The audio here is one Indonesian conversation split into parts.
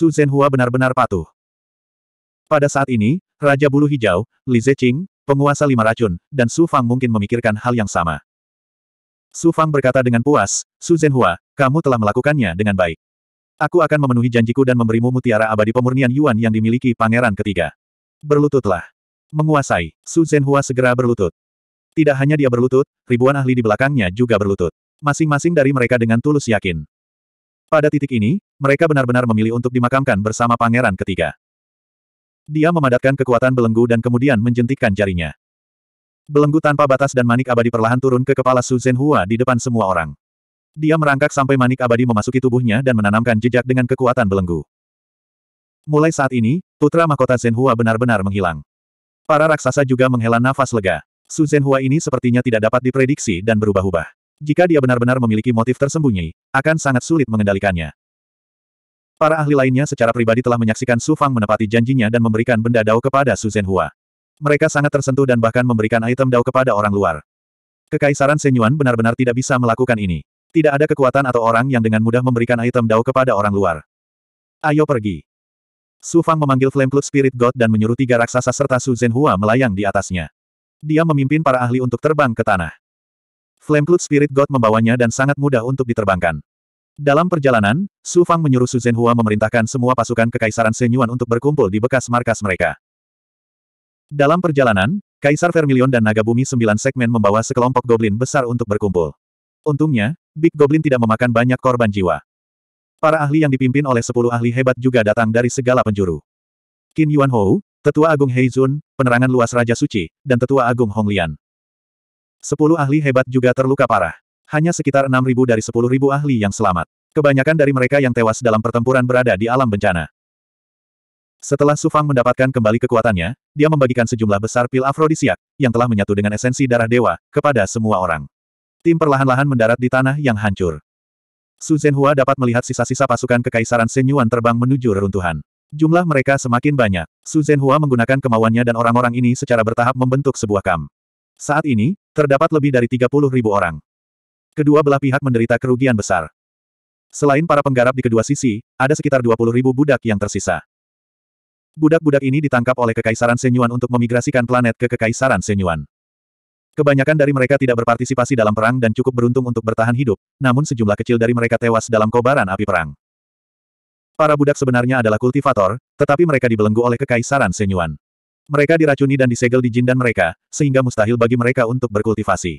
Su Zhenhua benar-benar patuh. Pada saat ini, Raja Bulu Hijau, Li Zeqing, penguasa lima racun, dan Su Fang mungkin memikirkan hal yang sama. Su Fang berkata dengan puas, Su Zhenhua, kamu telah melakukannya dengan baik. Aku akan memenuhi janjiku dan memberimu mutiara abadi pemurnian Yuan yang dimiliki pangeran ketiga. Berlututlah. Menguasai, Su Zhenhua segera berlutut. Tidak hanya dia berlutut, ribuan ahli di belakangnya juga berlutut. Masing-masing dari mereka dengan tulus yakin. Pada titik ini, mereka benar-benar memilih untuk dimakamkan bersama pangeran ketiga. Dia memadatkan kekuatan belenggu dan kemudian menjentikkan jarinya. Belenggu tanpa batas dan manik abadi perlahan turun ke kepala Su Zhenhua di depan semua orang. Dia merangkak sampai manik abadi memasuki tubuhnya dan menanamkan jejak dengan kekuatan belenggu. Mulai saat ini, putra mahkota Zhenhua benar-benar menghilang. Para raksasa juga menghela nafas lega. Su Zhenhua ini sepertinya tidak dapat diprediksi dan berubah-ubah. Jika dia benar-benar memiliki motif tersembunyi, akan sangat sulit mengendalikannya. Para ahli lainnya secara pribadi telah menyaksikan Su Fang menepati janjinya dan memberikan benda dao kepada Su Zhenhua. Mereka sangat tersentuh dan bahkan memberikan item dao kepada orang luar. Kekaisaran Senyuan benar-benar tidak bisa melakukan ini. Tidak ada kekuatan atau orang yang dengan mudah memberikan item dao kepada orang luar. Ayo pergi. Su Fang memanggil Flame Cloud Spirit God dan menyuruh tiga raksasa serta Su Zhenhua melayang di atasnya. Dia memimpin para ahli untuk terbang ke tanah. Flameplute Spirit God membawanya dan sangat mudah untuk diterbangkan. Dalam perjalanan, Su Fang menyuruh Su Zhenhua memerintahkan semua pasukan Kekaisaran Senyuan untuk berkumpul di bekas markas mereka. Dalam perjalanan, Kaisar Vermilion dan Naga Bumi Sembilan Segmen membawa sekelompok goblin besar untuk berkumpul. Untungnya, Big Goblin tidak memakan banyak korban jiwa. Para ahli yang dipimpin oleh sepuluh ahli hebat juga datang dari segala penjuru. Qin Yuan Hou, Tetua Agung Heizun, Penerangan Luas Raja Suci, dan Tetua Agung Honglian. Sepuluh ahli hebat juga terluka parah. Hanya sekitar enam ribu dari sepuluh ribu ahli yang selamat. Kebanyakan dari mereka yang tewas dalam pertempuran berada di alam bencana. Setelah Sufang mendapatkan kembali kekuatannya, dia membagikan sejumlah besar pil afrodisiak, yang telah menyatu dengan esensi darah dewa, kepada semua orang. Tim perlahan-lahan mendarat di tanah yang hancur. Su Zhenhua dapat melihat sisa-sisa pasukan kekaisaran Senyuan terbang menuju reruntuhan. Jumlah mereka semakin banyak. Su Zhenhua menggunakan kemauannya dan orang-orang ini secara bertahap membentuk sebuah kam. Saat ini, Terdapat lebih dari 30 ribu orang. Kedua belah pihak menderita kerugian besar. Selain para penggarap di kedua sisi, ada sekitar 20 ribu budak yang tersisa. Budak-budak ini ditangkap oleh Kekaisaran Senyuan untuk memigrasikan planet ke Kekaisaran Senyuan. Kebanyakan dari mereka tidak berpartisipasi dalam perang dan cukup beruntung untuk bertahan hidup, namun sejumlah kecil dari mereka tewas dalam kobaran api perang. Para budak sebenarnya adalah kultivator, tetapi mereka dibelenggu oleh Kekaisaran Senyuan. Mereka diracuni dan disegel di jin dan mereka, sehingga mustahil bagi mereka untuk berkultivasi.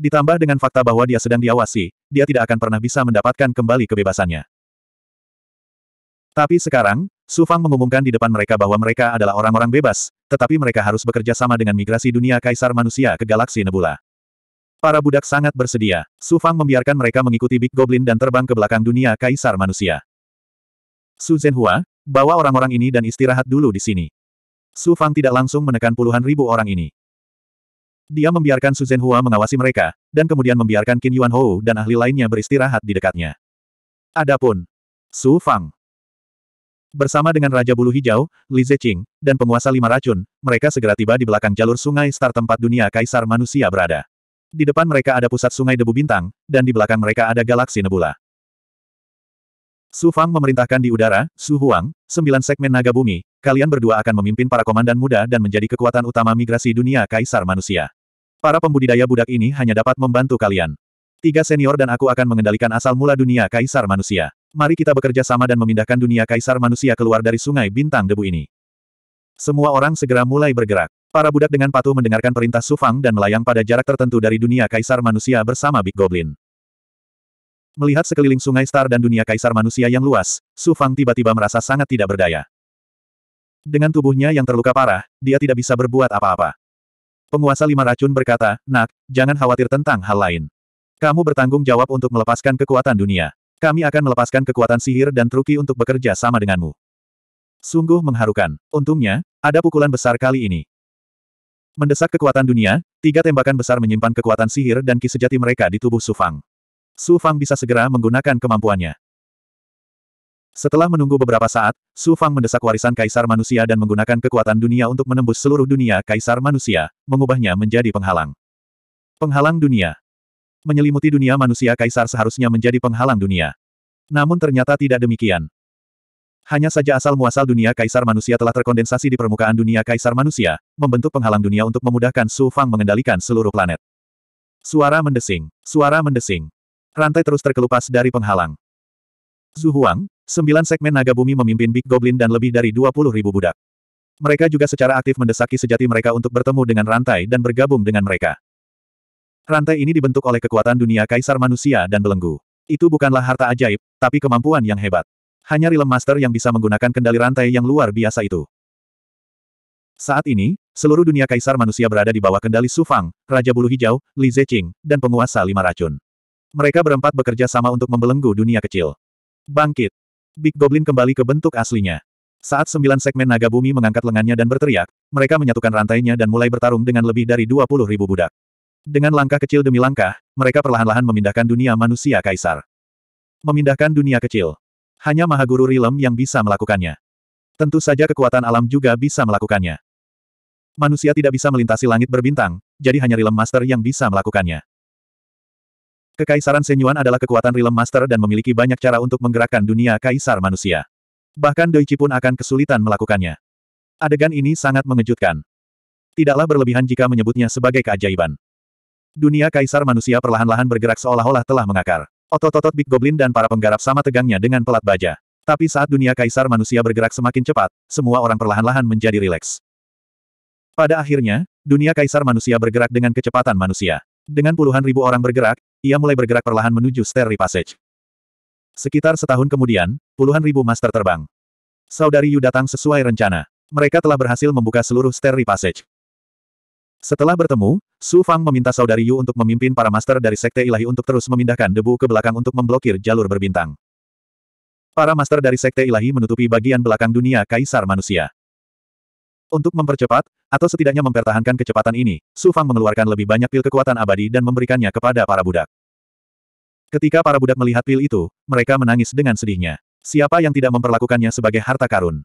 Ditambah dengan fakta bahwa dia sedang diawasi, dia tidak akan pernah bisa mendapatkan kembali kebebasannya. Tapi sekarang, Su Fang mengumumkan di depan mereka bahwa mereka adalah orang-orang bebas, tetapi mereka harus bekerja sama dengan migrasi dunia kaisar manusia ke galaksi Nebula. Para budak sangat bersedia. Su Fang membiarkan mereka mengikuti Big Goblin dan terbang ke belakang dunia kaisar manusia. Su Zhenhua, bawa orang-orang ini dan istirahat dulu di sini. Su Fang tidak langsung menekan puluhan ribu orang ini. Dia membiarkan Su Hua mengawasi mereka, dan kemudian membiarkan Qin Yuan dan ahli lainnya beristirahat di dekatnya. Adapun Su Fang bersama dengan Raja Bulu Hijau, Li Zeqing, dan penguasa lima racun, mereka segera tiba di belakang jalur sungai star tempat dunia kaisar manusia berada. Di depan mereka ada pusat sungai debu bintang, dan di belakang mereka ada galaksi nebula. Su Fang memerintahkan di udara, Su Huang, sembilan segmen naga bumi, kalian berdua akan memimpin para komandan muda dan menjadi kekuatan utama migrasi dunia kaisar manusia. Para pembudidaya budak ini hanya dapat membantu kalian. Tiga senior dan aku akan mengendalikan asal mula dunia kaisar manusia. Mari kita bekerja sama dan memindahkan dunia kaisar manusia keluar dari sungai bintang debu ini. Semua orang segera mulai bergerak. Para budak dengan patuh mendengarkan perintah Sufang dan melayang pada jarak tertentu dari dunia kaisar manusia bersama Big Goblin. Melihat sekeliling sungai star dan dunia kaisar manusia yang luas, Su Fang tiba-tiba merasa sangat tidak berdaya. Dengan tubuhnya yang terluka parah, dia tidak bisa berbuat apa-apa. Penguasa lima racun berkata, Nak, jangan khawatir tentang hal lain. Kamu bertanggung jawab untuk melepaskan kekuatan dunia. Kami akan melepaskan kekuatan sihir dan truki untuk bekerja sama denganmu. Sungguh mengharukan. Untungnya, ada pukulan besar kali ini. Mendesak kekuatan dunia, tiga tembakan besar menyimpan kekuatan sihir dan ki sejati mereka di tubuh Sufang. Su Fang bisa segera menggunakan kemampuannya. Setelah menunggu beberapa saat, Su Fang mendesak warisan kaisar manusia dan menggunakan kekuatan dunia untuk menembus seluruh dunia kaisar manusia, mengubahnya menjadi penghalang. Penghalang dunia. Menyelimuti dunia manusia kaisar seharusnya menjadi penghalang dunia. Namun ternyata tidak demikian. Hanya saja asal-muasal dunia kaisar manusia telah terkondensasi di permukaan dunia kaisar manusia, membentuk penghalang dunia untuk memudahkan Su Fang mengendalikan seluruh planet. Suara mendesing, suara mendesing. Rantai terus terkelupas dari penghalang. Zhu Huang, sembilan segmen naga bumi memimpin Big Goblin dan lebih dari dua puluh ribu budak. Mereka juga secara aktif mendesaki sejati mereka untuk bertemu dengan rantai dan bergabung dengan mereka. Rantai ini dibentuk oleh kekuatan dunia kaisar manusia dan belenggu. Itu bukanlah harta ajaib, tapi kemampuan yang hebat. Hanya Realm Master yang bisa menggunakan kendali rantai yang luar biasa itu. Saat ini, seluruh dunia kaisar manusia berada di bawah kendali Su Fang, Raja Bulu Hijau, Li Zeqing, dan penguasa lima racun. Mereka berempat bekerja sama untuk membelenggu dunia kecil. Bangkit! Big Goblin kembali ke bentuk aslinya. Saat sembilan segmen naga bumi mengangkat lengannya dan berteriak, mereka menyatukan rantainya dan mulai bertarung dengan lebih dari dua puluh ribu budak. Dengan langkah kecil demi langkah, mereka perlahan-lahan memindahkan dunia manusia kaisar. Memindahkan dunia kecil. Hanya Mahaguru Rilem yang bisa melakukannya. Tentu saja kekuatan alam juga bisa melakukannya. Manusia tidak bisa melintasi langit berbintang, jadi hanya Rilem Master yang bisa melakukannya. Kekaisaran Senyuan adalah kekuatan Realm Master dan memiliki banyak cara untuk menggerakkan dunia kaisar manusia. Bahkan Doichi pun akan kesulitan melakukannya. Adegan ini sangat mengejutkan. Tidaklah berlebihan jika menyebutnya sebagai keajaiban. Dunia kaisar manusia perlahan-lahan bergerak seolah-olah telah mengakar. Otot-otot Big Goblin dan para penggarap sama tegangnya dengan pelat baja. Tapi saat dunia kaisar manusia bergerak semakin cepat, semua orang perlahan-lahan menjadi rileks. Pada akhirnya, dunia kaisar manusia bergerak dengan kecepatan manusia. Dengan puluhan ribu orang bergerak, ia mulai bergerak perlahan menuju Sterry Passage. Sekitar setahun kemudian, puluhan ribu master terbang. Saudari Yu datang sesuai rencana. Mereka telah berhasil membuka seluruh Sterry Passage. Setelah bertemu, Su Fang meminta saudari Yu untuk memimpin para master dari Sekte Ilahi untuk terus memindahkan debu ke belakang untuk memblokir jalur berbintang. Para master dari Sekte Ilahi menutupi bagian belakang dunia Kaisar Manusia. Untuk mempercepat, atau setidaknya mempertahankan kecepatan ini, Su Fang mengeluarkan lebih banyak pil kekuatan abadi dan memberikannya kepada para budak. Ketika para budak melihat pil itu, mereka menangis dengan sedihnya. Siapa yang tidak memperlakukannya sebagai harta karun?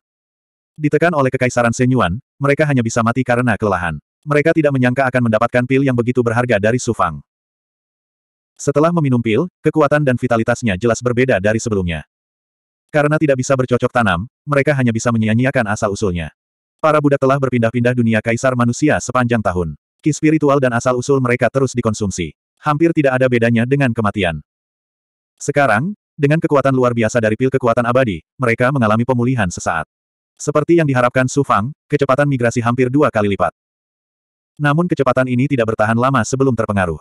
Ditekan oleh kekaisaran Senyuan, mereka hanya bisa mati karena kelelahan. Mereka tidak menyangka akan mendapatkan pil yang begitu berharga dari Su Fang. Setelah meminum pil, kekuatan dan vitalitasnya jelas berbeda dari sebelumnya. Karena tidak bisa bercocok tanam, mereka hanya bisa menyia-nyiakan asal-usulnya. Para budak telah berpindah-pindah dunia kaisar manusia sepanjang tahun. Ki spiritual dan asal-usul mereka terus dikonsumsi. Hampir tidak ada bedanya dengan kematian. Sekarang, dengan kekuatan luar biasa dari pil kekuatan abadi, mereka mengalami pemulihan sesaat. Seperti yang diharapkan Su Fang, kecepatan migrasi hampir dua kali lipat. Namun kecepatan ini tidak bertahan lama sebelum terpengaruh.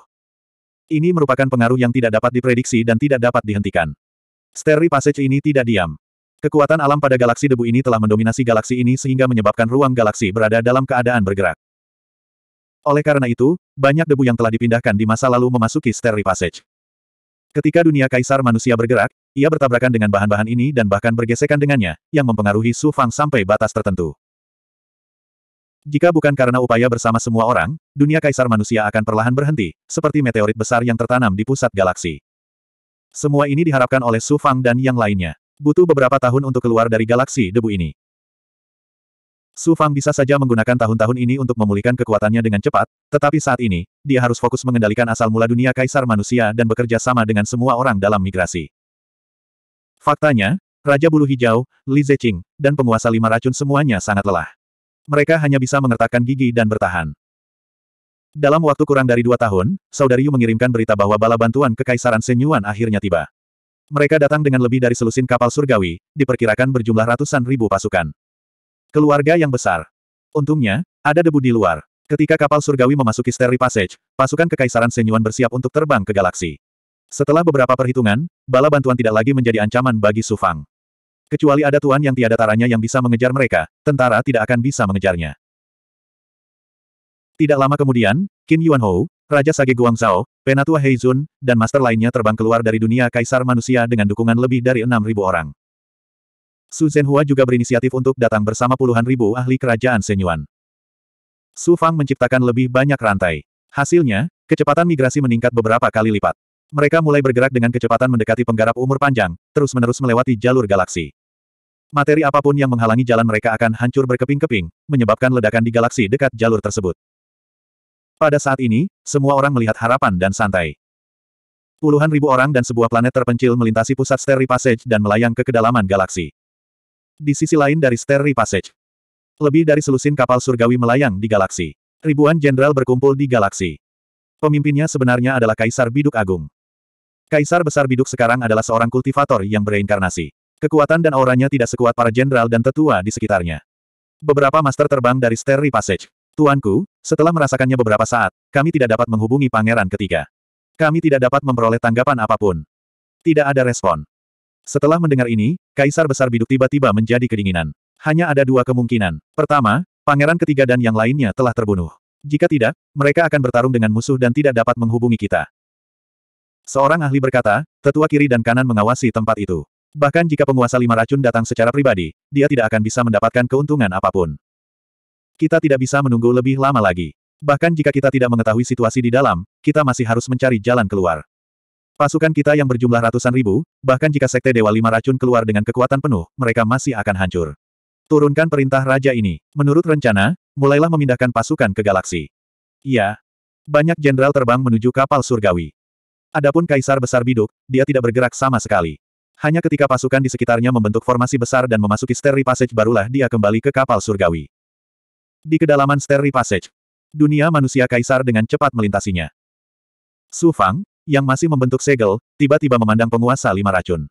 Ini merupakan pengaruh yang tidak dapat diprediksi dan tidak dapat dihentikan. Steri Passage ini tidak diam. Kekuatan alam pada galaksi debu ini telah mendominasi galaksi ini sehingga menyebabkan ruang galaksi berada dalam keadaan bergerak. Oleh karena itu, banyak debu yang telah dipindahkan di masa lalu memasuki Sterry Passage. Ketika dunia kaisar manusia bergerak, ia bertabrakan dengan bahan-bahan ini dan bahkan bergesekan dengannya, yang mempengaruhi Su Fang sampai batas tertentu. Jika bukan karena upaya bersama semua orang, dunia kaisar manusia akan perlahan berhenti, seperti meteorit besar yang tertanam di pusat galaksi. Semua ini diharapkan oleh Su Fang dan yang lainnya. Butuh beberapa tahun untuk keluar dari galaksi debu ini. Su Fang bisa saja menggunakan tahun-tahun ini untuk memulihkan kekuatannya dengan cepat, tetapi saat ini, dia harus fokus mengendalikan asal mula dunia kaisar manusia dan bekerja sama dengan semua orang dalam migrasi. Faktanya, Raja Bulu Hijau, Li Zeqing, dan penguasa lima racun semuanya sangat lelah. Mereka hanya bisa mengertakkan gigi dan bertahan. Dalam waktu kurang dari dua tahun, Saudari Yu mengirimkan berita bahwa bala bantuan Kekaisaran Senyuan akhirnya tiba. Mereka datang dengan lebih dari selusin kapal surgawi, diperkirakan berjumlah ratusan ribu pasukan. Keluarga yang besar. Untungnya, ada debu di luar. Ketika kapal surgawi memasuki Sterry Passage, pasukan Kekaisaran Senyuan bersiap untuk terbang ke galaksi. Setelah beberapa perhitungan, bala bantuan tidak lagi menjadi ancaman bagi Sufang. Kecuali ada tuan yang tiada taranya yang bisa mengejar mereka, tentara tidak akan bisa mengejarnya. Tidak lama kemudian, Qin Yuanhou, Raja Sage Guangzhou, Penatua Heizun, dan master lainnya terbang keluar dari dunia kaisar manusia dengan dukungan lebih dari 6.000 orang. Su Zhenhua juga berinisiatif untuk datang bersama puluhan ribu ahli kerajaan Senyuan. Su Fang menciptakan lebih banyak rantai. Hasilnya, kecepatan migrasi meningkat beberapa kali lipat. Mereka mulai bergerak dengan kecepatan mendekati penggarap umur panjang, terus-menerus melewati jalur galaksi. Materi apapun yang menghalangi jalan mereka akan hancur berkeping-keping, menyebabkan ledakan di galaksi dekat jalur tersebut. Pada saat ini, semua orang melihat harapan dan santai. Puluhan ribu orang dan sebuah planet terpencil melintasi pusat Sterry Passage dan melayang ke kedalaman galaksi. Di sisi lain dari Sterry Passage, lebih dari selusin kapal surgawi melayang di galaksi. Ribuan jenderal berkumpul di galaksi. Pemimpinnya sebenarnya adalah Kaisar Biduk Agung. Kaisar Besar Biduk sekarang adalah seorang kultivator yang bereinkarnasi. Kekuatan dan auranya tidak sekuat para jenderal dan tetua di sekitarnya. Beberapa master terbang dari Sterry Passage. Tuanku, setelah merasakannya beberapa saat, kami tidak dapat menghubungi pangeran ketiga. Kami tidak dapat memperoleh tanggapan apapun. Tidak ada respon. Setelah mendengar ini, Kaisar Besar Biduk tiba-tiba menjadi kedinginan. Hanya ada dua kemungkinan. Pertama, pangeran ketiga dan yang lainnya telah terbunuh. Jika tidak, mereka akan bertarung dengan musuh dan tidak dapat menghubungi kita. Seorang ahli berkata, tetua kiri dan kanan mengawasi tempat itu. Bahkan jika penguasa lima racun datang secara pribadi, dia tidak akan bisa mendapatkan keuntungan apapun kita tidak bisa menunggu lebih lama lagi. Bahkan jika kita tidak mengetahui situasi di dalam, kita masih harus mencari jalan keluar. Pasukan kita yang berjumlah ratusan ribu, bahkan jika Sekte Dewa Lima Racun keluar dengan kekuatan penuh, mereka masih akan hancur. Turunkan perintah Raja ini. Menurut rencana, mulailah memindahkan pasukan ke galaksi. Iya. Banyak jenderal terbang menuju kapal surgawi. Adapun Kaisar Besar Biduk, dia tidak bergerak sama sekali. Hanya ketika pasukan di sekitarnya membentuk formasi besar dan memasuki steri Passage barulah dia kembali ke kapal surgawi. Di kedalaman Sterry Passage, dunia manusia kaisar dengan cepat melintasinya. Su Fang, yang masih membentuk segel, tiba-tiba memandang penguasa lima racun.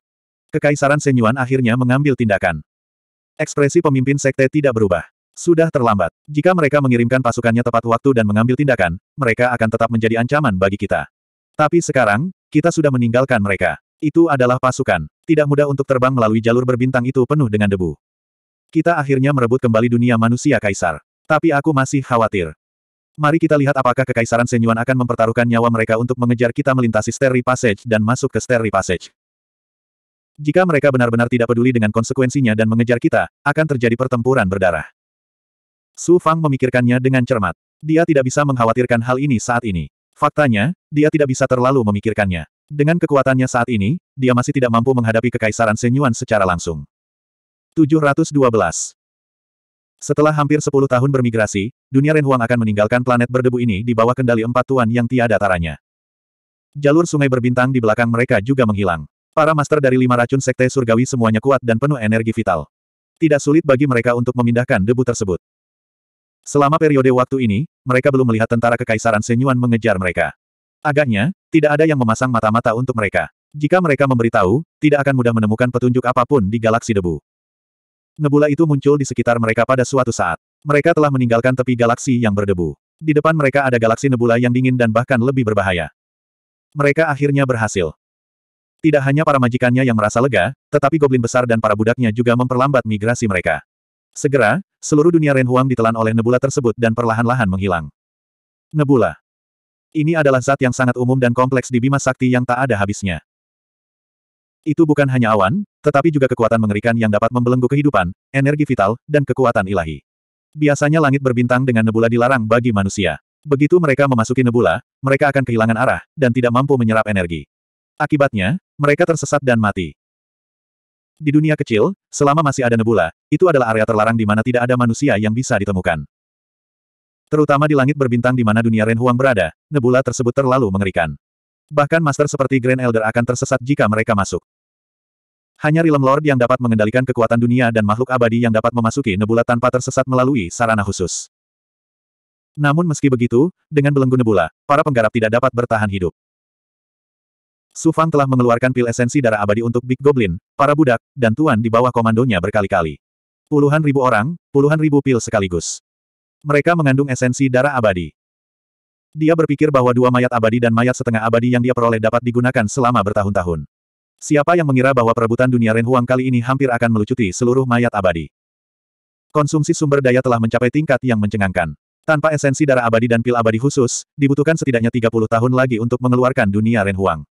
Kekaisaran Senyuan akhirnya mengambil tindakan. Ekspresi pemimpin sekte tidak berubah. Sudah terlambat. Jika mereka mengirimkan pasukannya tepat waktu dan mengambil tindakan, mereka akan tetap menjadi ancaman bagi kita. Tapi sekarang, kita sudah meninggalkan mereka. Itu adalah pasukan. Tidak mudah untuk terbang melalui jalur berbintang itu penuh dengan debu. Kita akhirnya merebut kembali dunia manusia kaisar. Tapi aku masih khawatir. Mari kita lihat apakah Kekaisaran Senyuan akan mempertaruhkan nyawa mereka untuk mengejar kita melintasi Sterry Passage dan masuk ke Sterry Passage. Jika mereka benar-benar tidak peduli dengan konsekuensinya dan mengejar kita, akan terjadi pertempuran berdarah. Su Fang memikirkannya dengan cermat. Dia tidak bisa mengkhawatirkan hal ini saat ini. Faktanya, dia tidak bisa terlalu memikirkannya. Dengan kekuatannya saat ini, dia masih tidak mampu menghadapi Kekaisaran Senyuan secara langsung. 712. Setelah hampir 10 tahun bermigrasi, dunia Renhuang akan meninggalkan planet berdebu ini di bawah kendali empat tuan yang tiada taranya. Jalur sungai berbintang di belakang mereka juga menghilang. Para master dari lima racun sekte surgawi semuanya kuat dan penuh energi vital. Tidak sulit bagi mereka untuk memindahkan debu tersebut. Selama periode waktu ini, mereka belum melihat tentara kekaisaran Senyuan mengejar mereka. Agaknya, tidak ada yang memasang mata-mata untuk mereka. Jika mereka memberitahu, tidak akan mudah menemukan petunjuk apapun di galaksi debu. Nebula itu muncul di sekitar mereka pada suatu saat. Mereka telah meninggalkan tepi galaksi yang berdebu. Di depan mereka ada galaksi nebula yang dingin dan bahkan lebih berbahaya. Mereka akhirnya berhasil. Tidak hanya para majikannya yang merasa lega, tetapi goblin besar dan para budaknya juga memperlambat migrasi mereka. Segera, seluruh dunia Renhuang ditelan oleh nebula tersebut dan perlahan-lahan menghilang. Nebula. Ini adalah zat yang sangat umum dan kompleks di Bima Sakti yang tak ada habisnya. Itu bukan hanya awan, tetapi juga kekuatan mengerikan yang dapat membelenggu kehidupan, energi vital, dan kekuatan ilahi. Biasanya langit berbintang dengan nebula dilarang bagi manusia. Begitu mereka memasuki nebula, mereka akan kehilangan arah, dan tidak mampu menyerap energi. Akibatnya, mereka tersesat dan mati. Di dunia kecil, selama masih ada nebula, itu adalah area terlarang di mana tidak ada manusia yang bisa ditemukan. Terutama di langit berbintang di mana dunia Renhuang berada, nebula tersebut terlalu mengerikan. Bahkan master seperti Grand Elder akan tersesat jika mereka masuk. Hanya Realm Lord yang dapat mengendalikan kekuatan dunia dan makhluk abadi yang dapat memasuki nebula tanpa tersesat melalui sarana khusus. Namun meski begitu, dengan belenggu nebula, para penggarap tidak dapat bertahan hidup. Su Fang telah mengeluarkan pil esensi darah abadi untuk Big Goblin, para budak, dan tuan di bawah komandonya berkali-kali. Puluhan ribu orang, puluhan ribu pil sekaligus. Mereka mengandung esensi darah abadi. Dia berpikir bahwa dua mayat abadi dan mayat setengah abadi yang dia peroleh dapat digunakan selama bertahun-tahun. Siapa yang mengira bahwa perebutan dunia Renhuang kali ini hampir akan melucuti seluruh mayat abadi. Konsumsi sumber daya telah mencapai tingkat yang mencengangkan. Tanpa esensi darah abadi dan pil abadi khusus, dibutuhkan setidaknya 30 tahun lagi untuk mengeluarkan dunia Renhuang.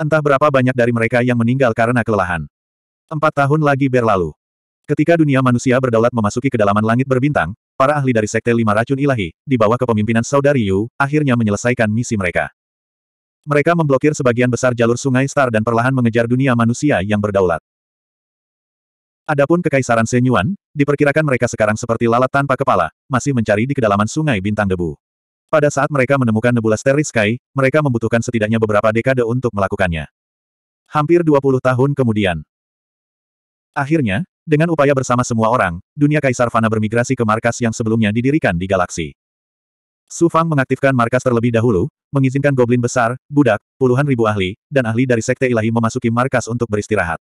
Entah berapa banyak dari mereka yang meninggal karena kelelahan. Empat tahun lagi berlalu. Ketika dunia manusia berdaulat memasuki kedalaman langit berbintang, para ahli dari Sekte Lima Racun Ilahi, di bawah kepemimpinan Saudari Yu, akhirnya menyelesaikan misi mereka. Mereka memblokir sebagian besar jalur sungai Star dan perlahan mengejar dunia manusia yang berdaulat. Adapun Kekaisaran Senyuan, diperkirakan mereka sekarang seperti lalat tanpa kepala, masih mencari di kedalaman sungai bintang debu. Pada saat mereka menemukan Nebula Starry Sky, mereka membutuhkan setidaknya beberapa dekade untuk melakukannya. Hampir 20 tahun kemudian. Akhirnya, dengan upaya bersama semua orang, dunia Kaisar Fana bermigrasi ke markas yang sebelumnya didirikan di galaksi. Su Fang mengaktifkan markas terlebih dahulu, mengizinkan goblin besar, budak, puluhan ribu ahli, dan ahli dari Sekte Ilahi memasuki markas untuk beristirahat.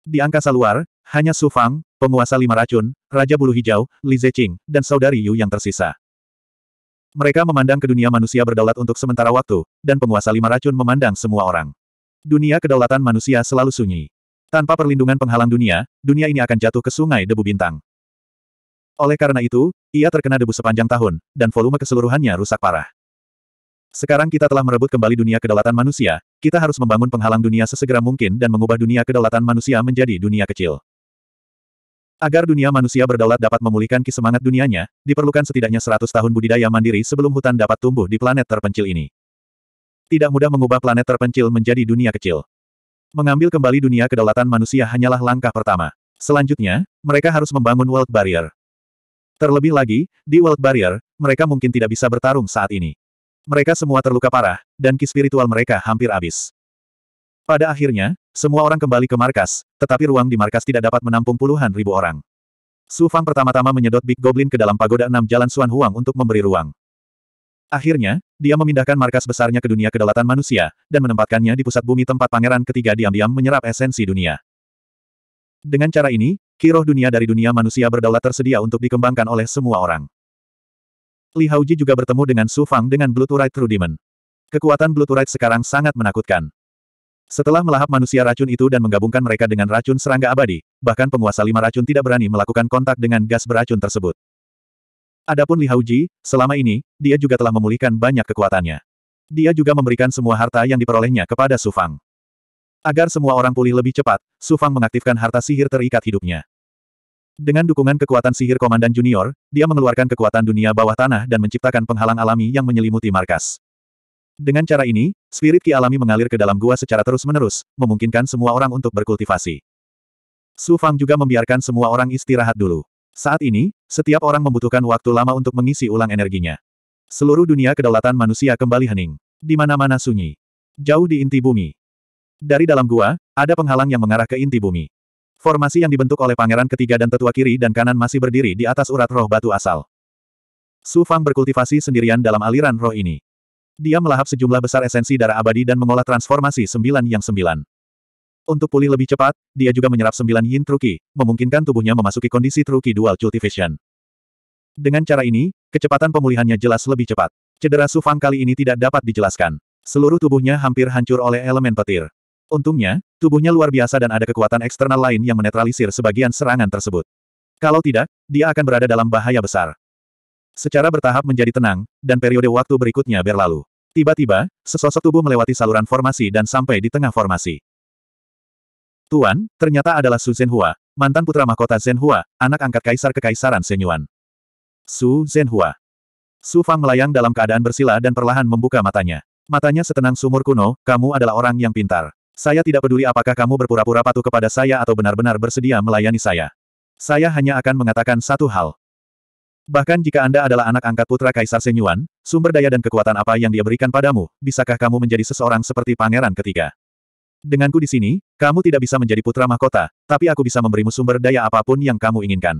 Di angkasa luar, hanya Su Fang, penguasa lima racun, Raja Bulu Hijau, Li Zeqing, dan Saudari Yu yang tersisa. Mereka memandang ke dunia manusia berdaulat untuk sementara waktu, dan penguasa lima racun memandang semua orang. Dunia kedaulatan manusia selalu sunyi. Tanpa perlindungan penghalang dunia, dunia ini akan jatuh ke sungai debu bintang. Oleh karena itu, ia terkena debu sepanjang tahun, dan volume keseluruhannya rusak parah. Sekarang kita telah merebut kembali dunia kedaulatan manusia, kita harus membangun penghalang dunia sesegera mungkin dan mengubah dunia kedaulatan manusia menjadi dunia kecil. Agar dunia manusia berdaulat dapat memulihkan semangat dunianya, diperlukan setidaknya 100 tahun budidaya mandiri sebelum hutan dapat tumbuh di planet terpencil ini. Tidak mudah mengubah planet terpencil menjadi dunia kecil. Mengambil kembali dunia kedaulatan manusia hanyalah langkah pertama. Selanjutnya, mereka harus membangun World Barrier. Terlebih lagi, di World Barrier, mereka mungkin tidak bisa bertarung saat ini. Mereka semua terluka parah, dan ki spiritual mereka hampir habis. Pada akhirnya, semua orang kembali ke markas, tetapi ruang di markas tidak dapat menampung puluhan ribu orang. Su Fang pertama-tama menyedot Big Goblin ke dalam pagoda enam jalan Suan Huang untuk memberi ruang. Akhirnya, dia memindahkan markas besarnya ke dunia kedaulatan manusia, dan menempatkannya di pusat bumi tempat pangeran ketiga diam-diam menyerap esensi dunia. Dengan cara ini, kiroh dunia dari dunia manusia berdaulat tersedia untuk dikembangkan oleh semua orang. Li Hauji juga bertemu dengan Su Fang dengan Blood Urite True Demon. Kekuatan Blood sekarang sangat menakutkan. Setelah melahap manusia racun itu dan menggabungkan mereka dengan racun serangga abadi, bahkan penguasa lima racun tidak berani melakukan kontak dengan gas beracun tersebut. Adapun Li Hauji, selama ini, dia juga telah memulihkan banyak kekuatannya. Dia juga memberikan semua harta yang diperolehnya kepada Su Fang. Agar semua orang pulih lebih cepat, Su Fang mengaktifkan harta sihir terikat hidupnya. Dengan dukungan kekuatan sihir Komandan Junior, dia mengeluarkan kekuatan dunia bawah tanah dan menciptakan penghalang alami yang menyelimuti markas. Dengan cara ini, spirit ki alami mengalir ke dalam gua secara terus-menerus, memungkinkan semua orang untuk berkultivasi. Su Fang juga membiarkan semua orang istirahat dulu. Saat ini, setiap orang membutuhkan waktu lama untuk mengisi ulang energinya. Seluruh dunia kedaulatan manusia kembali hening. Di mana-mana sunyi. Jauh di inti bumi. Dari dalam gua, ada penghalang yang mengarah ke inti bumi. Formasi yang dibentuk oleh pangeran ketiga dan tetua kiri dan kanan masih berdiri di atas urat roh batu asal. Su Fang berkultivasi sendirian dalam aliran roh ini. Dia melahap sejumlah besar esensi darah abadi dan mengolah transformasi sembilan yang sembilan. Untuk pulih lebih cepat, dia juga menyerap sembilan yin truki, memungkinkan tubuhnya memasuki kondisi truki dual cultivation. Dengan cara ini, kecepatan pemulihannya jelas lebih cepat. Cedera Sufang kali ini tidak dapat dijelaskan. Seluruh tubuhnya hampir hancur oleh elemen petir. Untungnya, tubuhnya luar biasa dan ada kekuatan eksternal lain yang menetralisir sebagian serangan tersebut. Kalau tidak, dia akan berada dalam bahaya besar. Secara bertahap menjadi tenang, dan periode waktu berikutnya berlalu. Tiba-tiba, sesosok tubuh melewati saluran formasi dan sampai di tengah formasi. Tuan, ternyata adalah Su Zhenhua, mantan putra mahkota Zhenhua, anak angkat kaisar kekaisaran Senyuan. Su Zhenhua. Su Fang melayang dalam keadaan bersila dan perlahan membuka matanya. Matanya setenang sumur kuno, kamu adalah orang yang pintar. Saya tidak peduli apakah kamu berpura-pura patuh kepada saya atau benar-benar bersedia melayani saya. Saya hanya akan mengatakan satu hal. Bahkan jika Anda adalah anak angkat putra Kaisar Senyuan, sumber daya dan kekuatan apa yang dia berikan padamu, bisakah kamu menjadi seseorang seperti pangeran ketiga? Denganku di sini, kamu tidak bisa menjadi putra mahkota, tapi aku bisa memberimu sumber daya apapun yang kamu inginkan.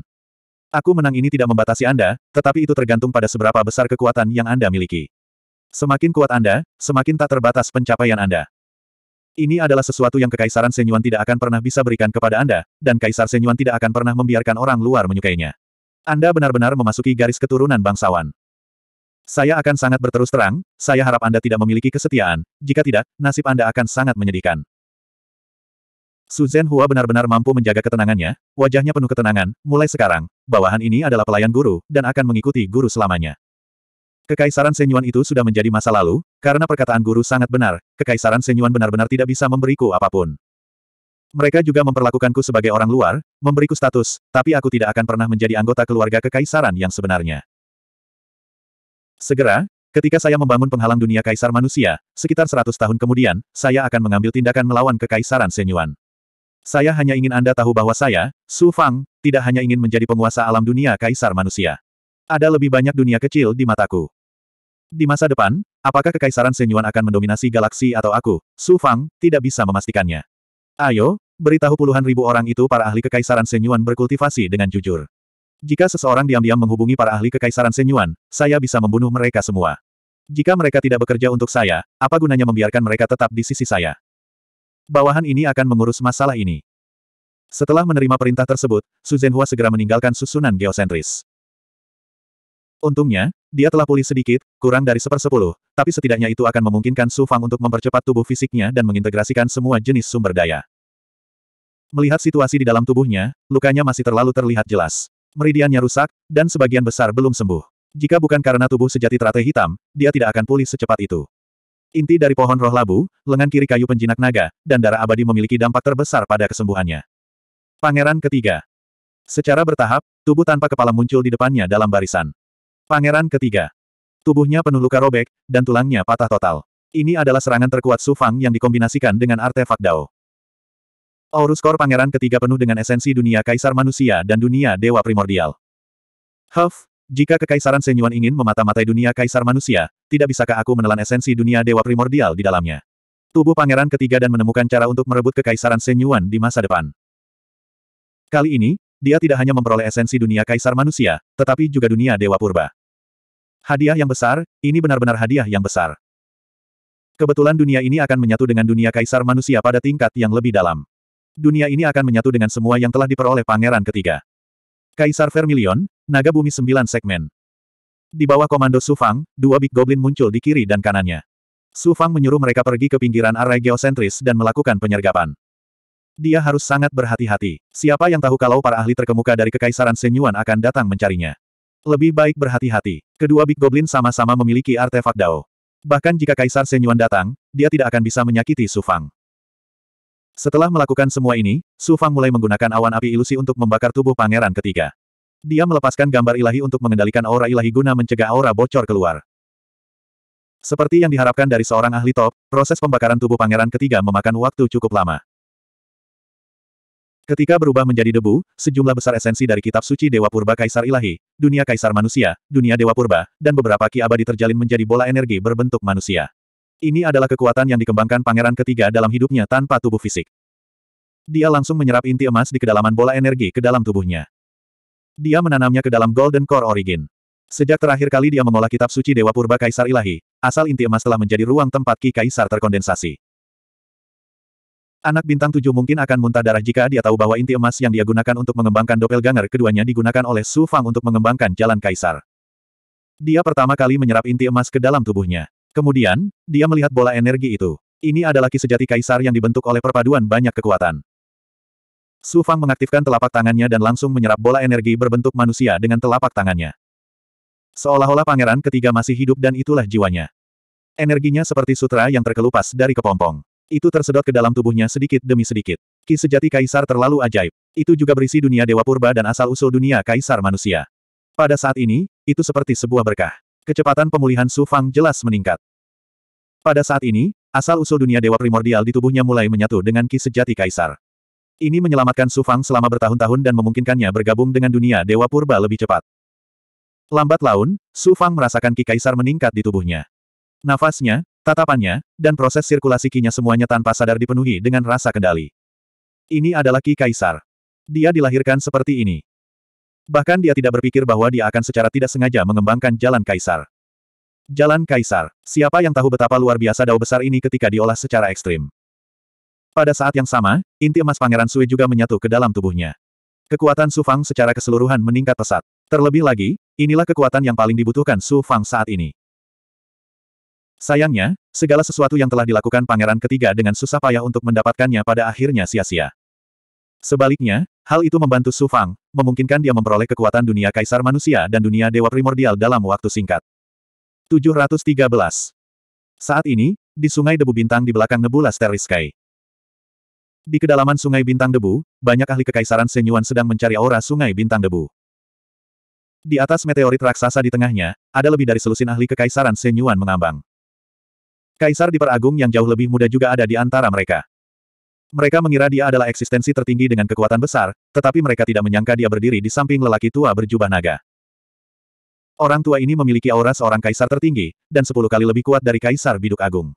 Aku menang ini tidak membatasi Anda, tetapi itu tergantung pada seberapa besar kekuatan yang Anda miliki. Semakin kuat Anda, semakin tak terbatas pencapaian Anda. Ini adalah sesuatu yang Kekaisaran Senyuan tidak akan pernah bisa berikan kepada Anda, dan Kaisar Senyuan tidak akan pernah membiarkan orang luar menyukainya. Anda benar-benar memasuki garis keturunan bangsawan. Saya akan sangat berterus terang, saya harap Anda tidak memiliki kesetiaan, jika tidak, nasib Anda akan sangat menyedihkan. Zhen Hua benar-benar mampu menjaga ketenangannya, wajahnya penuh ketenangan, mulai sekarang, bawahan ini adalah pelayan guru, dan akan mengikuti guru selamanya. Kekaisaran Senyuan itu sudah menjadi masa lalu, karena perkataan guru sangat benar, kekaisaran Senyuan benar-benar tidak bisa memberiku apapun. Mereka juga memperlakukanku sebagai orang luar, memberiku status, tapi aku tidak akan pernah menjadi anggota keluarga kekaisaran yang sebenarnya. Segera, Ketika saya membangun penghalang dunia kaisar manusia, sekitar 100 tahun kemudian, saya akan mengambil tindakan melawan kekaisaran Senyuan. Saya hanya ingin Anda tahu bahwa saya, Su Fang, tidak hanya ingin menjadi penguasa alam dunia kaisar manusia. Ada lebih banyak dunia kecil di mataku. Di masa depan, apakah kekaisaran Senyuan akan mendominasi galaksi atau aku, Su Fang, tidak bisa memastikannya. Ayo, beritahu puluhan ribu orang itu para ahli kekaisaran Senyuan berkultivasi dengan jujur. Jika seseorang diam-diam menghubungi para ahli kekaisaran Senyuan, saya bisa membunuh mereka semua. Jika mereka tidak bekerja untuk saya, apa gunanya membiarkan mereka tetap di sisi saya? Bawahan ini akan mengurus masalah ini. Setelah menerima perintah tersebut, Su Zhenhua segera meninggalkan susunan geosentris. Untungnya, dia telah pulih sedikit, kurang dari sepersepuluh, tapi setidaknya itu akan memungkinkan Su Fang untuk mempercepat tubuh fisiknya dan mengintegrasikan semua jenis sumber daya. Melihat situasi di dalam tubuhnya, lukanya masih terlalu terlihat jelas. Meridiannya rusak, dan sebagian besar belum sembuh. Jika bukan karena tubuh sejati teratai hitam, dia tidak akan pulih secepat itu. Inti dari pohon roh labu, lengan kiri kayu penjinak naga, dan darah abadi memiliki dampak terbesar pada kesembuhannya. Pangeran ketiga. Secara bertahap, tubuh tanpa kepala muncul di depannya dalam barisan. Pangeran ketiga. Tubuhnya penuh luka robek, dan tulangnya patah total. Ini adalah serangan terkuat Sufang yang dikombinasikan dengan artefak Dao. Aurus Core Pangeran ketiga penuh dengan esensi dunia kaisar manusia dan dunia dewa primordial. Huff, jika Kekaisaran Senyuan ingin memata-matai dunia Kaisar Manusia, tidak bisakah aku menelan esensi dunia Dewa Primordial di dalamnya? Tubuh Pangeran ketiga dan menemukan cara untuk merebut Kekaisaran Senyuan di masa depan. Kali ini, dia tidak hanya memperoleh esensi dunia Kaisar Manusia, tetapi juga dunia Dewa Purba. Hadiah yang besar, ini benar-benar hadiah yang besar. Kebetulan dunia ini akan menyatu dengan dunia Kaisar Manusia pada tingkat yang lebih dalam. Dunia ini akan menyatu dengan semua yang telah diperoleh Pangeran ketiga. Kaisar Vermilion, Naga Bumi Sembilan Segmen. Di bawah komando Su Fang, dua Big Goblin muncul di kiri dan kanannya. Su Fang menyuruh mereka pergi ke pinggiran area geosentris dan melakukan penyergapan. Dia harus sangat berhati-hati. Siapa yang tahu kalau para ahli terkemuka dari Kekaisaran Senyuan akan datang mencarinya. Lebih baik berhati-hati. Kedua Big Goblin sama-sama memiliki artefak Dao. Bahkan jika Kaisar Senyuan datang, dia tidak akan bisa menyakiti Su Fang. Setelah melakukan semua ini, Su Fang mulai menggunakan awan api ilusi untuk membakar tubuh pangeran ketiga. Dia melepaskan gambar ilahi untuk mengendalikan aura ilahi guna mencegah aura bocor keluar. Seperti yang diharapkan dari seorang ahli top, proses pembakaran tubuh pangeran ketiga memakan waktu cukup lama. Ketika berubah menjadi debu, sejumlah besar esensi dari kitab suci Dewa Purba Kaisar Ilahi, dunia Kaisar Manusia, dunia Dewa Purba, dan beberapa ki abadi terjalin menjadi bola energi berbentuk manusia. Ini adalah kekuatan yang dikembangkan pangeran ketiga dalam hidupnya tanpa tubuh fisik. Dia langsung menyerap inti emas di kedalaman bola energi ke dalam tubuhnya. Dia menanamnya ke dalam Golden Core Origin. Sejak terakhir kali dia mengolah kitab suci Dewa Purba Kaisar Ilahi, asal inti emas telah menjadi ruang tempat Ki Kaisar terkondensasi. Anak bintang tujuh mungkin akan muntah darah jika dia tahu bahwa inti emas yang dia gunakan untuk mengembangkan doppelganger keduanya digunakan oleh Su Fang untuk mengembangkan jalan Kaisar. Dia pertama kali menyerap inti emas ke dalam tubuhnya. Kemudian, dia melihat bola energi itu. Ini adalah ki sejati kaisar yang dibentuk oleh perpaduan banyak kekuatan. Su Fang mengaktifkan telapak tangannya dan langsung menyerap bola energi berbentuk manusia dengan telapak tangannya. Seolah-olah pangeran ketiga masih hidup dan itulah jiwanya. Energinya seperti sutra yang terkelupas dari kepompong. Itu tersedot ke dalam tubuhnya sedikit demi sedikit. Ki sejati kaisar terlalu ajaib. Itu juga berisi dunia dewa purba dan asal-usul dunia kaisar manusia. Pada saat ini, itu seperti sebuah berkah kecepatan pemulihan Su Fang jelas meningkat. Pada saat ini, asal-usul dunia dewa primordial di tubuhnya mulai menyatu dengan ki sejati kaisar. Ini menyelamatkan Su Fang selama bertahun-tahun dan memungkinkannya bergabung dengan dunia dewa purba lebih cepat. Lambat laun, Su Fang merasakan ki kaisar meningkat di tubuhnya. Nafasnya, tatapannya, dan proses sirkulasi kinya semuanya tanpa sadar dipenuhi dengan rasa kendali. Ini adalah ki kaisar. Dia dilahirkan seperti ini. Bahkan dia tidak berpikir bahwa dia akan secara tidak sengaja mengembangkan jalan kaisar. Jalan kaisar. Siapa yang tahu betapa luar biasa dao besar ini ketika diolah secara ekstrim. Pada saat yang sama, inti emas Pangeran Sui juga menyatu ke dalam tubuhnya. Kekuatan Su Fang secara keseluruhan meningkat pesat. Terlebih lagi, inilah kekuatan yang paling dibutuhkan Su Fang saat ini. Sayangnya, segala sesuatu yang telah dilakukan pangeran ketiga dengan susah payah untuk mendapatkannya pada akhirnya sia-sia. Sebaliknya, hal itu membantu Su Fang, memungkinkan dia memperoleh kekuatan dunia kaisar manusia dan dunia dewa primordial dalam waktu singkat. 713. Saat ini, di sungai debu bintang di belakang Nebula Starry Sky. Di kedalaman sungai bintang debu, banyak ahli kekaisaran Senyuan sedang mencari aura sungai bintang debu. Di atas meteorit raksasa di tengahnya, ada lebih dari selusin ahli kekaisaran Senyuan mengambang. Kaisar Diperagung yang jauh lebih muda juga ada di antara mereka. Mereka mengira dia adalah eksistensi tertinggi dengan kekuatan besar, tetapi mereka tidak menyangka dia berdiri di samping lelaki tua berjubah naga. Orang tua ini memiliki aura seorang kaisar tertinggi, dan sepuluh kali lebih kuat dari kaisar biduk agung.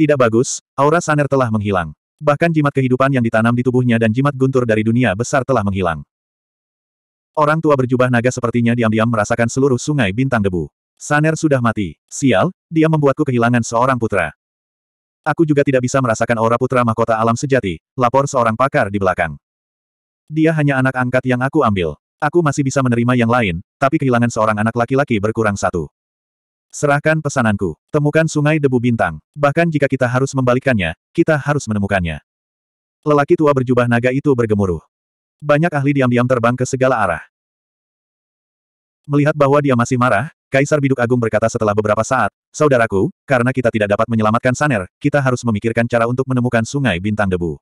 Tidak bagus, aura Saner telah menghilang. Bahkan jimat kehidupan yang ditanam di tubuhnya dan jimat guntur dari dunia besar telah menghilang. Orang tua berjubah naga sepertinya diam-diam merasakan seluruh sungai bintang debu. Saner sudah mati. Sial, dia membuatku kehilangan seorang putra. Aku juga tidak bisa merasakan aura putra mahkota alam sejati, lapor seorang pakar di belakang. Dia hanya anak angkat yang aku ambil. Aku masih bisa menerima yang lain, tapi kehilangan seorang anak laki-laki berkurang satu. Serahkan pesananku. Temukan sungai debu bintang. Bahkan jika kita harus membalikkannya, kita harus menemukannya. Lelaki tua berjubah naga itu bergemuruh. Banyak ahli diam-diam terbang ke segala arah. Melihat bahwa dia masih marah, Kaisar Biduk Agung berkata setelah beberapa saat, Saudaraku, karena kita tidak dapat menyelamatkan Saner, kita harus memikirkan cara untuk menemukan Sungai Bintang Debu.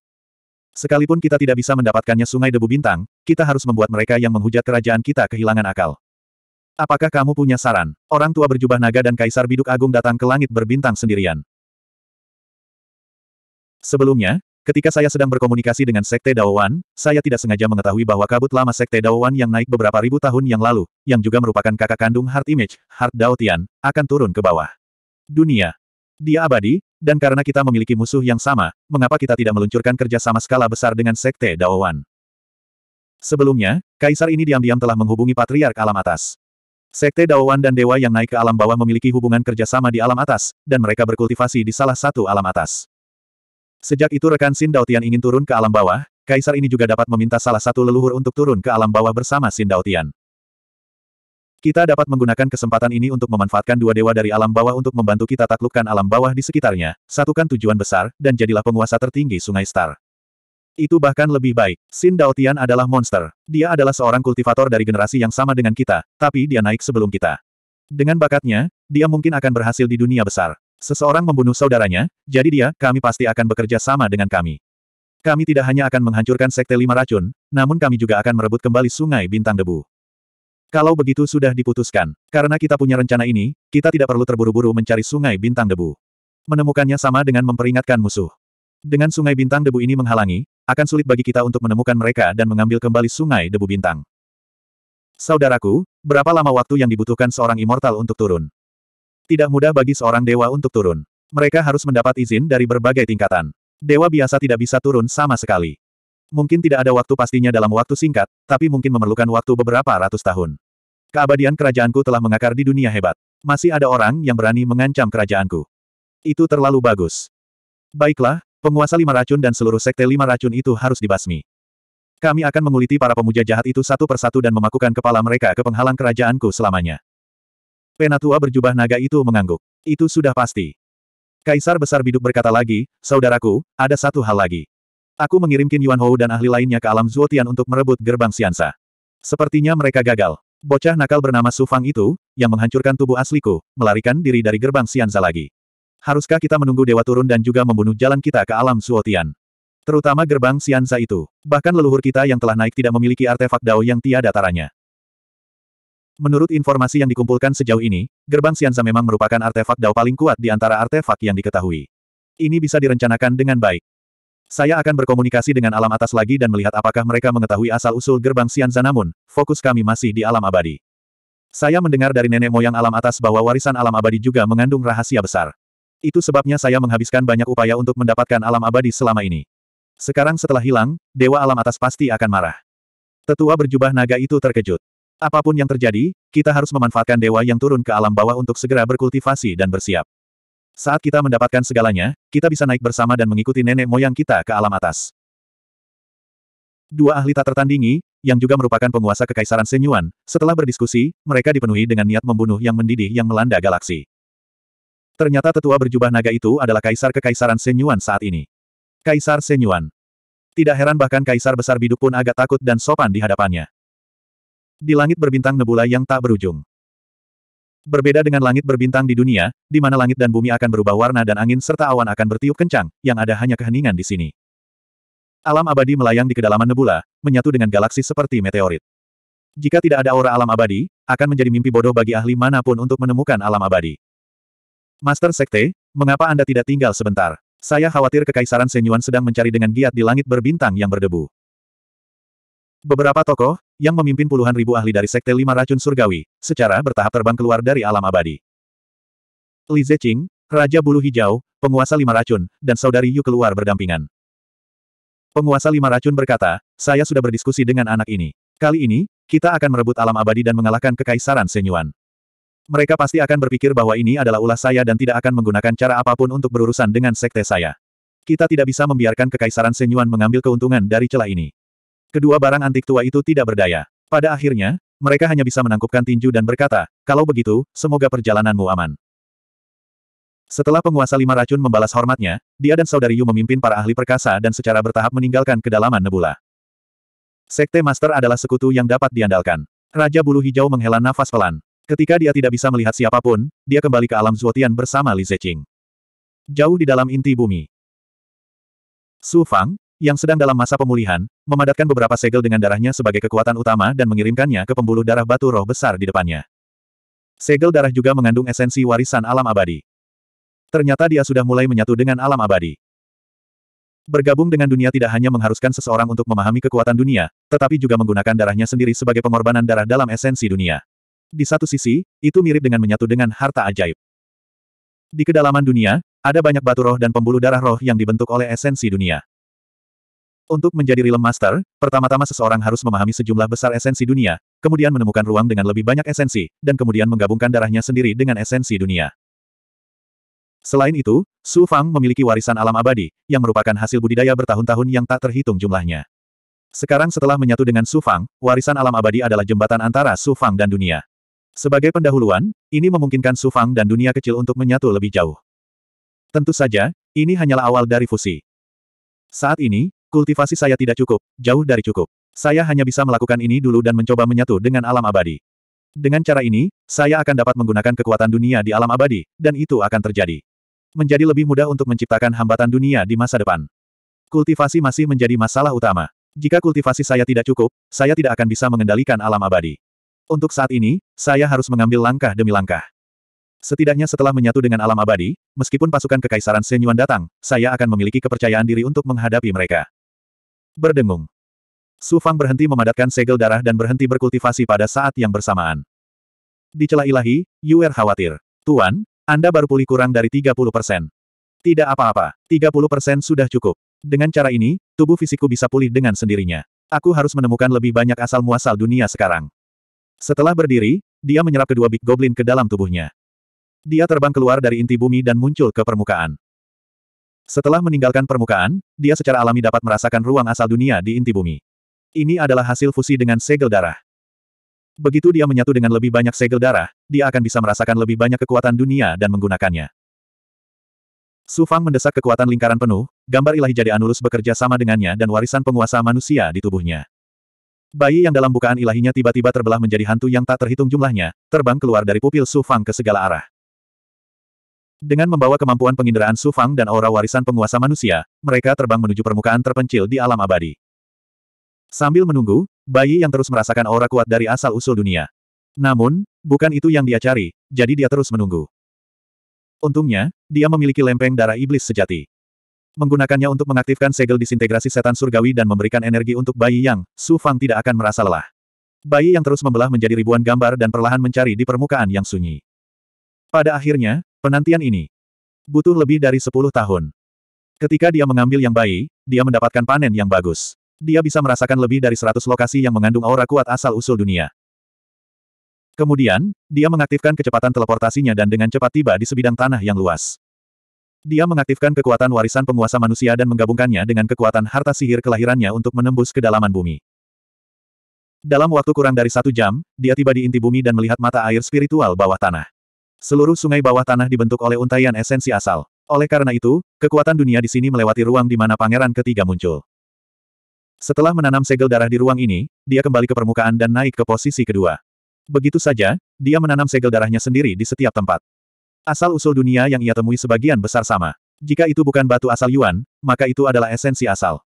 Sekalipun kita tidak bisa mendapatkannya Sungai Debu Bintang, kita harus membuat mereka yang menghujat kerajaan kita kehilangan akal. Apakah kamu punya saran? Orang tua berjubah naga dan Kaisar Biduk Agung datang ke langit berbintang sendirian. Sebelumnya, Ketika saya sedang berkomunikasi dengan Sekte Daowan, saya tidak sengaja mengetahui bahwa kabut lama Sekte Daowan yang naik beberapa ribu tahun yang lalu, yang juga merupakan kakak kandung Heart Image, Heart Dao Tian, akan turun ke bawah. Dunia. Dia abadi, dan karena kita memiliki musuh yang sama, mengapa kita tidak meluncurkan kerja sama skala besar dengan Sekte Daowan? Sebelumnya, Kaisar ini diam-diam telah menghubungi Patriark Alam Atas. Sekte Daowan dan Dewa yang naik ke alam bawah memiliki hubungan kerja sama di alam atas, dan mereka berkultivasi di salah satu alam atas. Sejak itu rekan Sin Daotian ingin turun ke alam bawah, kaisar ini juga dapat meminta salah satu leluhur untuk turun ke alam bawah bersama Sin Daotian. Kita dapat menggunakan kesempatan ini untuk memanfaatkan dua dewa dari alam bawah untuk membantu kita taklukkan alam bawah di sekitarnya, satukan tujuan besar, dan jadilah penguasa tertinggi Sungai Star. Itu bahkan lebih baik. Sin Daotian adalah monster. Dia adalah seorang kultivator dari generasi yang sama dengan kita, tapi dia naik sebelum kita. Dengan bakatnya, dia mungkin akan berhasil di dunia besar. Seseorang membunuh saudaranya, jadi dia, kami pasti akan bekerja sama dengan kami. Kami tidak hanya akan menghancurkan Sekte Lima Racun, namun kami juga akan merebut kembali Sungai Bintang Debu. Kalau begitu sudah diputuskan. Karena kita punya rencana ini, kita tidak perlu terburu-buru mencari Sungai Bintang Debu. Menemukannya sama dengan memperingatkan musuh. Dengan Sungai Bintang Debu ini menghalangi, akan sulit bagi kita untuk menemukan mereka dan mengambil kembali Sungai Debu Bintang. Saudaraku, berapa lama waktu yang dibutuhkan seorang immortal untuk turun? Tidak mudah bagi seorang dewa untuk turun. Mereka harus mendapat izin dari berbagai tingkatan. Dewa biasa tidak bisa turun sama sekali. Mungkin tidak ada waktu pastinya dalam waktu singkat, tapi mungkin memerlukan waktu beberapa ratus tahun. Keabadian kerajaanku telah mengakar di dunia hebat. Masih ada orang yang berani mengancam kerajaanku. Itu terlalu bagus. Baiklah, penguasa lima racun dan seluruh sekte lima racun itu harus dibasmi. Kami akan menguliti para pemuja jahat itu satu persatu dan memakukan kepala mereka ke penghalang kerajaanku selamanya. Penatua berjubah naga itu mengangguk. Itu sudah pasti. Kaisar Besar Biduk berkata lagi, Saudaraku, ada satu hal lagi. Aku mengirim Qin Yuan Hou dan ahli lainnya ke alam Zuotian untuk merebut gerbang Siansa. Sepertinya mereka gagal. Bocah nakal bernama Su Fang itu, yang menghancurkan tubuh asliku, melarikan diri dari gerbang Siansa lagi. Haruskah kita menunggu dewa turun dan juga membunuh jalan kita ke alam Zuotian? Terutama gerbang Siansa itu. Bahkan leluhur kita yang telah naik tidak memiliki artefak Dao yang tiada taranya. Menurut informasi yang dikumpulkan sejauh ini, gerbang Sianza memang merupakan artefak Dao paling kuat di antara artefak yang diketahui. Ini bisa direncanakan dengan baik. Saya akan berkomunikasi dengan alam atas lagi dan melihat apakah mereka mengetahui asal-usul gerbang Sianza namun, fokus kami masih di alam abadi. Saya mendengar dari nenek moyang alam atas bahwa warisan alam abadi juga mengandung rahasia besar. Itu sebabnya saya menghabiskan banyak upaya untuk mendapatkan alam abadi selama ini. Sekarang setelah hilang, Dewa Alam Atas pasti akan marah. Tetua berjubah naga itu terkejut. Apapun yang terjadi, kita harus memanfaatkan dewa yang turun ke alam bawah untuk segera berkultivasi dan bersiap. Saat kita mendapatkan segalanya, kita bisa naik bersama dan mengikuti nenek moyang kita ke alam atas. Dua ahli tak tertandingi, yang juga merupakan penguasa Kekaisaran Senyuan, setelah berdiskusi, mereka dipenuhi dengan niat membunuh yang mendidih yang melanda galaksi. Ternyata tetua berjubah naga itu adalah Kaisar Kekaisaran Senyuan saat ini. Kaisar Senyuan. Tidak heran bahkan Kaisar Besar Biduk pun agak takut dan sopan di hadapannya. Di langit berbintang nebula yang tak berujung. Berbeda dengan langit berbintang di dunia, di mana langit dan bumi akan berubah warna dan angin serta awan akan bertiup kencang, yang ada hanya keheningan di sini. Alam abadi melayang di kedalaman nebula, menyatu dengan galaksi seperti meteorit. Jika tidak ada aura alam abadi, akan menjadi mimpi bodoh bagi ahli manapun untuk menemukan alam abadi. Master Sekte, mengapa Anda tidak tinggal sebentar? Saya khawatir Kekaisaran Senyuan sedang mencari dengan giat di langit berbintang yang berdebu. Beberapa tokoh, yang memimpin puluhan ribu ahli dari Sekte Lima Racun Surgawi, secara bertahap terbang keluar dari alam abadi. Li Zeqing, Raja Bulu Hijau, penguasa Lima Racun, dan Saudari Yu keluar berdampingan. Penguasa Lima Racun berkata, saya sudah berdiskusi dengan anak ini. Kali ini, kita akan merebut alam abadi dan mengalahkan kekaisaran Senyuan. Mereka pasti akan berpikir bahwa ini adalah ulah saya dan tidak akan menggunakan cara apapun untuk berurusan dengan sekte saya. Kita tidak bisa membiarkan kekaisaran Senyuan mengambil keuntungan dari celah ini. Kedua barang antik tua itu tidak berdaya. Pada akhirnya, mereka hanya bisa menangkupkan tinju dan berkata, kalau begitu, semoga perjalananmu aman. Setelah penguasa lima racun membalas hormatnya, dia dan saudari Yu memimpin para ahli perkasa dan secara bertahap meninggalkan kedalaman nebula. Sekte Master adalah sekutu yang dapat diandalkan. Raja Bulu Hijau menghela nafas pelan. Ketika dia tidak bisa melihat siapapun, dia kembali ke alam Zuotian bersama Li Zeqing. Jauh di dalam inti bumi. Su Fang, yang sedang dalam masa pemulihan, memadatkan beberapa segel dengan darahnya sebagai kekuatan utama dan mengirimkannya ke pembuluh darah batu roh besar di depannya. Segel darah juga mengandung esensi warisan alam abadi. Ternyata dia sudah mulai menyatu dengan alam abadi. Bergabung dengan dunia tidak hanya mengharuskan seseorang untuk memahami kekuatan dunia, tetapi juga menggunakan darahnya sendiri sebagai pengorbanan darah dalam esensi dunia. Di satu sisi, itu mirip dengan menyatu dengan harta ajaib. Di kedalaman dunia, ada banyak batu roh dan pembuluh darah roh yang dibentuk oleh esensi dunia. Untuk menjadi Realm Master, pertama-tama seseorang harus memahami sejumlah besar esensi dunia, kemudian menemukan ruang dengan lebih banyak esensi, dan kemudian menggabungkan darahnya sendiri dengan esensi dunia. Selain itu, Su Fang memiliki warisan alam abadi, yang merupakan hasil budidaya bertahun-tahun yang tak terhitung jumlahnya. Sekarang setelah menyatu dengan Su Fang, warisan alam abadi adalah jembatan antara Su Fang dan dunia. Sebagai pendahuluan, ini memungkinkan Su Fang dan dunia kecil untuk menyatu lebih jauh. Tentu saja, ini hanyalah awal dari fusi. Saat ini, Kultivasi saya tidak cukup, jauh dari cukup. Saya hanya bisa melakukan ini dulu dan mencoba menyatu dengan alam abadi. Dengan cara ini, saya akan dapat menggunakan kekuatan dunia di alam abadi, dan itu akan terjadi. Menjadi lebih mudah untuk menciptakan hambatan dunia di masa depan. Kultivasi masih menjadi masalah utama. Jika kultivasi saya tidak cukup, saya tidak akan bisa mengendalikan alam abadi. Untuk saat ini, saya harus mengambil langkah demi langkah. Setidaknya setelah menyatu dengan alam abadi, meskipun pasukan kekaisaran Senyuan datang, saya akan memiliki kepercayaan diri untuk menghadapi mereka. Berdengung. Su Fang berhenti memadatkan segel darah dan berhenti berkultivasi pada saat yang bersamaan. Di celah ilahi, Yuer khawatir. Tuan, Anda baru pulih kurang dari 30 persen. Tidak apa-apa, 30 persen sudah cukup. Dengan cara ini, tubuh fisikku bisa pulih dengan sendirinya. Aku harus menemukan lebih banyak asal-muasal dunia sekarang. Setelah berdiri, dia menyerap kedua Big Goblin ke dalam tubuhnya. Dia terbang keluar dari inti bumi dan muncul ke permukaan. Setelah meninggalkan permukaan, dia secara alami dapat merasakan ruang asal dunia di inti bumi. Ini adalah hasil fusi dengan segel darah. Begitu dia menyatu dengan lebih banyak segel darah, dia akan bisa merasakan lebih banyak kekuatan dunia dan menggunakannya. Su Fang mendesak kekuatan lingkaran penuh, gambar ilahi jadi Anulus bekerja sama dengannya dan warisan penguasa manusia di tubuhnya. Bayi yang dalam bukaan ilahinya tiba-tiba terbelah menjadi hantu yang tak terhitung jumlahnya, terbang keluar dari pupil Su Fang ke segala arah. Dengan membawa kemampuan penginderaan Sufang dan aura warisan penguasa manusia, mereka terbang menuju permukaan terpencil di alam abadi. Sambil menunggu, bayi yang terus merasakan aura kuat dari asal-usul dunia. Namun, bukan itu yang dia cari, jadi dia terus menunggu. Untungnya, dia memiliki lempeng darah iblis sejati. Menggunakannya untuk mengaktifkan segel disintegrasi setan surgawi dan memberikan energi untuk bayi yang, Su Fang tidak akan merasa lelah. Bayi yang terus membelah menjadi ribuan gambar dan perlahan mencari di permukaan yang sunyi. Pada akhirnya, Penantian ini butuh lebih dari sepuluh tahun. Ketika dia mengambil yang bayi, dia mendapatkan panen yang bagus. Dia bisa merasakan lebih dari seratus lokasi yang mengandung aura kuat asal-usul dunia. Kemudian, dia mengaktifkan kecepatan teleportasinya dan dengan cepat tiba di sebidang tanah yang luas. Dia mengaktifkan kekuatan warisan penguasa manusia dan menggabungkannya dengan kekuatan harta sihir kelahirannya untuk menembus kedalaman bumi. Dalam waktu kurang dari satu jam, dia tiba di inti bumi dan melihat mata air spiritual bawah tanah. Seluruh sungai bawah tanah dibentuk oleh untayan esensi asal. Oleh karena itu, kekuatan dunia di sini melewati ruang di mana pangeran ketiga muncul. Setelah menanam segel darah di ruang ini, dia kembali ke permukaan dan naik ke posisi kedua. Begitu saja, dia menanam segel darahnya sendiri di setiap tempat. Asal-usul dunia yang ia temui sebagian besar sama. Jika itu bukan batu asal Yuan, maka itu adalah esensi asal.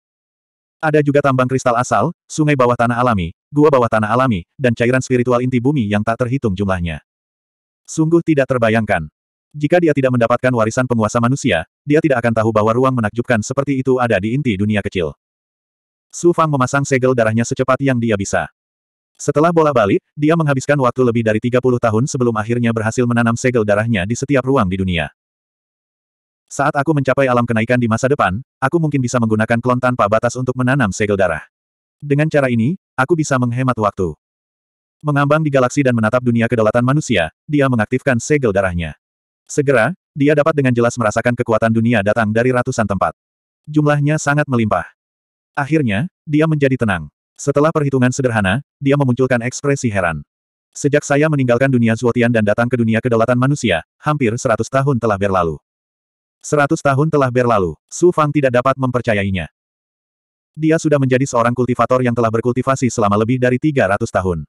Ada juga tambang kristal asal, sungai bawah tanah alami, gua bawah tanah alami, dan cairan spiritual inti bumi yang tak terhitung jumlahnya. Sungguh tidak terbayangkan. Jika dia tidak mendapatkan warisan penguasa manusia, dia tidak akan tahu bahwa ruang menakjubkan seperti itu ada di inti dunia kecil. Su Fang memasang segel darahnya secepat yang dia bisa. Setelah bola balik, dia menghabiskan waktu lebih dari 30 tahun sebelum akhirnya berhasil menanam segel darahnya di setiap ruang di dunia. Saat aku mencapai alam kenaikan di masa depan, aku mungkin bisa menggunakan klon tanpa batas untuk menanam segel darah. Dengan cara ini, aku bisa menghemat waktu. Mengambang di galaksi dan menatap dunia kedaulatan manusia, dia mengaktifkan segel darahnya. Segera, dia dapat dengan jelas merasakan kekuatan dunia datang dari ratusan tempat. Jumlahnya sangat melimpah. Akhirnya, dia menjadi tenang. Setelah perhitungan sederhana, dia memunculkan ekspresi heran. Sejak saya meninggalkan dunia Zuotian dan datang ke dunia kedaulatan manusia, hampir seratus tahun telah berlalu. Seratus tahun telah berlalu, Su Fang tidak dapat mempercayainya. Dia sudah menjadi seorang kultivator yang telah berkultivasi selama lebih dari tiga ratus tahun.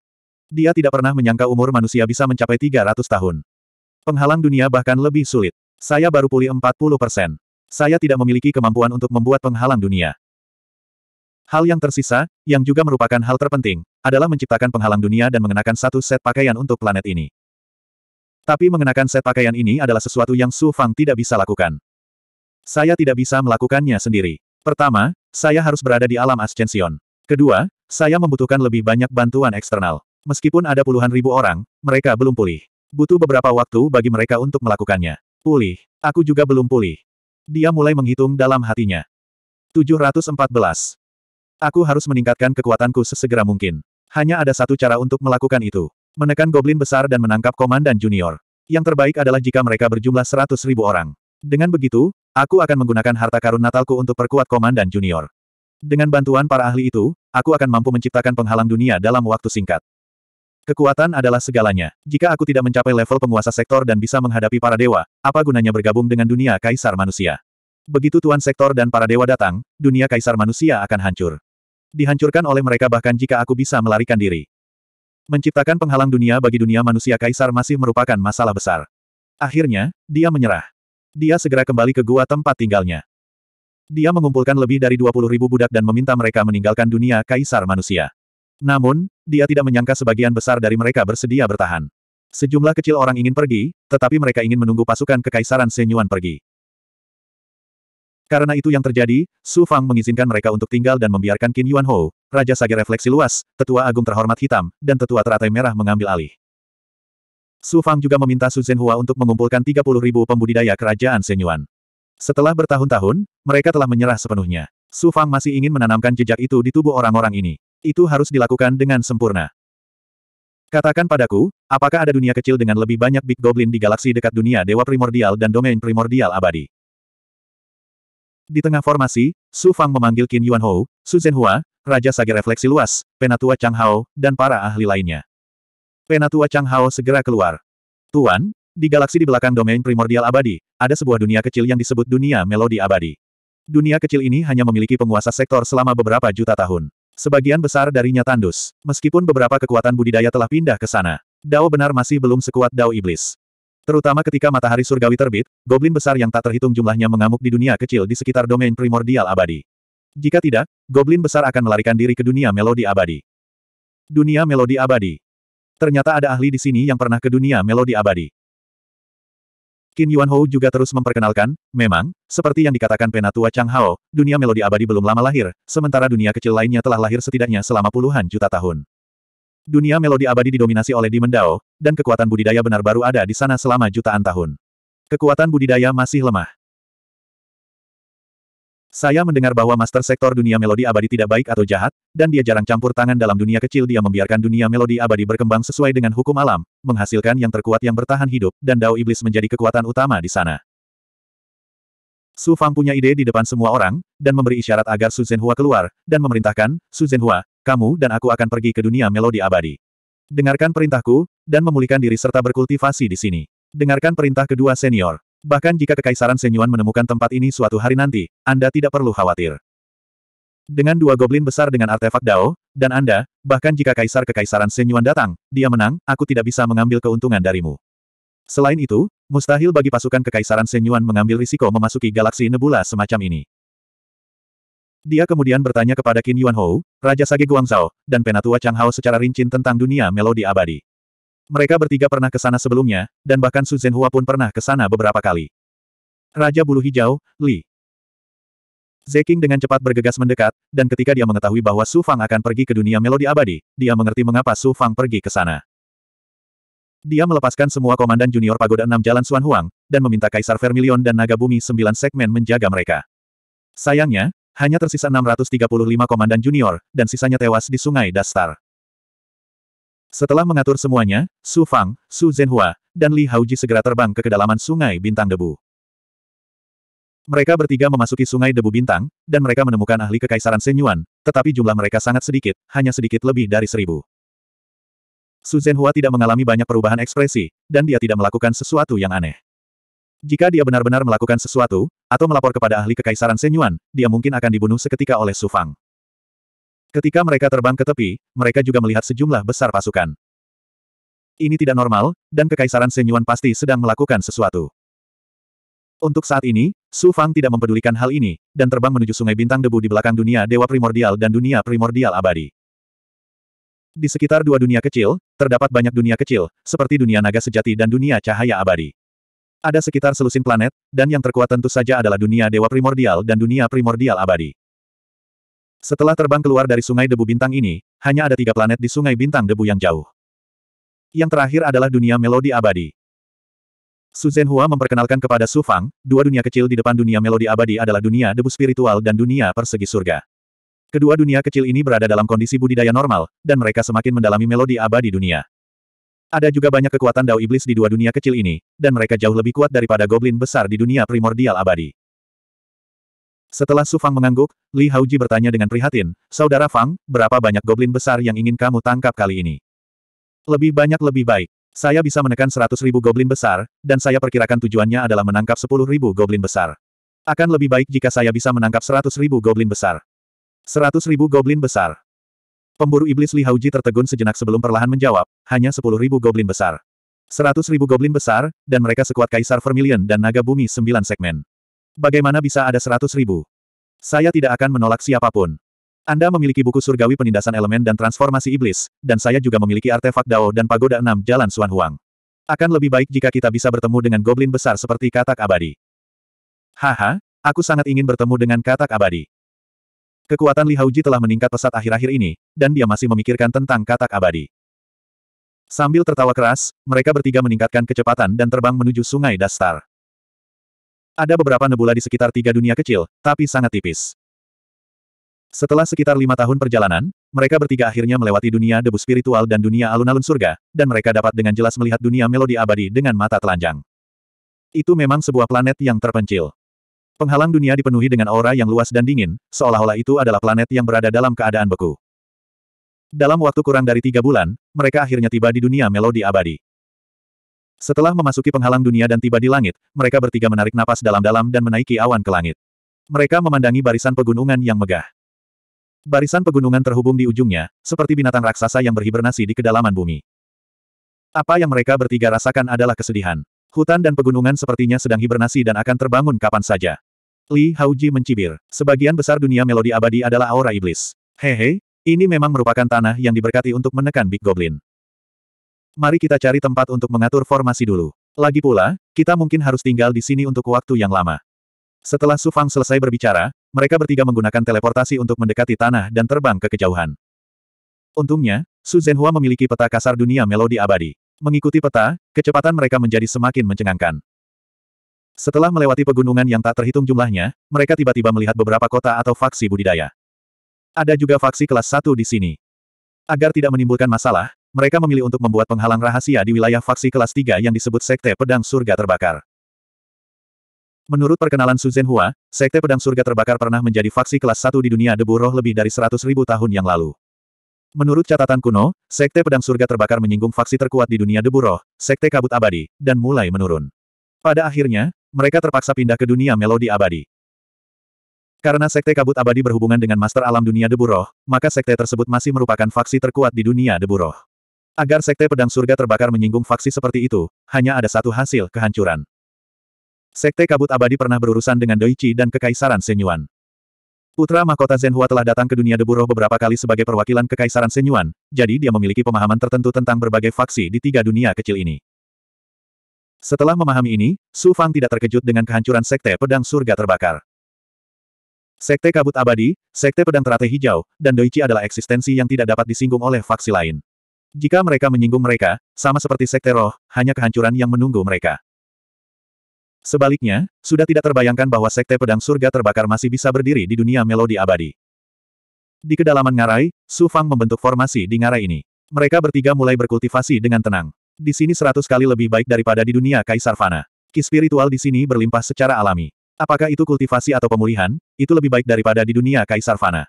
Dia tidak pernah menyangka umur manusia bisa mencapai 300 tahun. Penghalang dunia bahkan lebih sulit. Saya baru pulih 40 persen. Saya tidak memiliki kemampuan untuk membuat penghalang dunia. Hal yang tersisa, yang juga merupakan hal terpenting, adalah menciptakan penghalang dunia dan mengenakan satu set pakaian untuk planet ini. Tapi mengenakan set pakaian ini adalah sesuatu yang Su Fang tidak bisa lakukan. Saya tidak bisa melakukannya sendiri. Pertama, saya harus berada di alam ascension. Kedua, saya membutuhkan lebih banyak bantuan eksternal. Meskipun ada puluhan ribu orang, mereka belum pulih. Butuh beberapa waktu bagi mereka untuk melakukannya. Pulih. Aku juga belum pulih. Dia mulai menghitung dalam hatinya. 714. Aku harus meningkatkan kekuatanku sesegera mungkin. Hanya ada satu cara untuk melakukan itu. Menekan goblin besar dan menangkap komandan junior. Yang terbaik adalah jika mereka berjumlah 100 ribu orang. Dengan begitu, aku akan menggunakan harta karun Natalku untuk perkuat komandan junior. Dengan bantuan para ahli itu, aku akan mampu menciptakan penghalang dunia dalam waktu singkat. Kekuatan adalah segalanya. Jika aku tidak mencapai level penguasa sektor dan bisa menghadapi para dewa, apa gunanya bergabung dengan dunia kaisar manusia? Begitu tuan sektor dan para dewa datang, dunia kaisar manusia akan hancur. Dihancurkan oleh mereka bahkan jika aku bisa melarikan diri. Menciptakan penghalang dunia bagi dunia manusia kaisar masih merupakan masalah besar. Akhirnya, dia menyerah. Dia segera kembali ke gua tempat tinggalnya. Dia mengumpulkan lebih dari 20 ribu budak dan meminta mereka meninggalkan dunia kaisar manusia. Namun, dia tidak menyangka sebagian besar dari mereka bersedia bertahan. Sejumlah kecil orang ingin pergi, tetapi mereka ingin menunggu pasukan kekaisaran Senyuan pergi. Karena itu yang terjadi, Su Fang mengizinkan mereka untuk tinggal dan membiarkan Qin Yuan Ho, Raja Sage Refleksi Luas, Tetua Agung Terhormat Hitam, dan Tetua Teratai Merah mengambil alih. Su Fang juga meminta Su Zhenhua untuk mengumpulkan 30 ribu pembudidaya kerajaan Senyuan. Setelah bertahun-tahun, mereka telah menyerah sepenuhnya. Su Fang masih ingin menanamkan jejak itu di tubuh orang-orang ini itu harus dilakukan dengan sempurna. Katakan padaku, apakah ada dunia kecil dengan lebih banyak Big Goblin di galaksi dekat dunia Dewa Primordial dan Domain Primordial Abadi? Di tengah formasi, Su Fang memanggil Qin Yuanhou, Su Zhenhua, Raja Sage Refleksi Luas, Penatua Chang Hao, dan para ahli lainnya. Penatua Chang Hao segera keluar. Tuan, di galaksi di belakang domain primordial abadi, ada sebuah dunia kecil yang disebut dunia melodi abadi. Dunia kecil ini hanya memiliki penguasa sektor selama beberapa juta tahun. Sebagian besar darinya tandus, meskipun beberapa kekuatan budidaya telah pindah ke sana. Dao benar masih belum sekuat Dao Iblis. Terutama ketika matahari surgawi terbit, goblin besar yang tak terhitung jumlahnya mengamuk di dunia kecil di sekitar domain primordial abadi. Jika tidak, goblin besar akan melarikan diri ke dunia melodi abadi. Dunia melodi abadi. Ternyata ada ahli di sini yang pernah ke dunia melodi abadi. Qin Yuanhou juga terus memperkenalkan, memang, seperti yang dikatakan penatua Chang Hao, dunia melodi abadi belum lama lahir, sementara dunia kecil lainnya telah lahir setidaknya selama puluhan juta tahun. Dunia melodi abadi didominasi oleh Dimendao, dan kekuatan budidaya benar baru ada di sana selama jutaan tahun. Kekuatan budidaya masih lemah. Saya mendengar bahwa master sektor dunia melodi abadi tidak baik atau jahat, dan dia jarang campur tangan dalam dunia kecil dia membiarkan dunia melodi abadi berkembang sesuai dengan hukum alam, menghasilkan yang terkuat yang bertahan hidup, dan dao iblis menjadi kekuatan utama di sana. Su Fang punya ide di depan semua orang, dan memberi isyarat agar Su Zhenhua keluar, dan memerintahkan, Su Zhenhua, kamu dan aku akan pergi ke dunia melodi abadi. Dengarkan perintahku, dan memulihkan diri serta berkultivasi di sini. Dengarkan perintah kedua senior. Bahkan jika Kekaisaran Senyuan menemukan tempat ini suatu hari nanti, Anda tidak perlu khawatir. Dengan dua goblin besar dengan artefak Dao, dan Anda, bahkan jika Kaisar Kekaisaran Senyuan datang, dia menang, aku tidak bisa mengambil keuntungan darimu. Selain itu, mustahil bagi pasukan Kekaisaran Senyuan mengambil risiko memasuki galaksi nebula semacam ini. Dia kemudian bertanya kepada Qin Yuanhou, Raja Sage Guangzhou, dan Penatua Chang Hao secara rinci tentang dunia melodi abadi. Mereka bertiga pernah ke sana sebelumnya, dan bahkan Su Zhenhua pun pernah ke sana beberapa kali. Raja Bulu Hijau, Li. Zeking dengan cepat bergegas mendekat, dan ketika dia mengetahui bahwa Su Fang akan pergi ke dunia melodi abadi, dia mengerti mengapa Su Fang pergi ke sana. Dia melepaskan semua komandan junior pagoda enam jalan Suan Huang, dan meminta Kaisar Vermilion dan Naga Bumi sembilan segmen menjaga mereka. Sayangnya, hanya tersisa 635 komandan junior, dan sisanya tewas di sungai Dastar. Setelah mengatur semuanya, Su Fang, Su Zhenhua, dan Li Haoji segera terbang ke kedalaman sungai Bintang Debu. Mereka bertiga memasuki sungai Debu Bintang, dan mereka menemukan ahli kekaisaran Senyuan, tetapi jumlah mereka sangat sedikit, hanya sedikit lebih dari seribu. Su Zhenhua tidak mengalami banyak perubahan ekspresi, dan dia tidak melakukan sesuatu yang aneh. Jika dia benar-benar melakukan sesuatu, atau melapor kepada ahli kekaisaran Senyuan, dia mungkin akan dibunuh seketika oleh Su Fang. Ketika mereka terbang ke tepi, mereka juga melihat sejumlah besar pasukan. Ini tidak normal, dan Kekaisaran Senyuan pasti sedang melakukan sesuatu. Untuk saat ini, Su Fang tidak mempedulikan hal ini, dan terbang menuju sungai bintang debu di belakang dunia dewa primordial dan dunia primordial abadi. Di sekitar dua dunia kecil, terdapat banyak dunia kecil, seperti dunia naga sejati dan dunia cahaya abadi. Ada sekitar selusin planet, dan yang terkuat tentu saja adalah dunia dewa primordial dan dunia primordial abadi. Setelah terbang keluar dari sungai debu bintang ini, hanya ada tiga planet di sungai bintang debu yang jauh. Yang terakhir adalah dunia melodi abadi. Su Zhenhua memperkenalkan kepada Su Fang, dua dunia kecil di depan dunia melodi abadi adalah dunia debu spiritual dan dunia persegi surga. Kedua dunia kecil ini berada dalam kondisi budidaya normal, dan mereka semakin mendalami melodi abadi dunia. Ada juga banyak kekuatan dao iblis di dua dunia kecil ini, dan mereka jauh lebih kuat daripada goblin besar di dunia primordial abadi. Setelah Su Fang mengangguk, Li Hauji bertanya dengan prihatin, Saudara Fang, berapa banyak goblin besar yang ingin kamu tangkap kali ini? Lebih banyak lebih baik. Saya bisa menekan seratus goblin besar, dan saya perkirakan tujuannya adalah menangkap sepuluh goblin besar. Akan lebih baik jika saya bisa menangkap seratus goblin besar. Seratus goblin besar. Pemburu iblis Li Hauji tertegun sejenak sebelum perlahan menjawab, hanya sepuluh goblin besar. Seratus goblin besar, dan mereka sekuat kaisar vermilion dan naga bumi sembilan segmen. Bagaimana bisa ada seratus ribu? Saya tidak akan menolak siapapun. Anda memiliki buku surgawi penindasan elemen dan transformasi iblis, dan saya juga memiliki artefak Dao dan Pagoda Enam Jalan Suan Huang. Akan lebih baik jika kita bisa bertemu dengan goblin besar seperti katak abadi. Haha, aku sangat ingin bertemu dengan katak abadi. Kekuatan Li Hauji telah meningkat pesat akhir-akhir ini, dan dia masih memikirkan tentang katak abadi. Sambil tertawa keras, mereka bertiga meningkatkan kecepatan dan terbang menuju sungai Dastar. Ada beberapa nebula di sekitar tiga dunia kecil, tapi sangat tipis. Setelah sekitar lima tahun perjalanan, mereka bertiga akhirnya melewati dunia debu spiritual dan dunia alun-alun surga, dan mereka dapat dengan jelas melihat dunia melodi abadi dengan mata telanjang. Itu memang sebuah planet yang terpencil. Penghalang dunia dipenuhi dengan aura yang luas dan dingin, seolah-olah itu adalah planet yang berada dalam keadaan beku. Dalam waktu kurang dari tiga bulan, mereka akhirnya tiba di dunia melodi abadi. Setelah memasuki penghalang dunia dan tiba di langit, mereka bertiga menarik napas dalam-dalam dan menaiki awan ke langit. Mereka memandangi barisan pegunungan yang megah. Barisan pegunungan terhubung di ujungnya, seperti binatang raksasa yang berhibernasi di kedalaman bumi. Apa yang mereka bertiga rasakan adalah kesedihan. Hutan dan pegunungan sepertinya sedang hibernasi dan akan terbangun kapan saja. Li Hauji mencibir. Sebagian besar dunia melodi abadi adalah aura iblis. Hehe, ini memang merupakan tanah yang diberkati untuk menekan Big Goblin. Mari kita cari tempat untuk mengatur formasi dulu. Lagi pula, kita mungkin harus tinggal di sini untuk waktu yang lama. Setelah Su Fang selesai berbicara, mereka bertiga menggunakan teleportasi untuk mendekati tanah dan terbang ke kejauhan. Untungnya, Su Zhenhua memiliki peta kasar dunia melodi abadi. Mengikuti peta, kecepatan mereka menjadi semakin mencengangkan. Setelah melewati pegunungan yang tak terhitung jumlahnya, mereka tiba-tiba melihat beberapa kota atau faksi budidaya. Ada juga faksi kelas 1 di sini. Agar tidak menimbulkan masalah, mereka memilih untuk membuat penghalang rahasia di wilayah faksi kelas 3 yang disebut Sekte Pedang Surga Terbakar. Menurut perkenalan Suzen Hua, Sekte Pedang Surga Terbakar pernah menjadi faksi kelas 1 di dunia debu roh lebih dari 100 ribu tahun yang lalu. Menurut catatan kuno, Sekte Pedang Surga Terbakar menyinggung faksi terkuat di dunia debu roh, Sekte Kabut Abadi, dan mulai menurun. Pada akhirnya, mereka terpaksa pindah ke dunia melodi abadi. Karena Sekte Kabut Abadi berhubungan dengan Master Alam Dunia Debu Roh, maka Sekte tersebut masih merupakan faksi terkuat di dunia Debu Roh. Agar Sekte Pedang Surga terbakar menyinggung faksi seperti itu, hanya ada satu hasil kehancuran. Sekte Kabut Abadi pernah berurusan dengan Doichi dan Kekaisaran Senyuan. Putra mahkota Zenhua telah datang ke dunia deburoh beberapa kali sebagai perwakilan Kekaisaran Senyuan, jadi dia memiliki pemahaman tertentu tentang berbagai faksi di tiga dunia kecil ini. Setelah memahami ini, Su Fang tidak terkejut dengan kehancuran Sekte Pedang Surga terbakar. Sekte Kabut Abadi, Sekte Pedang Teratai Hijau, dan Doichi adalah eksistensi yang tidak dapat disinggung oleh faksi lain. Jika mereka menyinggung mereka, sama seperti sekte roh, hanya kehancuran yang menunggu mereka. Sebaliknya, sudah tidak terbayangkan bahwa sekte pedang surga terbakar masih bisa berdiri di dunia melodi abadi. Di kedalaman ngarai, Su Fang membentuk formasi di ngarai ini. Mereka bertiga mulai berkultivasi dengan tenang. Di sini seratus kali lebih baik daripada di dunia Kaisar Fana. Ki spiritual di sini berlimpah secara alami. Apakah itu kultivasi atau pemulihan, itu lebih baik daripada di dunia Kaisar Fana.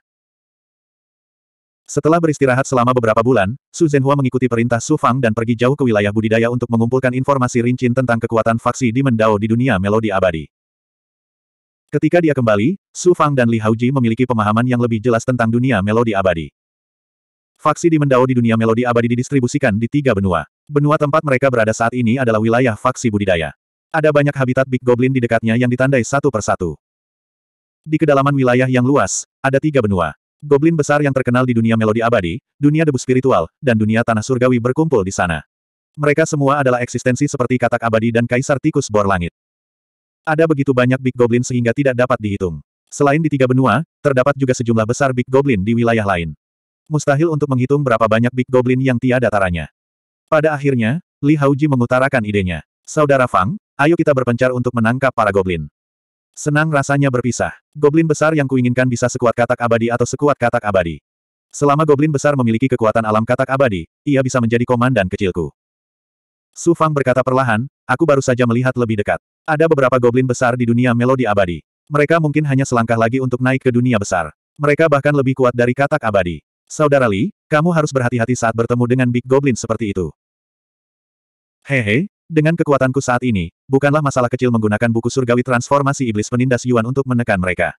Setelah beristirahat selama beberapa bulan, Su Zhenhua mengikuti perintah Su Fang dan pergi jauh ke wilayah budidaya untuk mengumpulkan informasi rinci tentang kekuatan faksi di Mendao di dunia melodi abadi. Ketika dia kembali, Su Fang dan Li Haoji memiliki pemahaman yang lebih jelas tentang dunia melodi abadi. Faksi di Mendao di dunia melodi abadi didistribusikan di tiga benua. Benua tempat mereka berada saat ini adalah wilayah faksi budidaya. Ada banyak habitat Big Goblin di dekatnya yang ditandai satu persatu. Di kedalaman wilayah yang luas, ada tiga benua. Goblin besar yang terkenal di dunia melodi abadi, dunia debu spiritual, dan dunia tanah surgawi berkumpul di sana. Mereka semua adalah eksistensi seperti katak abadi dan kaisar tikus bor langit. Ada begitu banyak Big Goblin sehingga tidak dapat dihitung. Selain di tiga benua, terdapat juga sejumlah besar Big Goblin di wilayah lain. Mustahil untuk menghitung berapa banyak Big Goblin yang tiada taranya. Pada akhirnya, Li Hauji mengutarakan idenya. Saudara Fang, ayo kita berpencar untuk menangkap para Goblin. Senang rasanya berpisah. Goblin besar yang kuinginkan bisa sekuat katak abadi atau sekuat katak abadi. Selama goblin besar memiliki kekuatan alam katak abadi, ia bisa menjadi komandan kecilku. Su Fang berkata perlahan, aku baru saja melihat lebih dekat. Ada beberapa goblin besar di dunia melodi abadi. Mereka mungkin hanya selangkah lagi untuk naik ke dunia besar. Mereka bahkan lebih kuat dari katak abadi. Saudara Li, kamu harus berhati-hati saat bertemu dengan Big Goblin seperti itu. Hehe, dengan kekuatanku saat ini, bukanlah masalah kecil menggunakan buku surgawi transformasi iblis penindas Yuan untuk menekan mereka.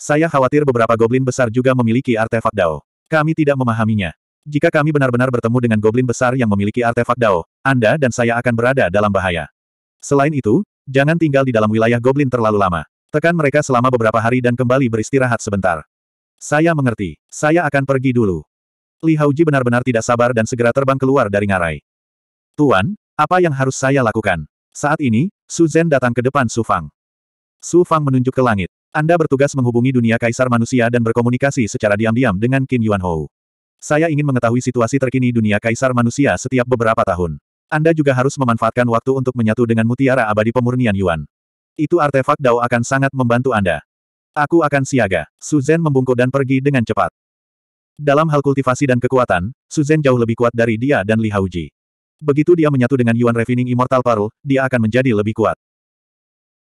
Saya khawatir beberapa goblin besar juga memiliki artefak Dao. Kami tidak memahaminya. Jika kami benar-benar bertemu dengan goblin besar yang memiliki artefak Dao, Anda dan saya akan berada dalam bahaya. Selain itu, jangan tinggal di dalam wilayah goblin terlalu lama. Tekan mereka selama beberapa hari dan kembali beristirahat sebentar. Saya mengerti. Saya akan pergi dulu. Li Hauji benar-benar tidak sabar dan segera terbang keluar dari ngarai. Tuan, apa yang harus saya lakukan? Saat ini, Su Zhen datang ke depan Su Fang. Su Fang menunjuk ke langit. Anda bertugas menghubungi dunia kaisar manusia dan berkomunikasi secara diam-diam dengan Qin Yuanhou. Saya ingin mengetahui situasi terkini dunia kaisar manusia setiap beberapa tahun. Anda juga harus memanfaatkan waktu untuk menyatu dengan mutiara abadi pemurnian Yuan. Itu artefak Dao akan sangat membantu Anda. Aku akan siaga. Zhen membungkuk dan pergi dengan cepat. Dalam hal kultivasi dan kekuatan, Zhen jauh lebih kuat dari dia dan Li Hauji. Begitu dia menyatu dengan Yuan Refining Immortal Paru, dia akan menjadi lebih kuat.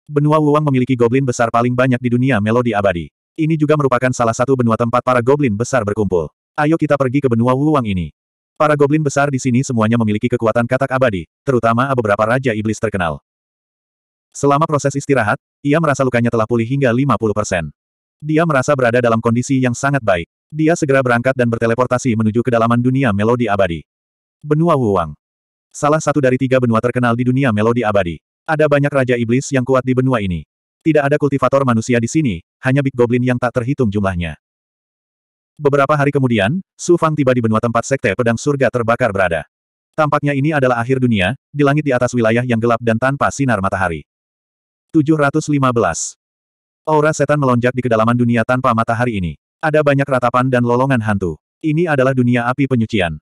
Benua Wuang memiliki goblin besar paling banyak di dunia melodi abadi. Ini juga merupakan salah satu benua tempat para goblin besar berkumpul. Ayo kita pergi ke benua Wuang ini. Para goblin besar di sini semuanya memiliki kekuatan katak abadi, terutama beberapa raja iblis terkenal. Selama proses istirahat, ia merasa lukanya telah pulih hingga 50%. Dia merasa berada dalam kondisi yang sangat baik. Dia segera berangkat dan berteleportasi menuju kedalaman dunia melodi abadi. Benua Wuang. Salah satu dari tiga benua terkenal di dunia melodi abadi. Ada banyak raja iblis yang kuat di benua ini. Tidak ada kultivator manusia di sini, hanya Big Goblin yang tak terhitung jumlahnya. Beberapa hari kemudian, Su Fang tiba di benua tempat sekte pedang surga terbakar berada. Tampaknya ini adalah akhir dunia, di langit di atas wilayah yang gelap dan tanpa sinar matahari. 715. Aura setan melonjak di kedalaman dunia tanpa matahari ini. Ada banyak ratapan dan lolongan hantu. Ini adalah dunia api penyucian.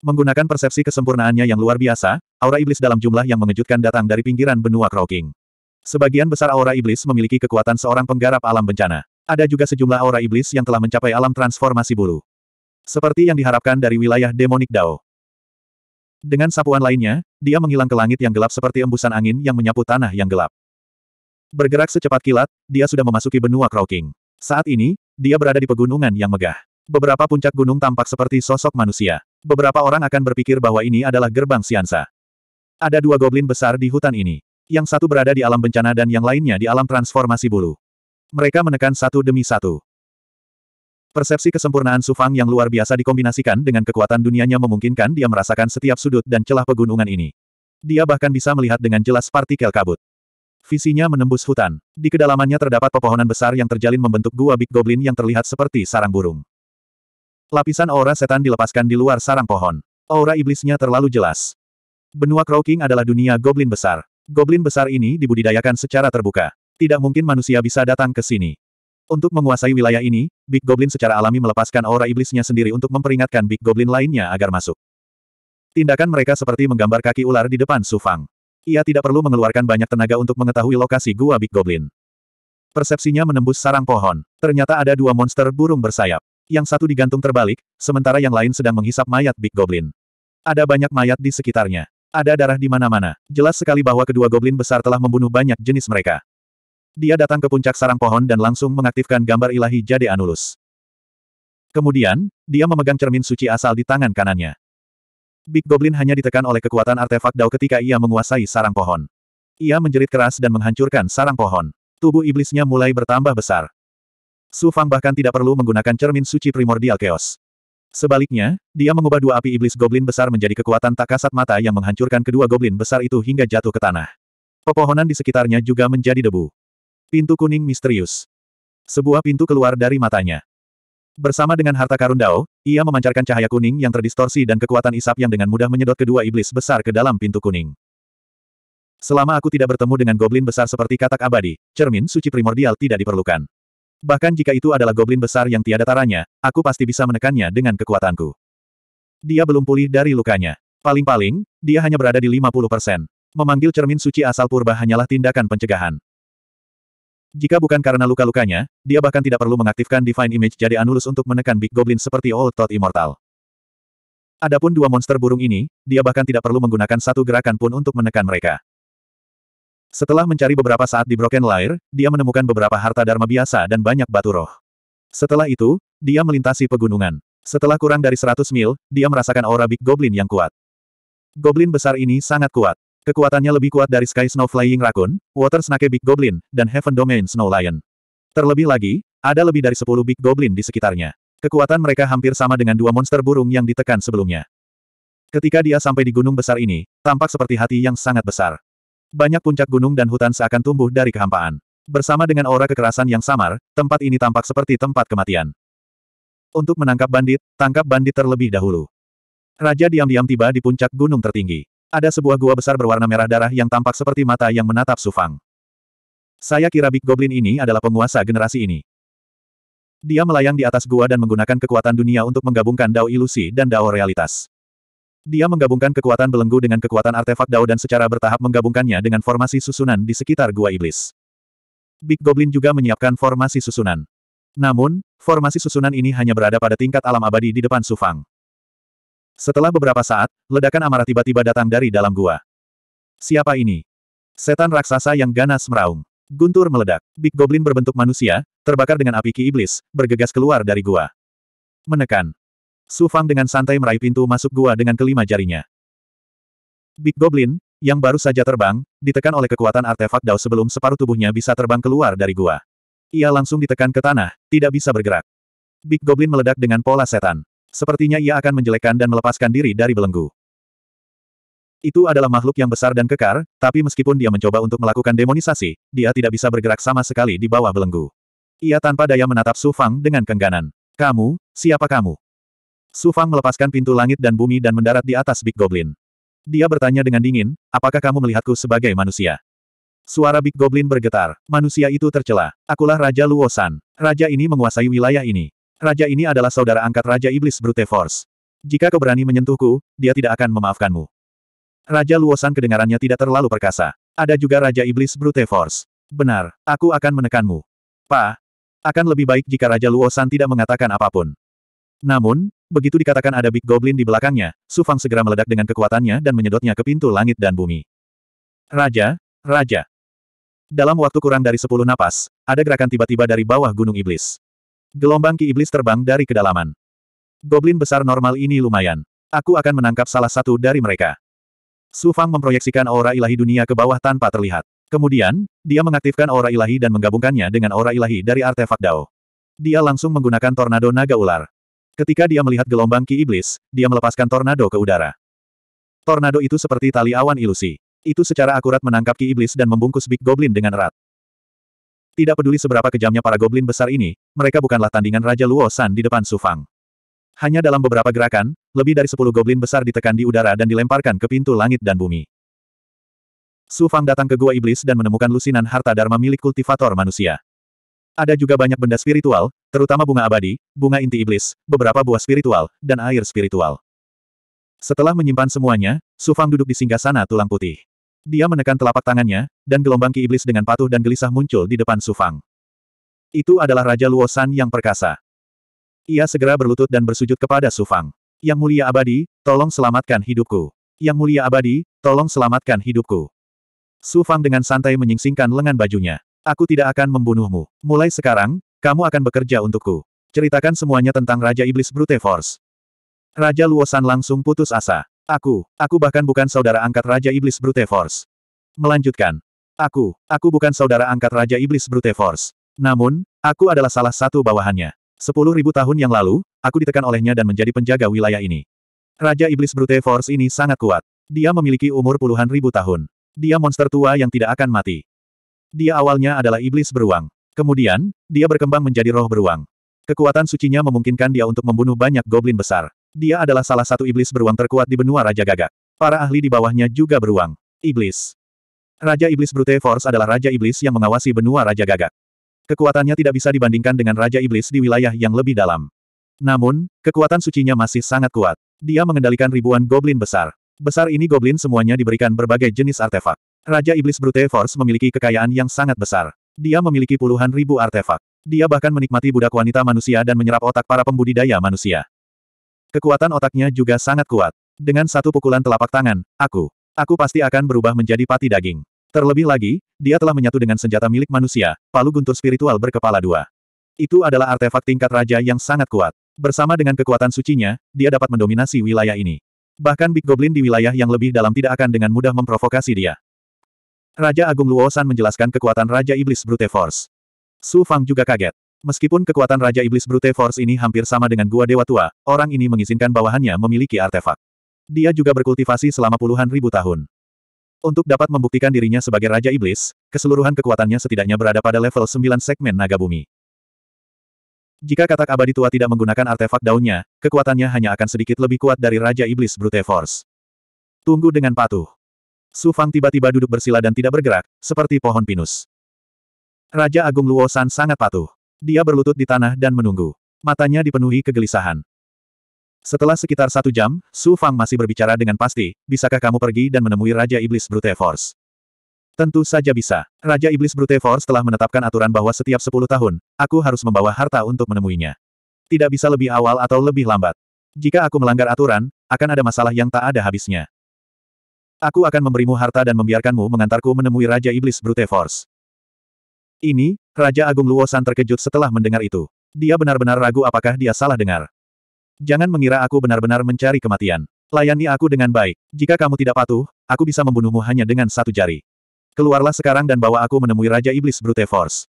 Menggunakan persepsi kesempurnaannya yang luar biasa, aura iblis dalam jumlah yang mengejutkan datang dari pinggiran benua Kroking. Sebagian besar aura iblis memiliki kekuatan seorang penggarap alam bencana. Ada juga sejumlah aura iblis yang telah mencapai alam transformasi bulu. Seperti yang diharapkan dari wilayah demonik Dao. Dengan sapuan lainnya, dia menghilang ke langit yang gelap seperti embusan angin yang menyapu tanah yang gelap. Bergerak secepat kilat, dia sudah memasuki benua Kroking. Saat ini, dia berada di pegunungan yang megah. Beberapa puncak gunung tampak seperti sosok manusia. Beberapa orang akan berpikir bahwa ini adalah gerbang Siansa. Ada dua goblin besar di hutan ini. Yang satu berada di alam bencana dan yang lainnya di alam transformasi bulu. Mereka menekan satu demi satu. Persepsi kesempurnaan Sufang yang luar biasa dikombinasikan dengan kekuatan dunianya memungkinkan dia merasakan setiap sudut dan celah pegunungan ini. Dia bahkan bisa melihat dengan jelas partikel kabut. Visinya menembus hutan. Di kedalamannya terdapat pepohonan besar yang terjalin membentuk gua Big Goblin yang terlihat seperti sarang burung. Lapisan aura setan dilepaskan di luar sarang pohon. Aura iblisnya terlalu jelas. Benua Crow adalah dunia goblin besar. Goblin besar ini dibudidayakan secara terbuka. Tidak mungkin manusia bisa datang ke sini. Untuk menguasai wilayah ini, Big Goblin secara alami melepaskan aura iblisnya sendiri untuk memperingatkan Big Goblin lainnya agar masuk. Tindakan mereka seperti menggambar kaki ular di depan Sufang. Ia tidak perlu mengeluarkan banyak tenaga untuk mengetahui lokasi gua Big Goblin. Persepsinya menembus sarang pohon. Ternyata ada dua monster burung bersayap yang satu digantung terbalik, sementara yang lain sedang menghisap mayat Big Goblin. Ada banyak mayat di sekitarnya. Ada darah di mana-mana. Jelas sekali bahwa kedua goblin besar telah membunuh banyak jenis mereka. Dia datang ke puncak sarang pohon dan langsung mengaktifkan gambar ilahi Jade Anulus. Kemudian, dia memegang cermin suci asal di tangan kanannya. Big Goblin hanya ditekan oleh kekuatan artefak Dao ketika ia menguasai sarang pohon. Ia menjerit keras dan menghancurkan sarang pohon. Tubuh iblisnya mulai bertambah besar. Su Fang bahkan tidak perlu menggunakan cermin suci primordial chaos. Sebaliknya, dia mengubah dua api iblis goblin besar menjadi kekuatan tak kasat mata yang menghancurkan kedua goblin besar itu hingga jatuh ke tanah. Pepohonan di sekitarnya juga menjadi debu. Pintu kuning misterius. Sebuah pintu keluar dari matanya. Bersama dengan harta karun Dao, ia memancarkan cahaya kuning yang terdistorsi dan kekuatan isap yang dengan mudah menyedot kedua iblis besar ke dalam pintu kuning. Selama aku tidak bertemu dengan goblin besar seperti katak abadi, cermin suci primordial tidak diperlukan. Bahkan jika itu adalah goblin besar yang tiada taranya, aku pasti bisa menekannya dengan kekuatanku. Dia belum pulih dari lukanya. Paling-paling, dia hanya berada di 50%. Memanggil cermin suci asal purba hanyalah tindakan pencegahan. Jika bukan karena luka-lukanya, dia bahkan tidak perlu mengaktifkan Divine Image jadi Anulus untuk menekan Big Goblin seperti Old Todd Immortal. Adapun dua monster burung ini, dia bahkan tidak perlu menggunakan satu gerakan pun untuk menekan mereka. Setelah mencari beberapa saat di Broken Lair, dia menemukan beberapa harta dharma biasa dan banyak batu roh. Setelah itu, dia melintasi pegunungan. Setelah kurang dari 100 mil, dia merasakan aura Big Goblin yang kuat. Goblin besar ini sangat kuat. Kekuatannya lebih kuat dari Sky Snow Flying Raccoon, Water Snake Big Goblin, dan Heaven Domain Snow Lion. Terlebih lagi, ada lebih dari 10 Big Goblin di sekitarnya. Kekuatan mereka hampir sama dengan dua monster burung yang ditekan sebelumnya. Ketika dia sampai di gunung besar ini, tampak seperti hati yang sangat besar. Banyak puncak gunung dan hutan seakan tumbuh dari kehampaan. Bersama dengan aura kekerasan yang samar, tempat ini tampak seperti tempat kematian. Untuk menangkap bandit, tangkap bandit terlebih dahulu. Raja diam-diam tiba di puncak gunung tertinggi. Ada sebuah gua besar berwarna merah darah yang tampak seperti mata yang menatap Sufang. Saya kira Big Goblin ini adalah penguasa generasi ini. Dia melayang di atas gua dan menggunakan kekuatan dunia untuk menggabungkan dao ilusi dan dao realitas. Dia menggabungkan kekuatan belenggu dengan kekuatan artefak Dao dan secara bertahap menggabungkannya dengan formasi susunan di sekitar Gua Iblis. Big Goblin juga menyiapkan formasi susunan. Namun, formasi susunan ini hanya berada pada tingkat alam abadi di depan Sufang. Setelah beberapa saat, ledakan amarah tiba-tiba datang dari dalam gua. Siapa ini? Setan raksasa yang ganas meraung. Guntur meledak. Big Goblin berbentuk manusia, terbakar dengan api ki iblis, bergegas keluar dari gua. Menekan. Su Fang dengan santai meraih pintu masuk gua dengan kelima jarinya. Big Goblin, yang baru saja terbang, ditekan oleh kekuatan artefak Dao sebelum separuh tubuhnya bisa terbang keluar dari gua. Ia langsung ditekan ke tanah, tidak bisa bergerak. Big Goblin meledak dengan pola setan. Sepertinya ia akan menjelekkan dan melepaskan diri dari belenggu. Itu adalah makhluk yang besar dan kekar, tapi meskipun dia mencoba untuk melakukan demonisasi, dia tidak bisa bergerak sama sekali di bawah belenggu. Ia tanpa daya menatap Su Fang dengan kengganan. Kamu, siapa kamu? Su Fang melepaskan pintu langit dan bumi dan mendarat di atas Big Goblin. Dia bertanya dengan dingin, apakah kamu melihatku sebagai manusia? Suara Big Goblin bergetar, manusia itu tercela. Akulah Raja Luosan. Raja ini menguasai wilayah ini. Raja ini adalah saudara angkat Raja Iblis Brute Force. Jika kau berani menyentuhku, dia tidak akan memaafkanmu. Raja Luosan kedengarannya tidak terlalu perkasa. Ada juga Raja Iblis Brute Force. Benar, aku akan menekanmu. Pa, akan lebih baik jika Raja Luosan tidak mengatakan apapun. Namun, begitu dikatakan ada Big Goblin di belakangnya, Su Fang segera meledak dengan kekuatannya dan menyedotnya ke pintu langit dan bumi. Raja, Raja. Dalam waktu kurang dari sepuluh napas, ada gerakan tiba-tiba dari bawah Gunung Iblis. Gelombang Ki Iblis terbang dari kedalaman. Goblin besar normal ini lumayan. Aku akan menangkap salah satu dari mereka. Su Fang memproyeksikan aura ilahi dunia ke bawah tanpa terlihat. Kemudian, dia mengaktifkan aura ilahi dan menggabungkannya dengan aura ilahi dari artefak Dao. Dia langsung menggunakan tornado naga ular. Ketika dia melihat gelombang ki iblis, dia melepaskan tornado ke udara. Tornado itu seperti tali awan ilusi. Itu secara akurat menangkap ki iblis dan membungkus Big Goblin dengan erat. Tidak peduli seberapa kejamnya para goblin besar ini, mereka bukanlah tandingan Raja Luo San di depan Sufang. Hanya dalam beberapa gerakan, lebih dari sepuluh goblin besar ditekan di udara dan dilemparkan ke pintu langit dan bumi. Sufang datang ke Gua Iblis dan menemukan lusinan harta dharma milik kultivator manusia. Ada juga banyak benda spiritual, terutama bunga abadi, bunga inti iblis, beberapa buah spiritual, dan air spiritual. Setelah menyimpan semuanya, Sufang duduk di singgah sana tulang putih. Dia menekan telapak tangannya, dan gelombang ki iblis dengan patuh dan gelisah muncul di depan Sufang. Itu adalah Raja Luosan yang perkasa. Ia segera berlutut dan bersujud kepada Sufang. Yang mulia abadi, tolong selamatkan hidupku. Yang mulia abadi, tolong selamatkan hidupku. Sufang dengan santai menyingsingkan lengan bajunya. Aku tidak akan membunuhmu. Mulai sekarang, kamu akan bekerja untukku. Ceritakan semuanya tentang Raja Iblis Brute Force. Raja Luosan langsung putus asa. Aku, aku bahkan bukan saudara angkat Raja Iblis Brute Force. Melanjutkan. Aku, aku bukan saudara angkat Raja Iblis Brute Force. Namun, aku adalah salah satu bawahannya. Sepuluh ribu tahun yang lalu, aku ditekan olehnya dan menjadi penjaga wilayah ini. Raja Iblis Brute Force ini sangat kuat. Dia memiliki umur puluhan ribu tahun. Dia monster tua yang tidak akan mati. Dia awalnya adalah iblis beruang. Kemudian, dia berkembang menjadi roh beruang. Kekuatan sucinya memungkinkan dia untuk membunuh banyak goblin besar. Dia adalah salah satu iblis beruang terkuat di benua Raja Gagak. Para ahli di bawahnya juga beruang. Iblis. Raja Iblis Brute Force adalah Raja Iblis yang mengawasi benua Raja Gagak. Kekuatannya tidak bisa dibandingkan dengan Raja Iblis di wilayah yang lebih dalam. Namun, kekuatan sucinya masih sangat kuat. Dia mengendalikan ribuan goblin besar. Besar ini goblin semuanya diberikan berbagai jenis artefak. Raja Iblis Brute Force memiliki kekayaan yang sangat besar. Dia memiliki puluhan ribu artefak. Dia bahkan menikmati budak wanita manusia dan menyerap otak para pembudidaya manusia. Kekuatan otaknya juga sangat kuat. Dengan satu pukulan telapak tangan, aku, aku pasti akan berubah menjadi pati daging. Terlebih lagi, dia telah menyatu dengan senjata milik manusia, palu guntur spiritual berkepala dua. Itu adalah artefak tingkat raja yang sangat kuat. Bersama dengan kekuatan sucinya, dia dapat mendominasi wilayah ini. Bahkan Big Goblin di wilayah yang lebih dalam tidak akan dengan mudah memprovokasi dia. Raja Agung Luosan menjelaskan kekuatan Raja Iblis Brute Force. Su Fang juga kaget. Meskipun kekuatan Raja Iblis Brute Force ini hampir sama dengan Gua Dewa Tua, orang ini mengizinkan bawahannya memiliki artefak. Dia juga berkultivasi selama puluhan ribu tahun. Untuk dapat membuktikan dirinya sebagai Raja Iblis, keseluruhan kekuatannya setidaknya berada pada level 9 segmen naga bumi. Jika katak abadi tua tidak menggunakan artefak daunnya, kekuatannya hanya akan sedikit lebih kuat dari Raja Iblis Brute Force. Tunggu dengan patuh. Su Fang tiba-tiba duduk bersila dan tidak bergerak, seperti pohon pinus. Raja Agung Luosan sangat patuh. Dia berlutut di tanah dan menunggu. Matanya dipenuhi kegelisahan. Setelah sekitar satu jam, Su Fang masih berbicara dengan pasti, bisakah kamu pergi dan menemui Raja Iblis Brute Force? Tentu saja bisa. Raja Iblis Brute Force telah menetapkan aturan bahwa setiap sepuluh tahun, aku harus membawa harta untuk menemuinya. Tidak bisa lebih awal atau lebih lambat. Jika aku melanggar aturan, akan ada masalah yang tak ada habisnya. Aku akan memberimu harta dan membiarkanmu mengantarku menemui Raja Iblis Brute Force. Ini, Raja Agung Luosan terkejut setelah mendengar itu. Dia benar-benar ragu apakah dia salah dengar. Jangan mengira aku benar-benar mencari kematian. Layani aku dengan baik. Jika kamu tidak patuh, aku bisa membunuhmu hanya dengan satu jari. Keluarlah sekarang dan bawa aku menemui Raja Iblis Brute Force.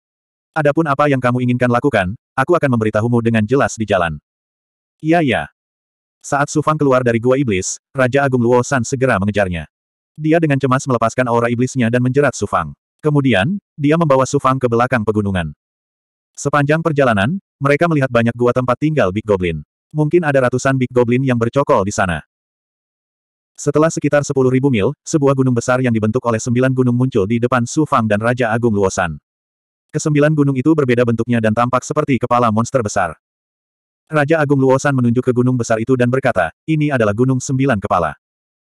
Adapun apa yang kamu inginkan lakukan, aku akan memberitahumu dengan jelas di jalan. Iya ya. Saat Sufang keluar dari Gua Iblis, Raja Agung Luosan segera mengejarnya. Dia dengan cemas melepaskan aura iblisnya dan menjerat Sufang. Kemudian, dia membawa Sufang ke belakang pegunungan. Sepanjang perjalanan, mereka melihat banyak gua tempat tinggal Big Goblin. Mungkin ada ratusan Big Goblin yang bercokol di sana. Setelah sekitar 10.000 mil, sebuah gunung besar yang dibentuk oleh sembilan gunung muncul di depan Sufang dan Raja Agung Luosan. Kesembilan gunung itu berbeda bentuknya dan tampak seperti kepala monster besar. Raja Agung Luosan menunjuk ke gunung besar itu dan berkata, ini adalah gunung sembilan kepala.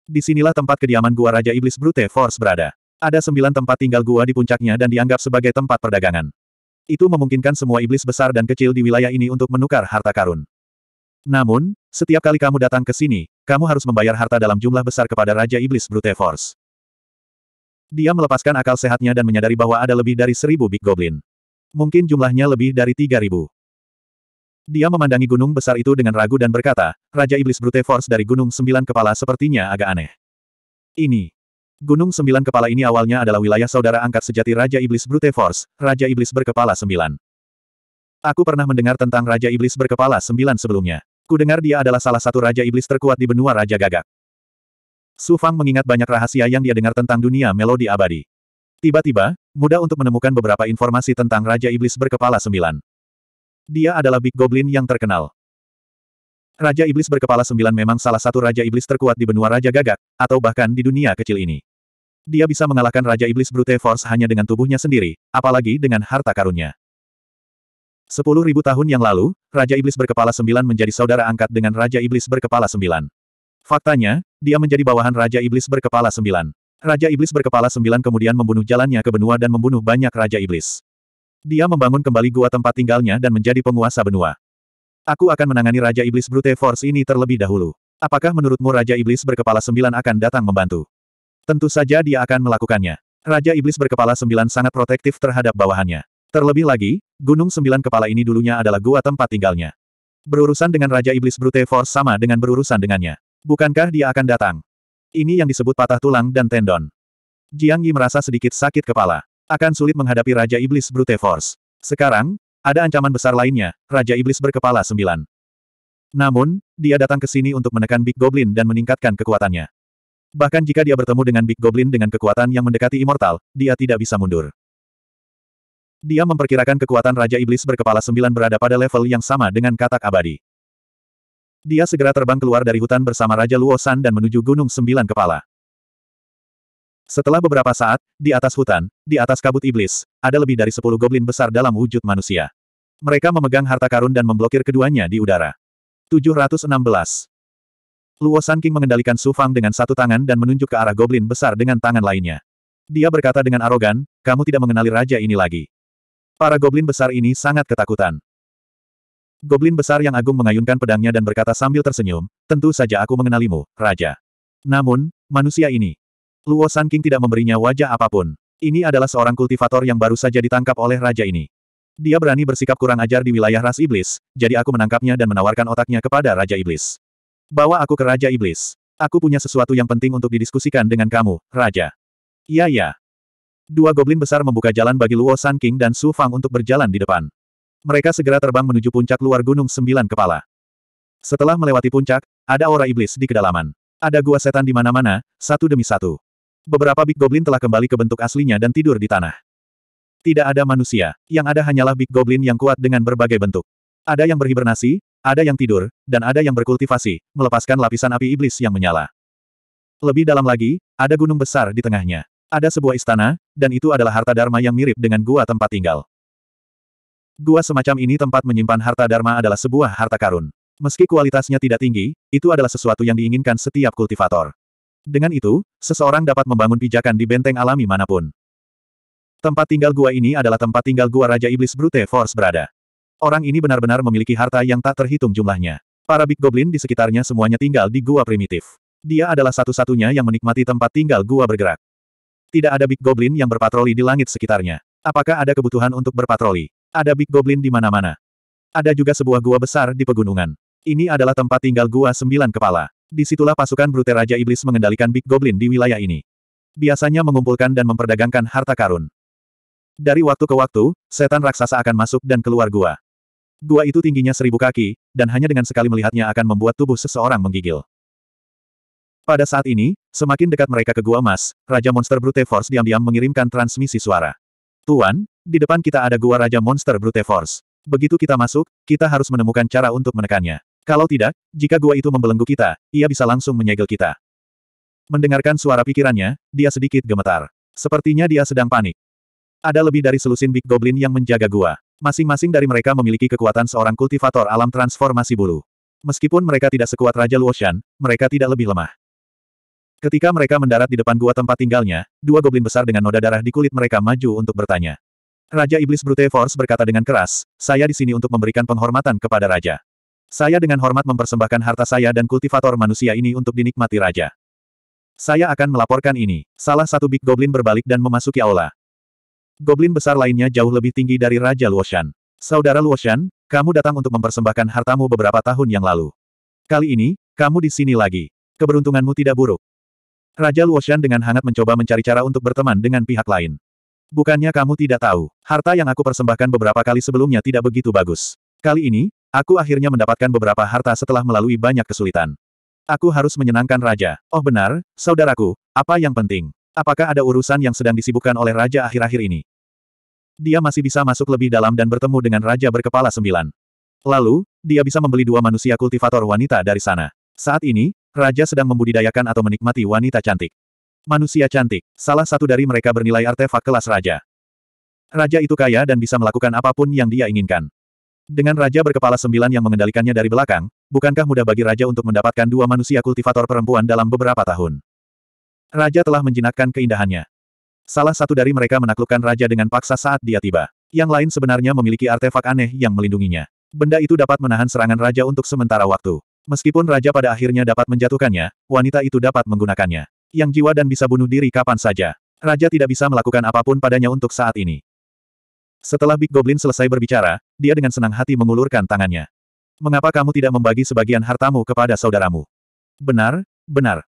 Di sinilah tempat kediaman gua Raja Iblis Brute Force berada. Ada sembilan tempat tinggal gua di puncaknya dan dianggap sebagai tempat perdagangan. Itu memungkinkan semua iblis besar dan kecil di wilayah ini untuk menukar harta karun. Namun, setiap kali kamu datang ke sini, kamu harus membayar harta dalam jumlah besar kepada Raja Iblis Brute Force. Dia melepaskan akal sehatnya dan menyadari bahwa ada lebih dari seribu Big Goblin. Mungkin jumlahnya lebih dari tiga ribu. Dia memandangi gunung besar itu dengan ragu dan berkata, Raja Iblis Brute Force dari Gunung Sembilan Kepala sepertinya agak aneh. Ini. Gunung Sembilan Kepala ini awalnya adalah wilayah saudara angkat sejati Raja Iblis Brute Force, Raja Iblis Berkepala Sembilan. Aku pernah mendengar tentang Raja Iblis Berkepala Sembilan sebelumnya. Kudengar dia adalah salah satu Raja Iblis terkuat di benua Raja Gagak. Su Fang mengingat banyak rahasia yang dia dengar tentang dunia melodi abadi. Tiba-tiba, mudah untuk menemukan beberapa informasi tentang Raja Iblis Berkepala Sembilan. Dia adalah Big Goblin yang terkenal. Raja Iblis berkepala sembilan memang salah satu Raja Iblis terkuat di benua Raja Gagak, atau bahkan di dunia kecil ini. Dia bisa mengalahkan Raja Iblis Brute Force hanya dengan tubuhnya sendiri, apalagi dengan harta karunnya. Sepuluh ribu tahun yang lalu, Raja Iblis berkepala sembilan menjadi saudara angkat dengan Raja Iblis berkepala sembilan. Faktanya, dia menjadi bawahan Raja Iblis berkepala sembilan. Raja Iblis berkepala sembilan kemudian membunuh jalannya ke benua dan membunuh banyak Raja Iblis. Dia membangun kembali gua tempat tinggalnya dan menjadi penguasa benua. Aku akan menangani Raja Iblis Brute Force ini terlebih dahulu. Apakah menurutmu Raja Iblis berkepala sembilan akan datang membantu? Tentu saja dia akan melakukannya. Raja Iblis berkepala sembilan sangat protektif terhadap bawahannya. Terlebih lagi, Gunung Sembilan Kepala ini dulunya adalah gua tempat tinggalnya. Berurusan dengan Raja Iblis Brute Force sama dengan berurusan dengannya. Bukankah dia akan datang? Ini yang disebut patah tulang dan tendon. Jiang Yi merasa sedikit sakit kepala. Akan sulit menghadapi Raja Iblis Brute Force. Sekarang, ada ancaman besar lainnya, Raja Iblis berkepala sembilan. Namun, dia datang ke sini untuk menekan Big Goblin dan meningkatkan kekuatannya. Bahkan jika dia bertemu dengan Big Goblin dengan kekuatan yang mendekati immortal, dia tidak bisa mundur. Dia memperkirakan kekuatan Raja Iblis berkepala sembilan berada pada level yang sama dengan katak abadi. Dia segera terbang keluar dari hutan bersama Raja Luosan dan menuju Gunung Sembilan Kepala. Setelah beberapa saat, di atas hutan, di atas kabut iblis, ada lebih dari sepuluh goblin besar dalam wujud manusia. Mereka memegang harta karun dan memblokir keduanya di udara. 716. Luo Sanking mengendalikan Su Fang dengan satu tangan dan menunjuk ke arah goblin besar dengan tangan lainnya. Dia berkata dengan arogan, kamu tidak mengenali raja ini lagi. Para goblin besar ini sangat ketakutan. Goblin besar yang agung mengayunkan pedangnya dan berkata sambil tersenyum, tentu saja aku mengenalimu, Raja. Namun, manusia ini, Luo Sanking tidak memberinya wajah apapun. Ini adalah seorang kultivator yang baru saja ditangkap oleh raja ini. Dia berani bersikap kurang ajar di wilayah ras iblis, jadi aku menangkapnya dan menawarkan otaknya kepada Raja Iblis. Bawa aku ke Raja Iblis. Aku punya sesuatu yang penting untuk didiskusikan dengan kamu, Raja. Iya ya. Dua goblin besar membuka jalan bagi Luo Sanqing dan Su Fang untuk berjalan di depan. Mereka segera terbang menuju puncak luar gunung sembilan kepala. Setelah melewati puncak, ada aura iblis di kedalaman. Ada gua setan di mana-mana, satu demi satu beberapa Big Goblin telah kembali ke bentuk aslinya dan tidur di tanah. Tidak ada manusia, yang ada hanyalah Big Goblin yang kuat dengan berbagai bentuk. Ada yang berhibernasi, ada yang tidur, dan ada yang berkultivasi, melepaskan lapisan api iblis yang menyala. Lebih dalam lagi, ada gunung besar di tengahnya. Ada sebuah istana, dan itu adalah harta dharma yang mirip dengan gua tempat tinggal. Gua semacam ini tempat menyimpan harta dharma adalah sebuah harta karun. Meski kualitasnya tidak tinggi, itu adalah sesuatu yang diinginkan setiap kultivator. Dengan itu, seseorang dapat membangun pijakan di benteng alami manapun. Tempat tinggal gua ini adalah tempat tinggal gua Raja Iblis Brute Force berada. Orang ini benar-benar memiliki harta yang tak terhitung jumlahnya. Para Big Goblin di sekitarnya semuanya tinggal di gua primitif. Dia adalah satu-satunya yang menikmati tempat tinggal gua bergerak. Tidak ada Big Goblin yang berpatroli di langit sekitarnya. Apakah ada kebutuhan untuk berpatroli? Ada Big Goblin di mana-mana. Ada juga sebuah gua besar di pegunungan. Ini adalah tempat tinggal gua sembilan kepala. Disitulah pasukan Brute Raja Iblis mengendalikan Big Goblin di wilayah ini. Biasanya mengumpulkan dan memperdagangkan harta karun. Dari waktu ke waktu, setan raksasa akan masuk dan keluar gua. Gua itu tingginya seribu kaki, dan hanya dengan sekali melihatnya akan membuat tubuh seseorang menggigil. Pada saat ini, semakin dekat mereka ke gua emas, Raja Monster Brute Force diam-diam mengirimkan transmisi suara. Tuan, di depan kita ada gua Raja Monster Brute Force. Begitu kita masuk, kita harus menemukan cara untuk menekannya. Kalau tidak, jika gua itu membelenggu kita, ia bisa langsung menyegel kita. Mendengarkan suara pikirannya, dia sedikit gemetar. Sepertinya dia sedang panik. Ada lebih dari selusin Big Goblin yang menjaga gua. Masing-masing dari mereka memiliki kekuatan seorang kultivator alam transformasi bulu. Meskipun mereka tidak sekuat Raja Luoshan, mereka tidak lebih lemah. Ketika mereka mendarat di depan gua tempat tinggalnya, dua goblin besar dengan noda darah di kulit mereka maju untuk bertanya. Raja Iblis Brute Force berkata dengan keras, saya di sini untuk memberikan penghormatan kepada Raja. Saya dengan hormat mempersembahkan harta saya dan kultivator manusia ini untuk dinikmati raja. Saya akan melaporkan ini. Salah satu Big Goblin berbalik dan memasuki aula. Goblin besar lainnya jauh lebih tinggi dari Raja Luoshan. Saudara Luoshan, kamu datang untuk mempersembahkan hartamu beberapa tahun yang lalu. Kali ini, kamu di sini lagi. Keberuntunganmu tidak buruk. Raja Luoshan dengan hangat mencoba mencari cara untuk berteman dengan pihak lain. Bukannya kamu tidak tahu, harta yang aku persembahkan beberapa kali sebelumnya tidak begitu bagus. Kali ini, Aku akhirnya mendapatkan beberapa harta setelah melalui banyak kesulitan. Aku harus menyenangkan raja. Oh benar, saudaraku, apa yang penting? Apakah ada urusan yang sedang disibukkan oleh raja akhir-akhir ini? Dia masih bisa masuk lebih dalam dan bertemu dengan raja berkepala sembilan. Lalu, dia bisa membeli dua manusia kultivator wanita dari sana. Saat ini, raja sedang membudidayakan atau menikmati wanita cantik. Manusia cantik, salah satu dari mereka bernilai artefak kelas raja. Raja itu kaya dan bisa melakukan apapun yang dia inginkan. Dengan raja berkepala sembilan yang mengendalikannya dari belakang, bukankah mudah bagi raja untuk mendapatkan dua manusia kultivator perempuan dalam beberapa tahun? Raja telah menjinakkan keindahannya. Salah satu dari mereka menaklukkan raja dengan paksa saat dia tiba. Yang lain sebenarnya memiliki artefak aneh yang melindunginya. Benda itu dapat menahan serangan raja untuk sementara waktu. Meskipun raja pada akhirnya dapat menjatuhkannya, wanita itu dapat menggunakannya. Yang jiwa dan bisa bunuh diri kapan saja. Raja tidak bisa melakukan apapun padanya untuk saat ini. Setelah Big Goblin selesai berbicara, dia dengan senang hati mengulurkan tangannya. Mengapa kamu tidak membagi sebagian hartamu kepada saudaramu? Benar, benar.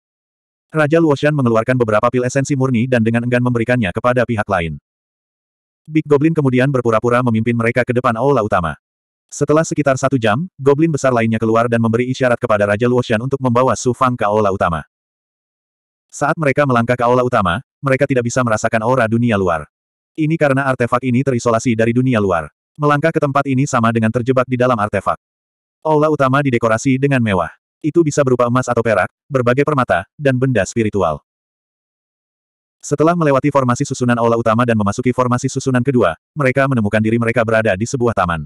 Raja Luoshan mengeluarkan beberapa pil esensi murni dan dengan enggan memberikannya kepada pihak lain. Big Goblin kemudian berpura-pura memimpin mereka ke depan aula utama. Setelah sekitar satu jam, Goblin besar lainnya keluar dan memberi isyarat kepada Raja Luoshan untuk membawa Su Fang ke aula utama. Saat mereka melangkah ke aula utama, mereka tidak bisa merasakan aura dunia luar. Ini karena artefak ini terisolasi dari dunia luar. Melangkah ke tempat ini sama dengan terjebak di dalam artefak. Aula utama didekorasi dengan mewah. Itu bisa berupa emas atau perak, berbagai permata, dan benda spiritual. Setelah melewati formasi susunan aula utama dan memasuki formasi susunan kedua, mereka menemukan diri mereka berada di sebuah taman.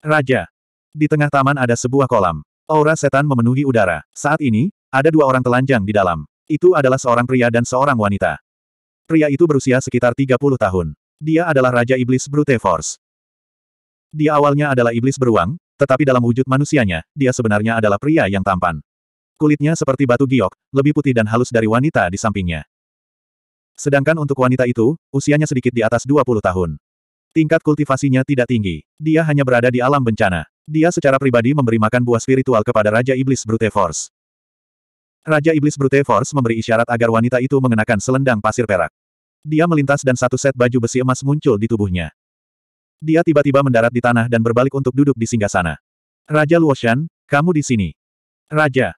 Raja. Di tengah taman ada sebuah kolam. Aura setan memenuhi udara. Saat ini, ada dua orang telanjang di dalam. Itu adalah seorang pria dan seorang wanita. Pria itu berusia sekitar 30 tahun. Dia adalah Raja Iblis Brute Force. Dia awalnya adalah iblis beruang, tetapi dalam wujud manusianya, dia sebenarnya adalah pria yang tampan. Kulitnya seperti batu giok, lebih putih dan halus dari wanita di sampingnya. Sedangkan untuk wanita itu, usianya sedikit di atas 20 tahun. Tingkat kultivasinya tidak tinggi. Dia hanya berada di alam bencana. Dia secara pribadi memberi makan buah spiritual kepada Raja Iblis Brute Force. Raja Iblis Brute Force memberi isyarat agar wanita itu mengenakan selendang pasir perak. Dia melintas dan satu set baju besi emas muncul di tubuhnya. Dia tiba-tiba mendarat di tanah dan berbalik untuk duduk di singgah sana. Raja Luoshan, kamu di sini. Raja.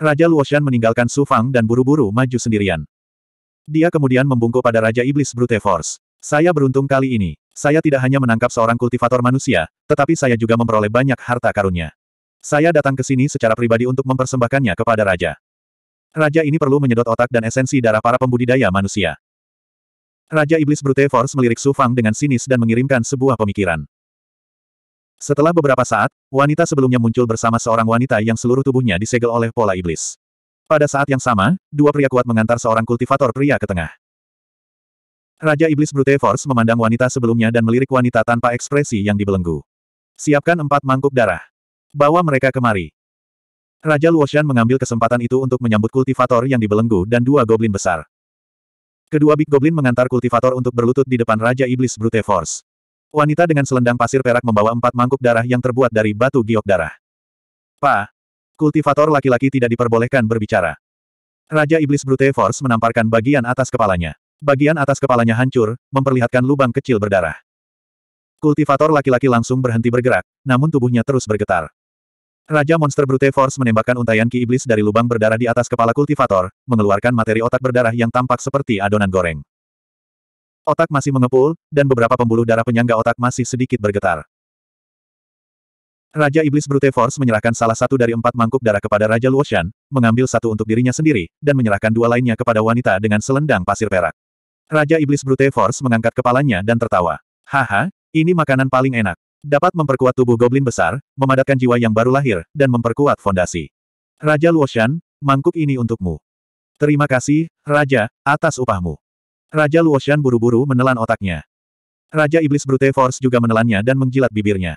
Raja Luoshan meninggalkan Su Fang dan buru-buru maju sendirian. Dia kemudian membungkuk pada Raja Iblis Brute Force. Saya beruntung kali ini. Saya tidak hanya menangkap seorang kultivator manusia, tetapi saya juga memperoleh banyak harta karunnya. Saya datang ke sini secara pribadi untuk mempersembahkannya kepada Raja. Raja ini perlu menyedot otak dan esensi darah para pembudidaya manusia. Raja Iblis Brute Force melirik Su Fang dengan sinis dan mengirimkan sebuah pemikiran. Setelah beberapa saat, wanita sebelumnya muncul bersama seorang wanita yang seluruh tubuhnya disegel oleh pola iblis. Pada saat yang sama, dua pria kuat mengantar seorang kultivator pria ke tengah. Raja Iblis Brute Force memandang wanita sebelumnya dan melirik wanita tanpa ekspresi yang dibelenggu. Siapkan empat mangkuk darah. Bawa mereka kemari. Raja Luoshan mengambil kesempatan itu untuk menyambut kultivator yang dibelenggu dan dua goblin besar. Kedua Big Goblin mengantar kultivator untuk berlutut di depan Raja Iblis Brute Force. Wanita dengan selendang pasir perak membawa empat mangkuk darah yang terbuat dari batu giok darah. Pa. Kultivator laki-laki tidak diperbolehkan berbicara. Raja Iblis Brute Force menamparkan bagian atas kepalanya. Bagian atas kepalanya hancur, memperlihatkan lubang kecil berdarah. Kultivator laki-laki langsung berhenti bergerak, namun tubuhnya terus bergetar. Raja Monster Brute Force menembakkan untayan ki iblis dari lubang berdarah di atas kepala kultivator, mengeluarkan materi otak berdarah yang tampak seperti adonan goreng. Otak masih mengepul, dan beberapa pembuluh darah penyangga otak masih sedikit bergetar. Raja Iblis Brute Force menyerahkan salah satu dari empat mangkuk darah kepada Raja Luoshan, mengambil satu untuk dirinya sendiri, dan menyerahkan dua lainnya kepada wanita dengan selendang pasir perak. Raja Iblis Brute Force mengangkat kepalanya dan tertawa. Haha, ini makanan paling enak. Dapat memperkuat tubuh goblin besar, memadatkan jiwa yang baru lahir, dan memperkuat fondasi. Raja Luoshan, mangkuk ini untukmu. Terima kasih, Raja, atas upahmu. Raja Luoshan buru-buru menelan otaknya. Raja Iblis Brute Force juga menelannya dan mengjilat bibirnya.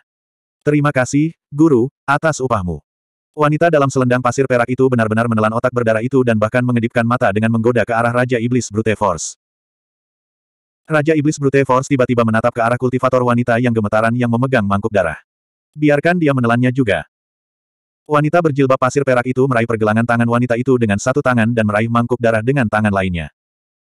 Terima kasih, Guru, atas upahmu. Wanita dalam selendang pasir perak itu benar-benar menelan otak berdarah itu dan bahkan mengedipkan mata dengan menggoda ke arah Raja Iblis Brute Force. Raja Iblis Brute Force tiba-tiba menatap ke arah kultivator wanita yang gemetaran yang memegang mangkuk darah. Biarkan dia menelannya juga. Wanita berjilbab pasir perak itu meraih pergelangan tangan wanita itu dengan satu tangan dan meraih mangkuk darah dengan tangan lainnya.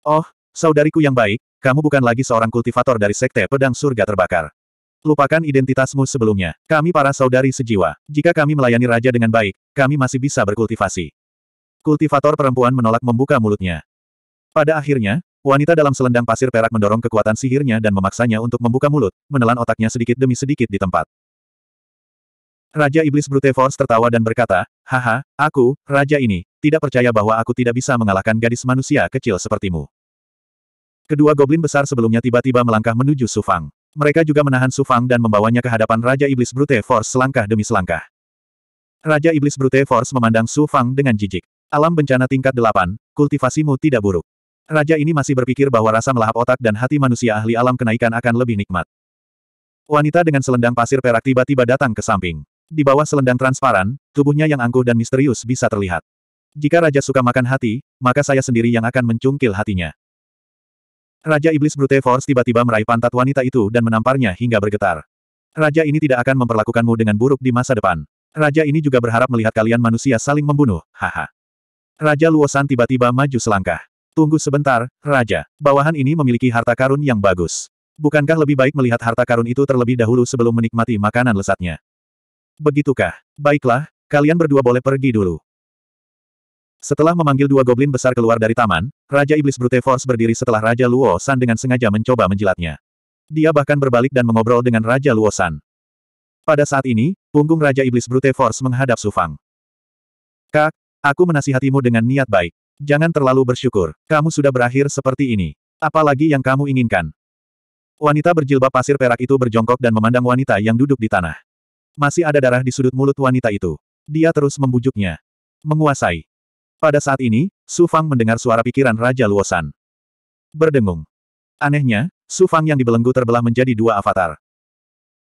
Oh, saudariku yang baik, kamu bukan lagi seorang kultivator dari Sekte Pedang Surga Terbakar. Lupakan identitasmu sebelumnya. Kami para saudari sejiwa. Jika kami melayani raja dengan baik, kami masih bisa berkultivasi. Kultivator perempuan menolak membuka mulutnya. Pada akhirnya, Wanita dalam selendang pasir perak mendorong kekuatan sihirnya dan memaksanya untuk membuka mulut, menelan otaknya sedikit demi sedikit di tempat. Raja Iblis Brute Force tertawa dan berkata, Haha, aku, raja ini, tidak percaya bahwa aku tidak bisa mengalahkan gadis manusia kecil sepertimu. Kedua goblin besar sebelumnya tiba-tiba melangkah menuju Sufang. Mereka juga menahan Sufang dan membawanya ke hadapan Raja Iblis Brute Force selangkah demi selangkah. Raja Iblis Brute Force memandang sufang dengan jijik. Alam bencana tingkat 8, kultivasimu tidak buruk. Raja ini masih berpikir bahwa rasa melahap otak dan hati manusia ahli alam kenaikan akan lebih nikmat. Wanita dengan selendang pasir perak tiba-tiba datang ke samping. Di bawah selendang transparan, tubuhnya yang angkuh dan misterius bisa terlihat. Jika Raja suka makan hati, maka saya sendiri yang akan mencungkil hatinya. Raja Iblis Brute Force tiba-tiba meraih pantat wanita itu dan menamparnya hingga bergetar. Raja ini tidak akan memperlakukanmu dengan buruk di masa depan. Raja ini juga berharap melihat kalian manusia saling membunuh, haha. Raja Luosan tiba-tiba maju selangkah. Tunggu sebentar, Raja. Bawahan ini memiliki harta karun yang bagus. Bukankah lebih baik melihat harta karun itu terlebih dahulu sebelum menikmati makanan lesatnya? Begitukah? Baiklah, kalian berdua boleh pergi dulu. Setelah memanggil dua goblin besar keluar dari taman, Raja Iblis Brute Force berdiri setelah Raja Luo San dengan sengaja mencoba menjilatnya. Dia bahkan berbalik dan mengobrol dengan Raja Luo San. Pada saat ini, punggung Raja Iblis Brute Force menghadap Sufang. Kak, aku menasihatimu dengan niat baik. Jangan terlalu bersyukur. Kamu sudah berakhir seperti ini. Apalagi yang kamu inginkan. Wanita berjilbab pasir perak itu berjongkok dan memandang wanita yang duduk di tanah. Masih ada darah di sudut mulut wanita itu. Dia terus membujuknya. Menguasai. Pada saat ini, Su Fang mendengar suara pikiran Raja Luosan. Berdengung. Anehnya, Su Fang yang dibelenggu terbelah menjadi dua avatar.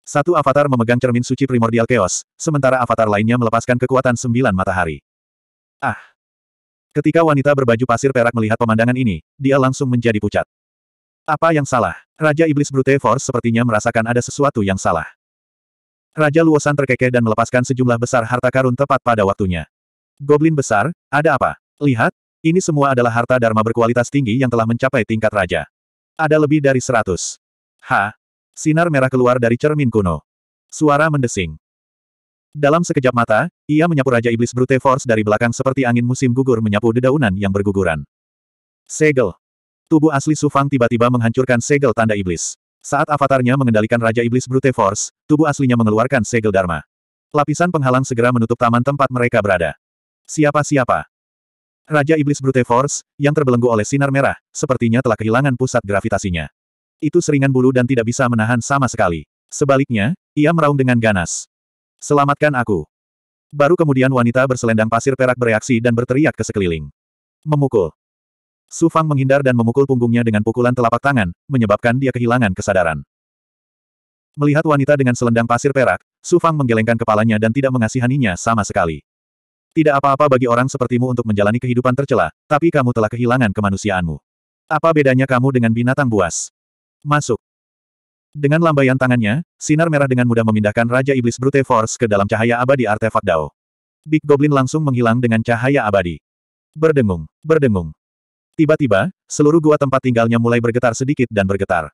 Satu avatar memegang cermin suci primordial chaos, sementara avatar lainnya melepaskan kekuatan sembilan matahari. Ah! Ketika wanita berbaju pasir perak melihat pemandangan ini, dia langsung menjadi pucat. Apa yang salah? Raja Iblis Brute Force sepertinya merasakan ada sesuatu yang salah. Raja Luosan terkekeh dan melepaskan sejumlah besar harta karun tepat pada waktunya. Goblin besar, ada apa? Lihat, ini semua adalah harta dharma berkualitas tinggi yang telah mencapai tingkat raja. Ada lebih dari seratus. Ha! Sinar merah keluar dari cermin kuno. Suara mendesing. Dalam sekejap mata, ia menyapu Raja Iblis Brute Force dari belakang seperti angin musim gugur menyapu dedaunan yang berguguran. Segel. Tubuh asli Sufang tiba-tiba menghancurkan segel tanda iblis. Saat avatarnya mengendalikan Raja Iblis Brute Force, tubuh aslinya mengeluarkan segel Dharma. Lapisan penghalang segera menutup taman tempat mereka berada. Siapa-siapa? Raja Iblis Brute Force, yang terbelenggu oleh sinar merah, sepertinya telah kehilangan pusat gravitasinya. Itu seringan bulu dan tidak bisa menahan sama sekali. Sebaliknya, ia meraung dengan ganas. Selamatkan aku. Baru kemudian wanita berselendang pasir perak bereaksi dan berteriak ke sekeliling. Memukul. Su Fang menghindar dan memukul punggungnya dengan pukulan telapak tangan, menyebabkan dia kehilangan kesadaran. Melihat wanita dengan selendang pasir perak, Su Fang menggelengkan kepalanya dan tidak mengasihaninya sama sekali. Tidak apa-apa bagi orang sepertimu untuk menjalani kehidupan tercela, tapi kamu telah kehilangan kemanusiaanmu. Apa bedanya kamu dengan binatang buas? Masuk. Dengan lambaian tangannya, sinar merah dengan mudah memindahkan Raja Iblis Brute Force ke dalam cahaya abadi artefak Dao. Big Goblin langsung menghilang dengan cahaya abadi. Berdengung, berdengung. Tiba-tiba, seluruh gua tempat tinggalnya mulai bergetar sedikit dan bergetar.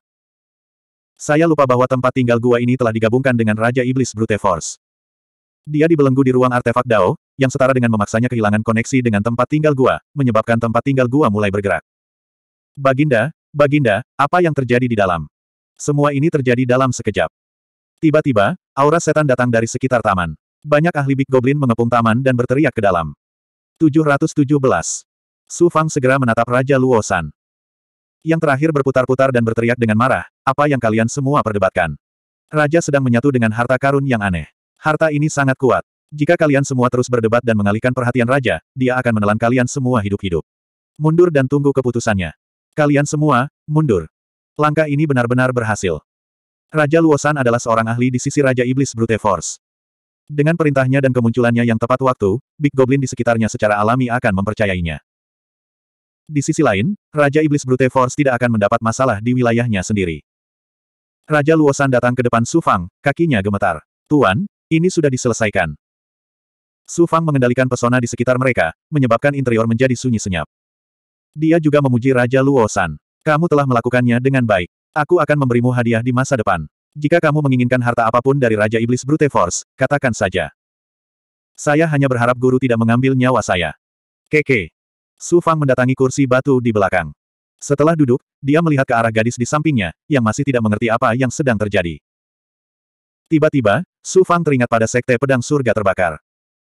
Saya lupa bahwa tempat tinggal gua ini telah digabungkan dengan Raja Iblis Brute Force. Dia dibelenggu di ruang artefak Dao, yang setara dengan memaksanya kehilangan koneksi dengan tempat tinggal gua, menyebabkan tempat tinggal gua mulai bergerak. Baginda, Baginda, apa yang terjadi di dalam? Semua ini terjadi dalam sekejap. Tiba-tiba, aura setan datang dari sekitar taman. Banyak ahli Big Goblin mengepung taman dan berteriak ke dalam. 717. Su Fang segera menatap Raja Luosan. Yang terakhir berputar-putar dan berteriak dengan marah, apa yang kalian semua perdebatkan. Raja sedang menyatu dengan harta karun yang aneh. Harta ini sangat kuat. Jika kalian semua terus berdebat dan mengalihkan perhatian Raja, dia akan menelan kalian semua hidup-hidup. Mundur dan tunggu keputusannya. Kalian semua, mundur. Langkah ini benar-benar berhasil. Raja Luosan adalah seorang ahli di sisi Raja Iblis Brute Force. Dengan perintahnya dan kemunculannya yang tepat waktu, Big Goblin di sekitarnya secara alami akan mempercayainya. Di sisi lain, Raja Iblis Brute Force tidak akan mendapat masalah di wilayahnya sendiri. Raja Luosan datang ke depan Sufang, kakinya gemetar. Tuan, ini sudah diselesaikan. Sufang mengendalikan pesona di sekitar mereka, menyebabkan interior menjadi sunyi senyap. Dia juga memuji Raja Luosan. Kamu telah melakukannya dengan baik. Aku akan memberimu hadiah di masa depan. Jika kamu menginginkan harta apapun dari Raja Iblis Brute Force, katakan saja. Saya hanya berharap guru tidak mengambil nyawa saya. Keke. Su Fang mendatangi kursi batu di belakang. Setelah duduk, dia melihat ke arah gadis di sampingnya, yang masih tidak mengerti apa yang sedang terjadi. Tiba-tiba, Su Fang teringat pada sekte pedang surga terbakar.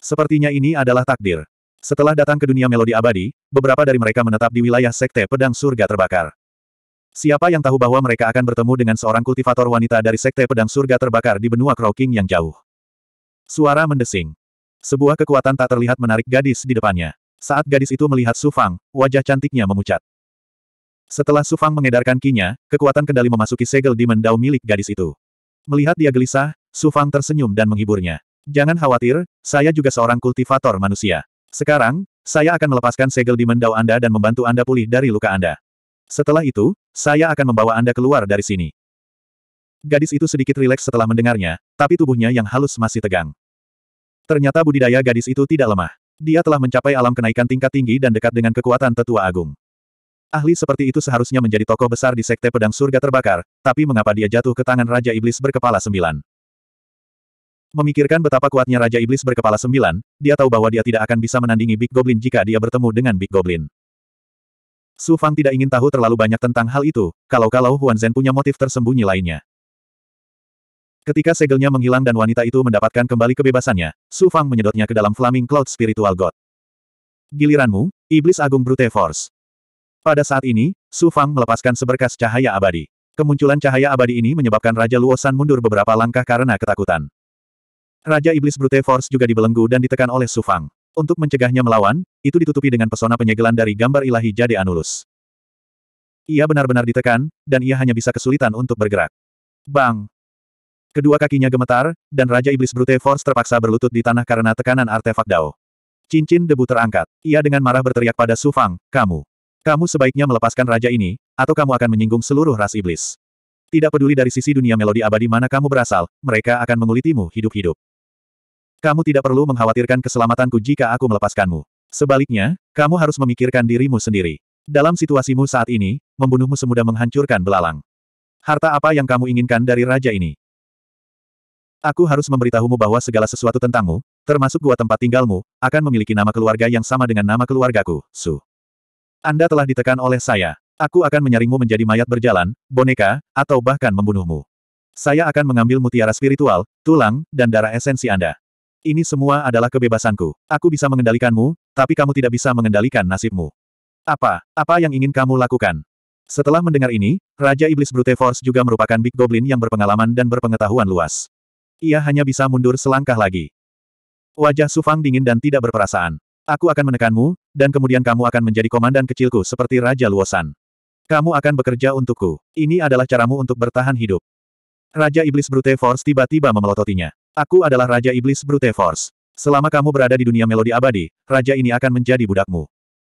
Sepertinya ini adalah takdir. Setelah datang ke dunia melodi abadi, beberapa dari mereka menetap di wilayah sekte pedang surga terbakar. Siapa yang tahu bahwa mereka akan bertemu dengan seorang kultivator wanita dari Sekte Pedang Surga terbakar di benua Croaking yang jauh. Suara mendesing. Sebuah kekuatan tak terlihat menarik gadis di depannya. Saat gadis itu melihat Sufang, wajah cantiknya memucat. Setelah Sufang mengedarkan kinya, kekuatan kendali memasuki segel di mendau milik gadis itu. Melihat dia gelisah, Sufang tersenyum dan menghiburnya. Jangan khawatir, saya juga seorang kultivator manusia. Sekarang, saya akan melepaskan segel di mendau Anda dan membantu Anda pulih dari luka Anda. Setelah itu, saya akan membawa Anda keluar dari sini. Gadis itu sedikit rileks setelah mendengarnya, tapi tubuhnya yang halus masih tegang. Ternyata budidaya gadis itu tidak lemah. Dia telah mencapai alam kenaikan tingkat tinggi dan dekat dengan kekuatan tetua agung. Ahli seperti itu seharusnya menjadi tokoh besar di sekte pedang surga terbakar, tapi mengapa dia jatuh ke tangan Raja Iblis berkepala sembilan? Memikirkan betapa kuatnya Raja Iblis berkepala sembilan, dia tahu bahwa dia tidak akan bisa menandingi Big Goblin jika dia bertemu dengan Big Goblin. Su Fang tidak ingin tahu terlalu banyak tentang hal itu, kalau-kalau Huan Zhen punya motif tersembunyi lainnya. Ketika segelnya menghilang dan wanita itu mendapatkan kembali kebebasannya, Su Fang menyedotnya ke dalam Flaming Cloud Spiritual God. Giliranmu, Iblis Agung Brute Force. Pada saat ini, Su Fang melepaskan seberkas cahaya abadi. Kemunculan cahaya abadi ini menyebabkan Raja Luosan mundur beberapa langkah karena ketakutan. Raja Iblis Brute Force juga dibelenggu dan ditekan oleh Su Fang. Untuk mencegahnya melawan, itu ditutupi dengan pesona penyegelan dari gambar ilahi Jade Anulus. Ia benar-benar ditekan, dan ia hanya bisa kesulitan untuk bergerak. Bang! Kedua kakinya gemetar, dan Raja Iblis Brute Force terpaksa berlutut di tanah karena tekanan artefak Dao. Cincin debu terangkat. Ia dengan marah berteriak pada Su Fang, kamu. Kamu sebaiknya melepaskan raja ini, atau kamu akan menyinggung seluruh ras iblis. Tidak peduli dari sisi dunia melodi abadi mana kamu berasal, mereka akan mengulitimu hidup-hidup. Kamu tidak perlu mengkhawatirkan keselamatanku jika aku melepaskanmu. Sebaliknya, kamu harus memikirkan dirimu sendiri. Dalam situasimu saat ini, membunuhmu semudah menghancurkan belalang. Harta apa yang kamu inginkan dari raja ini? Aku harus memberitahumu bahwa segala sesuatu tentangmu, termasuk gua tempat tinggalmu, akan memiliki nama keluarga yang sama dengan nama keluargaku, Su. Anda telah ditekan oleh saya. Aku akan menyaringmu menjadi mayat berjalan, boneka, atau bahkan membunuhmu. Saya akan mengambil mutiara spiritual, tulang, dan darah esensi Anda. Ini semua adalah kebebasanku. Aku bisa mengendalikanmu, tapi kamu tidak bisa mengendalikan nasibmu. Apa, apa yang ingin kamu lakukan? Setelah mendengar ini, Raja Iblis Brute Force juga merupakan Big Goblin yang berpengalaman dan berpengetahuan luas. Ia hanya bisa mundur selangkah lagi. Wajah Sufang dingin dan tidak berperasaan. Aku akan menekanmu, dan kemudian kamu akan menjadi komandan kecilku seperti Raja Luosan. Kamu akan bekerja untukku. Ini adalah caramu untuk bertahan hidup. Raja Iblis Brute Force tiba-tiba memelototinya. Aku adalah Raja Iblis Brute Force. Selama kamu berada di dunia melodi abadi, raja ini akan menjadi budakmu.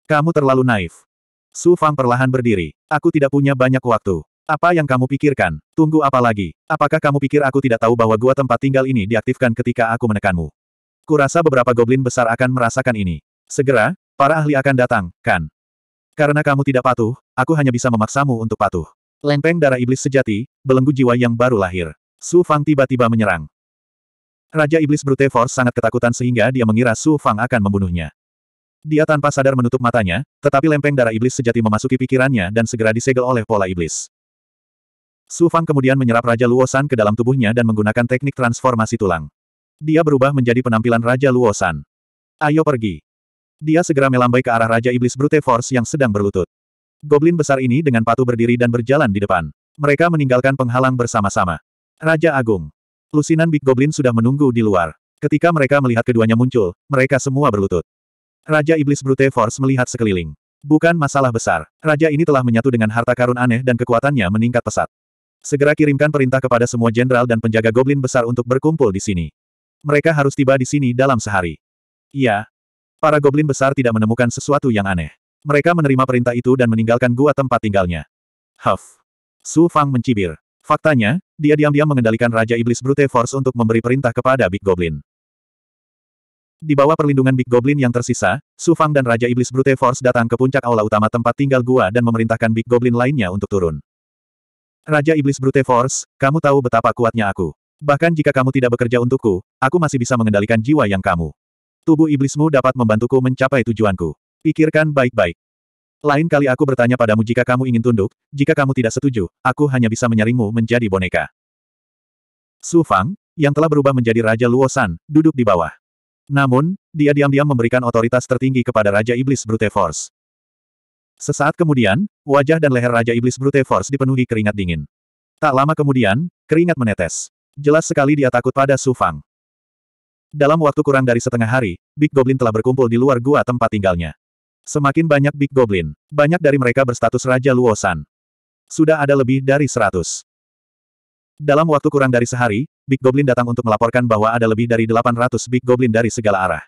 Kamu terlalu naif. Su Fang perlahan berdiri. Aku tidak punya banyak waktu. Apa yang kamu pikirkan? Tunggu apa lagi? Apakah kamu pikir aku tidak tahu bahwa gua tempat tinggal ini diaktifkan ketika aku menekanmu? Kurasa beberapa goblin besar akan merasakan ini. Segera, para ahli akan datang, kan? Karena kamu tidak patuh, aku hanya bisa memaksamu untuk patuh. Lempeng darah iblis sejati, belenggu jiwa yang baru lahir. Su Fang tiba-tiba menyerang. Raja Iblis Brute Force sangat ketakutan sehingga dia mengira Su Fang akan membunuhnya. Dia tanpa sadar menutup matanya, tetapi lempeng darah iblis sejati memasuki pikirannya dan segera disegel oleh pola iblis. Su Fang kemudian menyerap Raja Luosan ke dalam tubuhnya dan menggunakan teknik transformasi tulang. Dia berubah menjadi penampilan Raja Luosan. Ayo pergi. Dia segera melambai ke arah Raja Iblis Brute Force yang sedang berlutut. Goblin besar ini dengan patuh berdiri dan berjalan di depan. Mereka meninggalkan penghalang bersama-sama. Raja Agung. Lusinan Big Goblin sudah menunggu di luar. Ketika mereka melihat keduanya muncul, mereka semua berlutut. Raja Iblis Brute Force melihat sekeliling. Bukan masalah besar. Raja ini telah menyatu dengan harta karun aneh dan kekuatannya meningkat pesat. Segera kirimkan perintah kepada semua jenderal dan penjaga goblin besar untuk berkumpul di sini. Mereka harus tiba di sini dalam sehari. Iya. Para goblin besar tidak menemukan sesuatu yang aneh. Mereka menerima perintah itu dan meninggalkan gua tempat tinggalnya. Huff. Su Fang mencibir. Faktanya, dia diam-diam mengendalikan Raja Iblis Brute Force untuk memberi perintah kepada Big Goblin. Di bawah perlindungan Big Goblin yang tersisa, Su Fang dan Raja Iblis Brute Force datang ke puncak aula utama tempat tinggal gua dan memerintahkan Big Goblin lainnya untuk turun. Raja Iblis Brute Force, kamu tahu betapa kuatnya aku. Bahkan jika kamu tidak bekerja untukku, aku masih bisa mengendalikan jiwa yang kamu. Tubuh iblismu dapat membantuku mencapai tujuanku. Pikirkan baik-baik. Lain kali aku bertanya padamu jika kamu ingin tunduk, jika kamu tidak setuju, aku hanya bisa menyaringmu menjadi boneka. Su Fang, yang telah berubah menjadi Raja Luosan, duduk di bawah. Namun, dia diam-diam memberikan otoritas tertinggi kepada Raja Iblis Brute Force. Sesaat kemudian, wajah dan leher Raja Iblis Brute Force dipenuhi keringat dingin. Tak lama kemudian, keringat menetes. Jelas sekali dia takut pada Su Fang. Dalam waktu kurang dari setengah hari, Big Goblin telah berkumpul di luar gua tempat tinggalnya. Semakin banyak Big Goblin, banyak dari mereka berstatus Raja Luosan. Sudah ada lebih dari seratus. Dalam waktu kurang dari sehari, Big Goblin datang untuk melaporkan bahwa ada lebih dari 800 Big Goblin dari segala arah.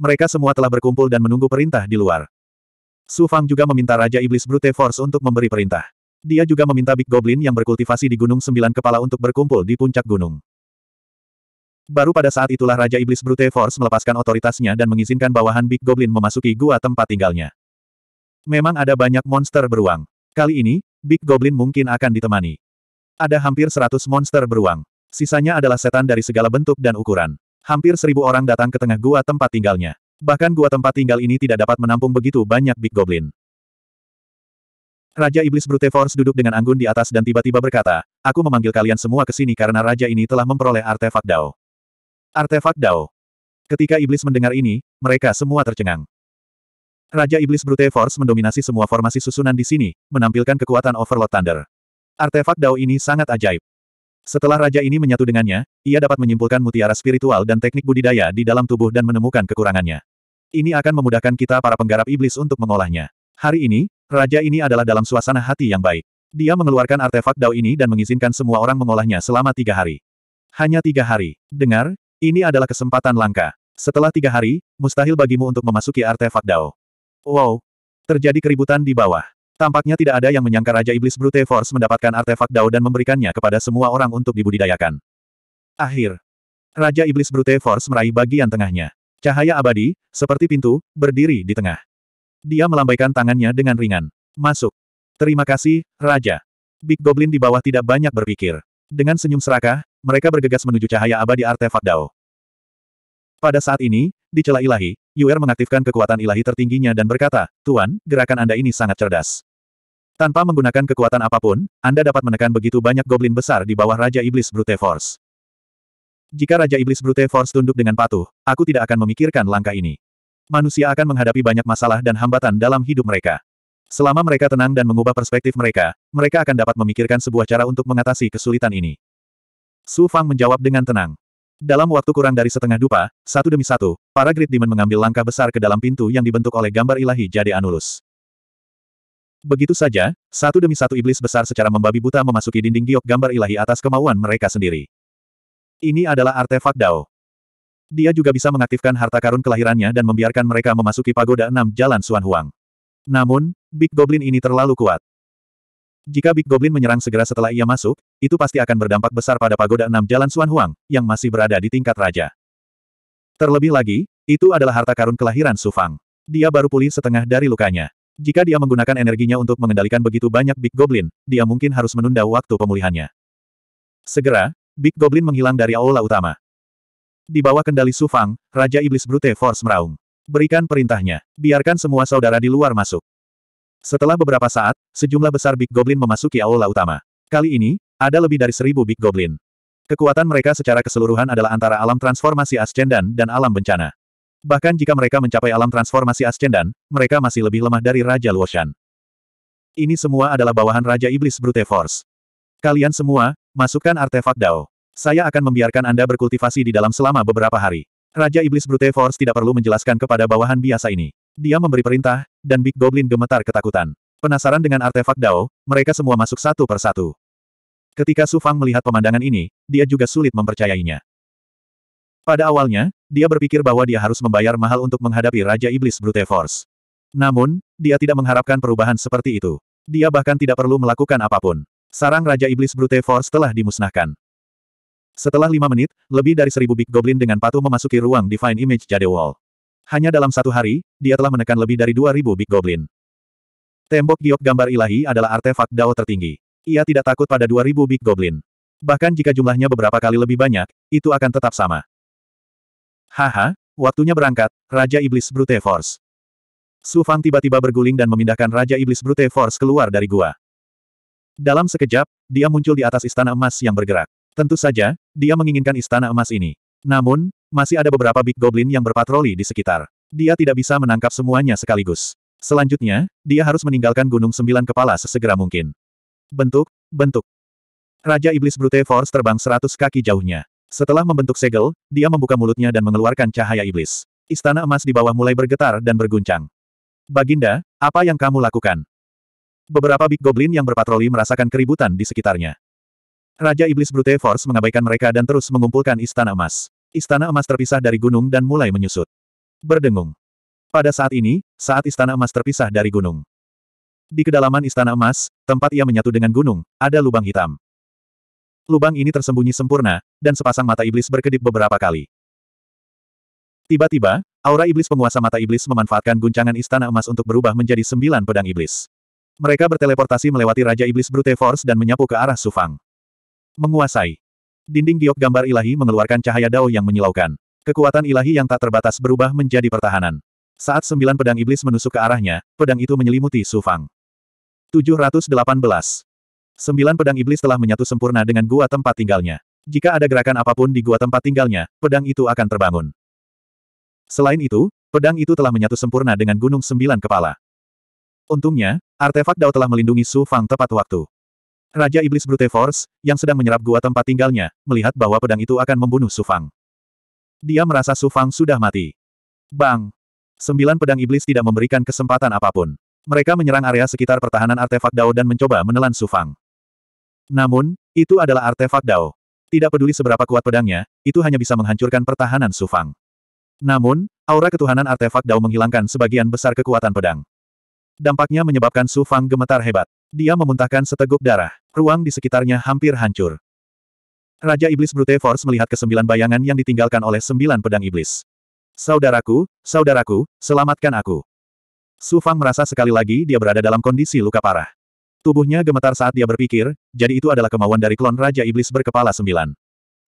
Mereka semua telah berkumpul dan menunggu perintah di luar. Su Fang juga meminta Raja Iblis Brute Force untuk memberi perintah. Dia juga meminta Big Goblin yang berkultivasi di Gunung Sembilan Kepala untuk berkumpul di puncak gunung. Baru pada saat itulah Raja Iblis Brute Force melepaskan otoritasnya dan mengizinkan bawahan Big Goblin memasuki gua tempat tinggalnya. Memang ada banyak monster beruang. Kali ini, Big Goblin mungkin akan ditemani. Ada hampir 100 monster beruang. Sisanya adalah setan dari segala bentuk dan ukuran. Hampir seribu orang datang ke tengah gua tempat tinggalnya. Bahkan gua tempat tinggal ini tidak dapat menampung begitu banyak Big Goblin. Raja Iblis Brute Force duduk dengan anggun di atas dan tiba-tiba berkata, Aku memanggil kalian semua ke sini karena raja ini telah memperoleh artefak Dao. Artefak Dao. Ketika iblis mendengar ini, mereka semua tercengang. Raja Iblis Brute Force mendominasi semua formasi susunan di sini, menampilkan kekuatan Overload Thunder. Artefak Dao ini sangat ajaib. Setelah raja ini menyatu dengannya, ia dapat menyimpulkan mutiara spiritual dan teknik budidaya di dalam tubuh dan menemukan kekurangannya. Ini akan memudahkan kita para penggarap iblis untuk mengolahnya. Hari ini, raja ini adalah dalam suasana hati yang baik. Dia mengeluarkan artefak Dao ini dan mengizinkan semua orang mengolahnya selama tiga hari. Hanya tiga hari. Dengar, ini adalah kesempatan langka. Setelah tiga hari, mustahil bagimu untuk memasuki artefak Dao. Wow! Terjadi keributan di bawah. Tampaknya tidak ada yang menyangka Raja Iblis Brute Force mendapatkan artefak Dao dan memberikannya kepada semua orang untuk dibudidayakan. Akhir. Raja Iblis Brute Force meraih bagian tengahnya. Cahaya abadi, seperti pintu, berdiri di tengah. Dia melambaikan tangannya dengan ringan. Masuk. Terima kasih, Raja. Big Goblin di bawah tidak banyak berpikir. Dengan senyum serakah, mereka bergegas menuju cahaya abadi artefak Dao. Pada saat ini, di celah ilahi, Yuer mengaktifkan kekuatan ilahi tertingginya dan berkata, Tuan, gerakan Anda ini sangat cerdas. Tanpa menggunakan kekuatan apapun, Anda dapat menekan begitu banyak goblin besar di bawah Raja Iblis Brute Force. Jika Raja Iblis Brute Force tunduk dengan patuh, aku tidak akan memikirkan langkah ini. Manusia akan menghadapi banyak masalah dan hambatan dalam hidup mereka. Selama mereka tenang dan mengubah perspektif mereka, mereka akan dapat memikirkan sebuah cara untuk mengatasi kesulitan ini. Su Fang menjawab dengan tenang. Dalam waktu kurang dari setengah dupa, satu demi satu, para Great Demon mengambil langkah besar ke dalam pintu yang dibentuk oleh gambar ilahi Jade Anulus. Begitu saja, satu demi satu iblis besar secara membabi buta memasuki dinding giok gambar ilahi atas kemauan mereka sendiri. Ini adalah artefak Dao. Dia juga bisa mengaktifkan harta karun kelahirannya dan membiarkan mereka memasuki pagoda enam jalan Suan Huang. Namun, Big Goblin ini terlalu kuat. Jika Big Goblin menyerang segera setelah ia masuk, itu pasti akan berdampak besar pada pagoda enam jalan Suan Huang, yang masih berada di tingkat raja. Terlebih lagi, itu adalah harta karun kelahiran Su Fang. Dia baru pulih setengah dari lukanya. Jika dia menggunakan energinya untuk mengendalikan begitu banyak Big Goblin, dia mungkin harus menunda waktu pemulihannya. Segera, Big Goblin menghilang dari aula utama. Di bawah kendali Sufang, Raja Iblis Brute Force meraung. Berikan perintahnya. Biarkan semua saudara di luar masuk. Setelah beberapa saat, sejumlah besar Big Goblin memasuki aula utama. Kali ini, ada lebih dari seribu Big Goblin. Kekuatan mereka secara keseluruhan adalah antara alam transformasi Ascendan dan alam bencana. Bahkan jika mereka mencapai alam transformasi Ascendan, mereka masih lebih lemah dari Raja Luoshan. Ini semua adalah bawahan Raja Iblis Brute Force. Kalian semua, masukkan artefak Dao. Saya akan membiarkan Anda berkultivasi di dalam selama beberapa hari. Raja Iblis Brute Force tidak perlu menjelaskan kepada bawahan biasa ini. Dia memberi perintah, dan Big Goblin gemetar ketakutan. Penasaran dengan artefak Dao, mereka semua masuk satu per satu. Ketika Su Fang melihat pemandangan ini, dia juga sulit mempercayainya. Pada awalnya, dia berpikir bahwa dia harus membayar mahal untuk menghadapi Raja Iblis Brute Force. Namun, dia tidak mengharapkan perubahan seperti itu. Dia bahkan tidak perlu melakukan apapun. Sarang Raja Iblis Brute Force telah dimusnahkan. Setelah lima menit, lebih dari seribu Big Goblin dengan patuh memasuki ruang Divine Image Jade Wall. Hanya dalam satu hari, dia telah menekan lebih dari 2.000 Big Goblin. Tembok giok gambar ilahi adalah artefak Dao tertinggi. Ia tidak takut pada 2.000 Big Goblin. Bahkan jika jumlahnya beberapa kali lebih banyak, itu akan tetap sama. Haha, waktunya berangkat, Raja Iblis Brute Force. Su Fang tiba-tiba berguling dan memindahkan Raja Iblis Brute Force keluar dari gua. Dalam sekejap, dia muncul di atas istana emas yang bergerak. Tentu saja, dia menginginkan istana emas ini. Namun, masih ada beberapa Big Goblin yang berpatroli di sekitar. Dia tidak bisa menangkap semuanya sekaligus. Selanjutnya, dia harus meninggalkan Gunung Sembilan Kepala sesegera mungkin. Bentuk, bentuk. Raja Iblis Brute Force terbang seratus kaki jauhnya. Setelah membentuk segel, dia membuka mulutnya dan mengeluarkan cahaya iblis. Istana emas di bawah mulai bergetar dan berguncang. Baginda, apa yang kamu lakukan? Beberapa Big Goblin yang berpatroli merasakan keributan di sekitarnya. Raja Iblis Brute Force mengabaikan mereka dan terus mengumpulkan istana emas. Istana emas terpisah dari gunung dan mulai menyusut. Berdengung. Pada saat ini, saat istana emas terpisah dari gunung. Di kedalaman istana emas, tempat ia menyatu dengan gunung, ada lubang hitam. Lubang ini tersembunyi sempurna, dan sepasang mata iblis berkedip beberapa kali. Tiba-tiba, aura iblis penguasa mata iblis memanfaatkan guncangan istana emas untuk berubah menjadi sembilan pedang iblis. Mereka berteleportasi melewati Raja Iblis Brute Force dan menyapu ke arah Sufang. Menguasai. Dinding giok gambar ilahi mengeluarkan cahaya dao yang menyilaukan. Kekuatan ilahi yang tak terbatas berubah menjadi pertahanan. Saat sembilan pedang iblis menusuk ke arahnya, pedang itu menyelimuti Su Fang. 718. Sembilan pedang iblis telah menyatu sempurna dengan gua tempat tinggalnya. Jika ada gerakan apapun di gua tempat tinggalnya, pedang itu akan terbangun. Selain itu, pedang itu telah menyatu sempurna dengan gunung sembilan kepala. Untungnya, artefak Dao telah melindungi Su Fang tepat waktu. Raja Iblis Brute Force, yang sedang menyerap gua tempat tinggalnya, melihat bahwa pedang itu akan membunuh Sufang. Dia merasa Sufang sudah mati. Bang! Sembilan pedang iblis tidak memberikan kesempatan apapun. Mereka menyerang area sekitar pertahanan artefak Dao dan mencoba menelan Sufang. Namun, itu adalah artefak Dao. Tidak peduli seberapa kuat pedangnya, itu hanya bisa menghancurkan pertahanan Sufang. Namun, aura ketuhanan artefak Dao menghilangkan sebagian besar kekuatan pedang. Dampaknya menyebabkan Su Fang gemetar hebat. Dia memuntahkan seteguk darah. Ruang di sekitarnya hampir hancur. Raja Iblis Brute Force melihat kesembilan bayangan yang ditinggalkan oleh sembilan pedang iblis. Saudaraku, saudaraku, selamatkan aku. Su Fang merasa sekali lagi dia berada dalam kondisi luka parah. Tubuhnya gemetar saat dia berpikir, jadi itu adalah kemauan dari klon Raja Iblis berkepala sembilan.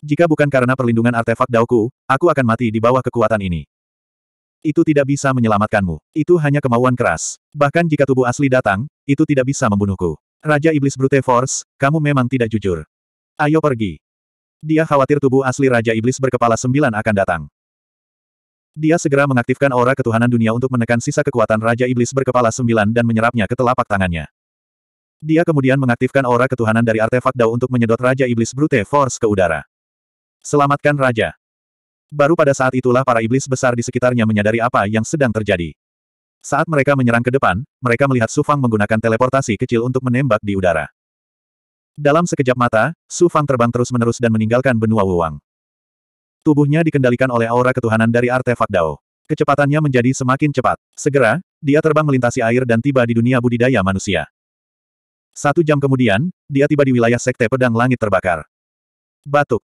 Jika bukan karena perlindungan artefak Daoku, aku akan mati di bawah kekuatan ini. Itu tidak bisa menyelamatkanmu. Itu hanya kemauan keras. Bahkan jika tubuh asli datang, itu tidak bisa membunuhku. Raja Iblis Brute Force, kamu memang tidak jujur. Ayo pergi. Dia khawatir tubuh asli Raja Iblis berkepala sembilan akan datang. Dia segera mengaktifkan aura ketuhanan dunia untuk menekan sisa kekuatan Raja Iblis berkepala sembilan dan menyerapnya ke telapak tangannya. Dia kemudian mengaktifkan aura ketuhanan dari artefak Dao untuk menyedot Raja Iblis Brute Force ke udara. Selamatkan Raja. Baru pada saat itulah para iblis besar di sekitarnya menyadari apa yang sedang terjadi. Saat mereka menyerang ke depan, mereka melihat Sufang menggunakan teleportasi kecil untuk menembak di udara. Dalam sekejap mata, Sufang terbang terus-menerus dan meninggalkan benua Wuwang. Tubuhnya dikendalikan oleh aura ketuhanan dari artefak Dao. Kecepatannya menjadi semakin cepat. Segera, dia terbang melintasi air dan tiba di dunia budidaya manusia. Satu jam kemudian, dia tiba di wilayah Sekte Pedang Langit Terbakar. Batuk.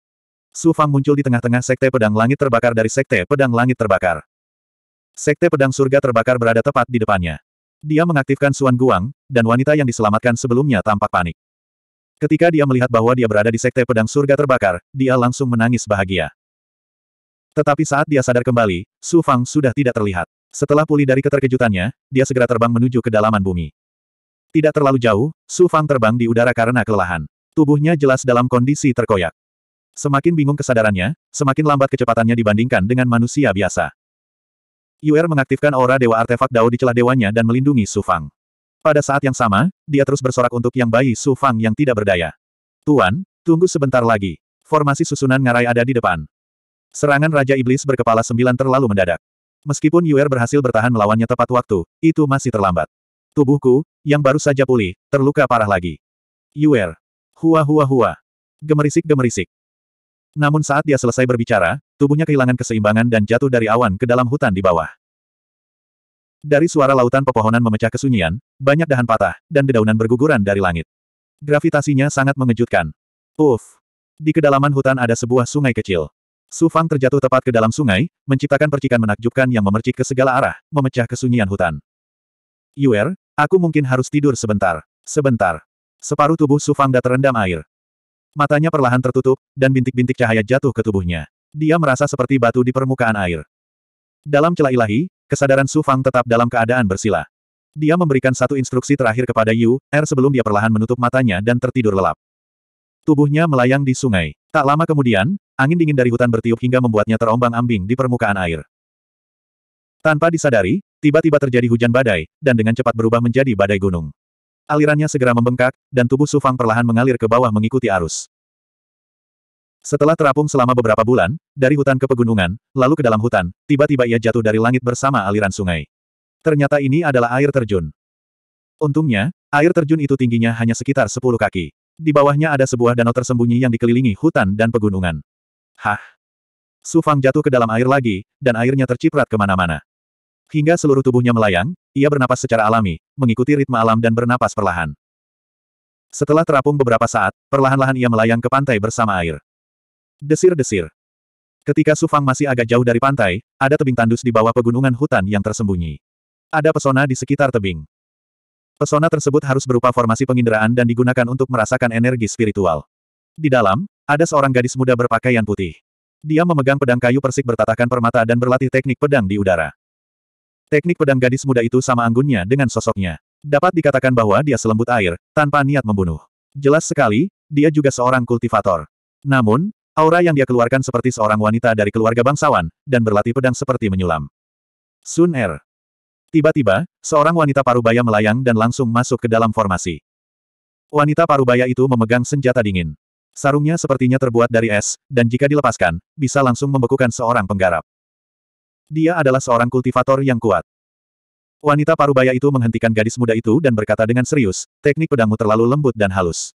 Su Fang muncul di tengah-tengah Sekte Pedang Langit Terbakar dari Sekte Pedang Langit Terbakar. Sekte Pedang Surga Terbakar berada tepat di depannya. Dia mengaktifkan Suan Guang, dan wanita yang diselamatkan sebelumnya tampak panik. Ketika dia melihat bahwa dia berada di Sekte Pedang Surga Terbakar, dia langsung menangis bahagia. Tetapi saat dia sadar kembali, Su Fang sudah tidak terlihat. Setelah pulih dari keterkejutannya, dia segera terbang menuju kedalaman bumi. Tidak terlalu jauh, Su Fang terbang di udara karena kelelahan. Tubuhnya jelas dalam kondisi terkoyak. Semakin bingung kesadarannya, semakin lambat kecepatannya dibandingkan dengan manusia biasa. Yuer mengaktifkan aura Dewa Artefak Dao di celah dewanya dan melindungi Su Fang. Pada saat yang sama, dia terus bersorak untuk yang bayi Su Fang yang tidak berdaya. Tuan, tunggu sebentar lagi. Formasi susunan ngarai ada di depan. Serangan Raja Iblis berkepala sembilan terlalu mendadak. Meskipun Yuer berhasil bertahan melawannya tepat waktu, itu masih terlambat. Tubuhku, yang baru saja pulih, terluka parah lagi. Yuer. Hua hua hua. Gemerisik gemerisik. Namun saat dia selesai berbicara, tubuhnya kehilangan keseimbangan dan jatuh dari awan ke dalam hutan di bawah. Dari suara lautan pepohonan memecah kesunyian, banyak dahan patah, dan dedaunan berguguran dari langit. Gravitasinya sangat mengejutkan. Uff! Di kedalaman hutan ada sebuah sungai kecil. Su Fang terjatuh tepat ke dalam sungai, menciptakan percikan menakjubkan yang memercik ke segala arah, memecah kesunyian hutan. Yuer, aku mungkin harus tidur sebentar. Sebentar. Separuh tubuh Su Fang terendam air. Matanya perlahan tertutup, dan bintik-bintik cahaya jatuh ke tubuhnya. Dia merasa seperti batu di permukaan air. Dalam celah ilahi, kesadaran Su Fang tetap dalam keadaan bersila. Dia memberikan satu instruksi terakhir kepada Yu Er sebelum dia perlahan menutup matanya dan tertidur lelap. Tubuhnya melayang di sungai. Tak lama kemudian, angin dingin dari hutan bertiup hingga membuatnya terombang-ambing di permukaan air. Tanpa disadari, tiba-tiba terjadi hujan badai, dan dengan cepat berubah menjadi badai gunung. Alirannya segera membengkak, dan tubuh Sufang perlahan mengalir ke bawah mengikuti arus. Setelah terapung selama beberapa bulan, dari hutan ke pegunungan, lalu ke dalam hutan, tiba-tiba ia jatuh dari langit bersama aliran sungai. Ternyata ini adalah air terjun. Untungnya, air terjun itu tingginya hanya sekitar 10 kaki. Di bawahnya ada sebuah danau tersembunyi yang dikelilingi hutan dan pegunungan. Hah! Sufang jatuh ke dalam air lagi, dan airnya terciprat kemana-mana. Hingga seluruh tubuhnya melayang, ia bernapas secara alami, mengikuti ritme alam dan bernapas perlahan. Setelah terapung beberapa saat, perlahan-lahan ia melayang ke pantai bersama air. Desir-desir. Ketika Sufang masih agak jauh dari pantai, ada tebing tandus di bawah pegunungan hutan yang tersembunyi. Ada pesona di sekitar tebing. Pesona tersebut harus berupa formasi penginderaan dan digunakan untuk merasakan energi spiritual. Di dalam, ada seorang gadis muda berpakaian putih. Dia memegang pedang kayu persik bertatakan permata dan berlatih teknik pedang di udara. Teknik pedang gadis muda itu sama anggunnya dengan sosoknya. Dapat dikatakan bahwa dia selembut air, tanpa niat membunuh. Jelas sekali, dia juga seorang kultivator. Namun, aura yang dia keluarkan seperti seorang wanita dari keluarga bangsawan, dan berlatih pedang seperti menyulam. Sun Er. Tiba-tiba, seorang wanita parubaya melayang dan langsung masuk ke dalam formasi. Wanita parubaya itu memegang senjata dingin. Sarungnya sepertinya terbuat dari es, dan jika dilepaskan, bisa langsung membekukan seorang penggarap. Dia adalah seorang kultivator yang kuat. Wanita parubaya itu menghentikan gadis muda itu dan berkata dengan serius, teknik pedangmu terlalu lembut dan halus.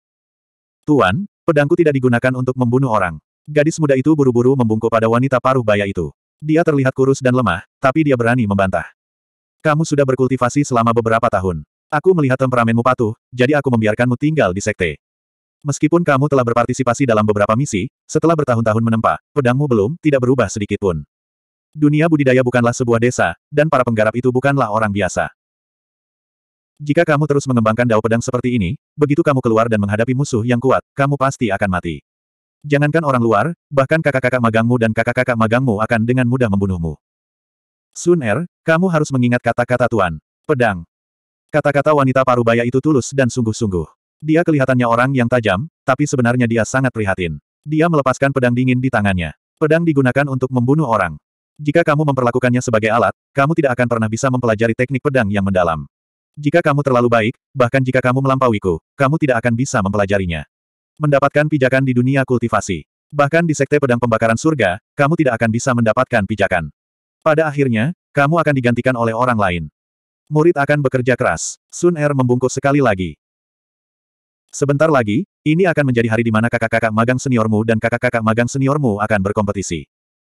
Tuan, pedangku tidak digunakan untuk membunuh orang. Gadis muda itu buru-buru membungkuk pada wanita parubaya itu. Dia terlihat kurus dan lemah, tapi dia berani membantah. Kamu sudah berkultivasi selama beberapa tahun. Aku melihat temperamenmu patuh, jadi aku membiarkanmu tinggal di sekte. Meskipun kamu telah berpartisipasi dalam beberapa misi, setelah bertahun-tahun menempa, pedangmu belum tidak berubah sedikit pun. Dunia budidaya bukanlah sebuah desa, dan para penggarap itu bukanlah orang biasa. Jika kamu terus mengembangkan dao pedang seperti ini, begitu kamu keluar dan menghadapi musuh yang kuat, kamu pasti akan mati. Jangankan orang luar, bahkan kakak-kakak magangmu dan kakak-kakak magangmu akan dengan mudah membunuhmu. Sun Er, kamu harus mengingat kata-kata Tuan. Pedang. Kata-kata wanita parubaya itu tulus dan sungguh-sungguh. Dia kelihatannya orang yang tajam, tapi sebenarnya dia sangat prihatin. Dia melepaskan pedang dingin di tangannya. Pedang digunakan untuk membunuh orang. Jika kamu memperlakukannya sebagai alat, kamu tidak akan pernah bisa mempelajari teknik pedang yang mendalam. Jika kamu terlalu baik, bahkan jika kamu melampauiku, kamu tidak akan bisa mempelajarinya. Mendapatkan pijakan di dunia kultivasi. Bahkan di sekte pedang pembakaran surga, kamu tidak akan bisa mendapatkan pijakan. Pada akhirnya, kamu akan digantikan oleh orang lain. Murid akan bekerja keras. Sun Er membungkuk sekali lagi. Sebentar lagi, ini akan menjadi hari di mana kakak-kakak magang seniormu dan kakak-kakak magang seniormu akan berkompetisi.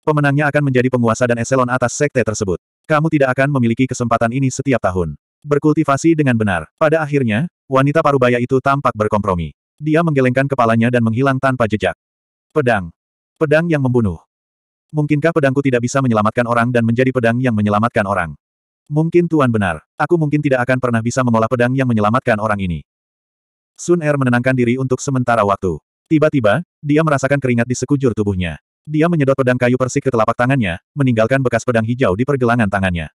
Pemenangnya akan menjadi penguasa dan eselon atas sekte tersebut. Kamu tidak akan memiliki kesempatan ini setiap tahun. Berkultivasi dengan benar. Pada akhirnya, wanita parubaya itu tampak berkompromi. Dia menggelengkan kepalanya dan menghilang tanpa jejak. Pedang. Pedang yang membunuh. Mungkinkah pedangku tidak bisa menyelamatkan orang dan menjadi pedang yang menyelamatkan orang? Mungkin Tuan benar. Aku mungkin tidak akan pernah bisa mengolah pedang yang menyelamatkan orang ini. Sun Er menenangkan diri untuk sementara waktu. Tiba-tiba, dia merasakan keringat di sekujur tubuhnya. Dia menyedot pedang kayu persik ke telapak tangannya, meninggalkan bekas pedang hijau di pergelangan tangannya.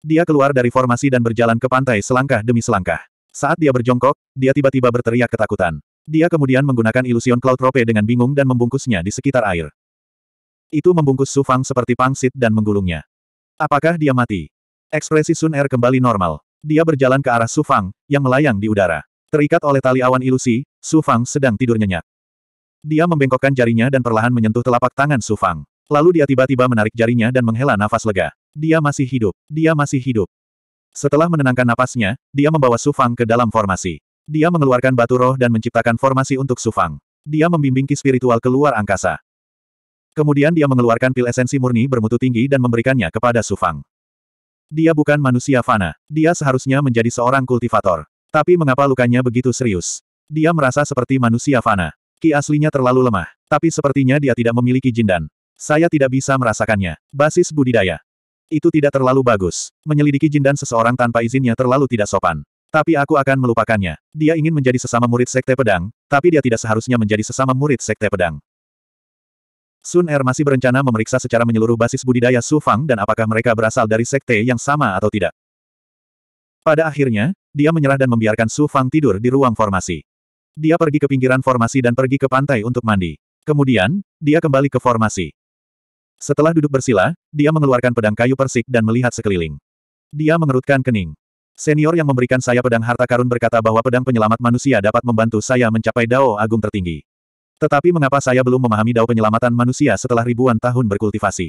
Dia keluar dari formasi dan berjalan ke pantai selangkah demi selangkah. Saat dia berjongkok, dia tiba-tiba berteriak ketakutan. Dia kemudian menggunakan ilusion Cloud Rope dengan bingung dan membungkusnya di sekitar air. Itu membungkus Su Fang seperti pangsit dan menggulungnya. Apakah dia mati? Ekspresi Sun Er kembali normal. Dia berjalan ke arah Su Fang, yang melayang di udara. Terikat oleh tali awan ilusi, Su Fang sedang tidur nyenyak. Dia membengkokkan jarinya dan perlahan menyentuh telapak tangan Su Fang. Lalu dia tiba-tiba menarik jarinya dan menghela nafas lega. Dia masih hidup, dia masih hidup. Setelah menenangkan napasnya, dia membawa Su Fang ke dalam formasi. Dia mengeluarkan batu roh dan menciptakan formasi untuk Su Fang. Dia membimbing ki spiritual keluar angkasa. Kemudian dia mengeluarkan pil esensi murni bermutu tinggi dan memberikannya kepada Su Fang. Dia bukan manusia fana, dia seharusnya menjadi seorang kultivator. Tapi mengapa lukanya begitu serius? Dia merasa seperti manusia fana. Ki aslinya terlalu lemah, tapi sepertinya dia tidak memiliki jindan. Saya tidak bisa merasakannya. Basis budidaya. Itu tidak terlalu bagus. Menyelidiki jindan seseorang tanpa izinnya terlalu tidak sopan. Tapi aku akan melupakannya. Dia ingin menjadi sesama murid Sekte Pedang, tapi dia tidak seharusnya menjadi sesama murid Sekte Pedang. Sun Er masih berencana memeriksa secara menyeluruh basis budidaya Su Fang dan apakah mereka berasal dari sekte yang sama atau tidak. Pada akhirnya, dia menyerah dan membiarkan Su Fang tidur di ruang formasi. Dia pergi ke pinggiran formasi dan pergi ke pantai untuk mandi. Kemudian, dia kembali ke formasi. Setelah duduk bersila, dia mengeluarkan pedang kayu persik dan melihat sekeliling. Dia mengerutkan kening. Senior yang memberikan saya pedang harta karun berkata bahwa pedang penyelamat manusia dapat membantu saya mencapai dao agung tertinggi. Tetapi mengapa saya belum memahami dao penyelamatan manusia setelah ribuan tahun berkultivasi?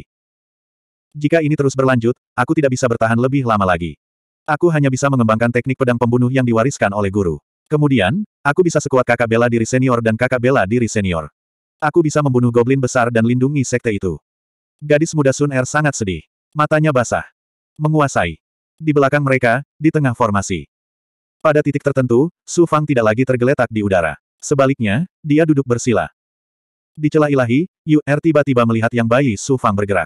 Jika ini terus berlanjut, aku tidak bisa bertahan lebih lama lagi. Aku hanya bisa mengembangkan teknik pedang pembunuh yang diwariskan oleh guru. Kemudian, aku bisa sekuat kakak bela diri senior dan kakak bela diri senior. Aku bisa membunuh goblin besar dan lindungi sekte itu. Gadis muda Sun Er sangat sedih. Matanya basah. Menguasai. Di belakang mereka, di tengah formasi. Pada titik tertentu, Su Fang tidak lagi tergeletak di udara. Sebaliknya, dia duduk bersila. Di celah ilahi, Yu Er tiba-tiba melihat yang bayi Su Fang bergerak.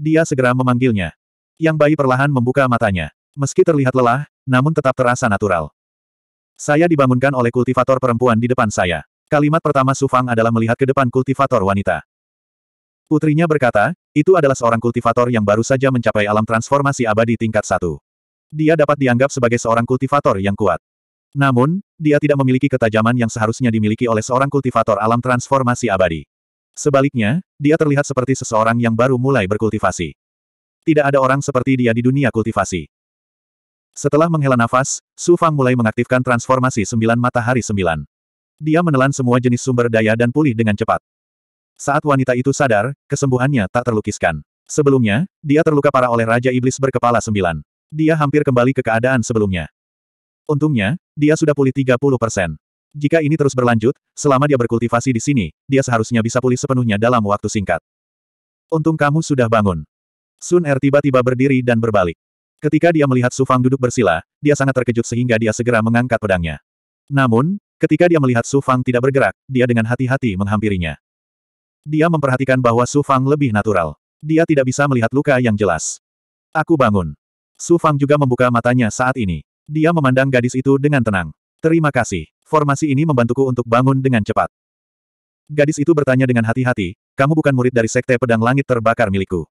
Dia segera memanggilnya. Yang bayi perlahan membuka matanya. Meski terlihat lelah, namun tetap terasa natural. Saya dibangunkan oleh kultivator perempuan di depan saya. Kalimat pertama Su Fang adalah melihat ke depan kultivator wanita. Putrinya berkata, itu adalah seorang kultivator yang baru saja mencapai alam transformasi abadi tingkat satu. Dia dapat dianggap sebagai seorang kultivator yang kuat. Namun, dia tidak memiliki ketajaman yang seharusnya dimiliki oleh seorang kultivator alam transformasi abadi. Sebaliknya, dia terlihat seperti seseorang yang baru mulai berkultivasi. Tidak ada orang seperti dia di dunia kultivasi. Setelah menghela nafas, Su Fang mulai mengaktifkan transformasi sembilan matahari sembilan. Dia menelan semua jenis sumber daya dan pulih dengan cepat. Saat wanita itu sadar, kesembuhannya tak terlukiskan. Sebelumnya, dia terluka parah oleh Raja Iblis berkepala sembilan. Dia hampir kembali ke keadaan sebelumnya. Untungnya, dia sudah pulih 30 persen. Jika ini terus berlanjut, selama dia berkultivasi di sini, dia seharusnya bisa pulih sepenuhnya dalam waktu singkat. Untung kamu sudah bangun. Sun Er tiba-tiba berdiri dan berbalik. Ketika dia melihat Su Fang duduk bersila, dia sangat terkejut sehingga dia segera mengangkat pedangnya. Namun, ketika dia melihat Su Fang tidak bergerak, dia dengan hati-hati menghampirinya. Dia memperhatikan bahwa Su Fang lebih natural. Dia tidak bisa melihat luka yang jelas. Aku bangun. Su Fang juga membuka matanya saat ini. Dia memandang gadis itu dengan tenang. Terima kasih. Formasi ini membantuku untuk bangun dengan cepat. Gadis itu bertanya dengan hati-hati, kamu bukan murid dari Sekte Pedang Langit Terbakar milikku.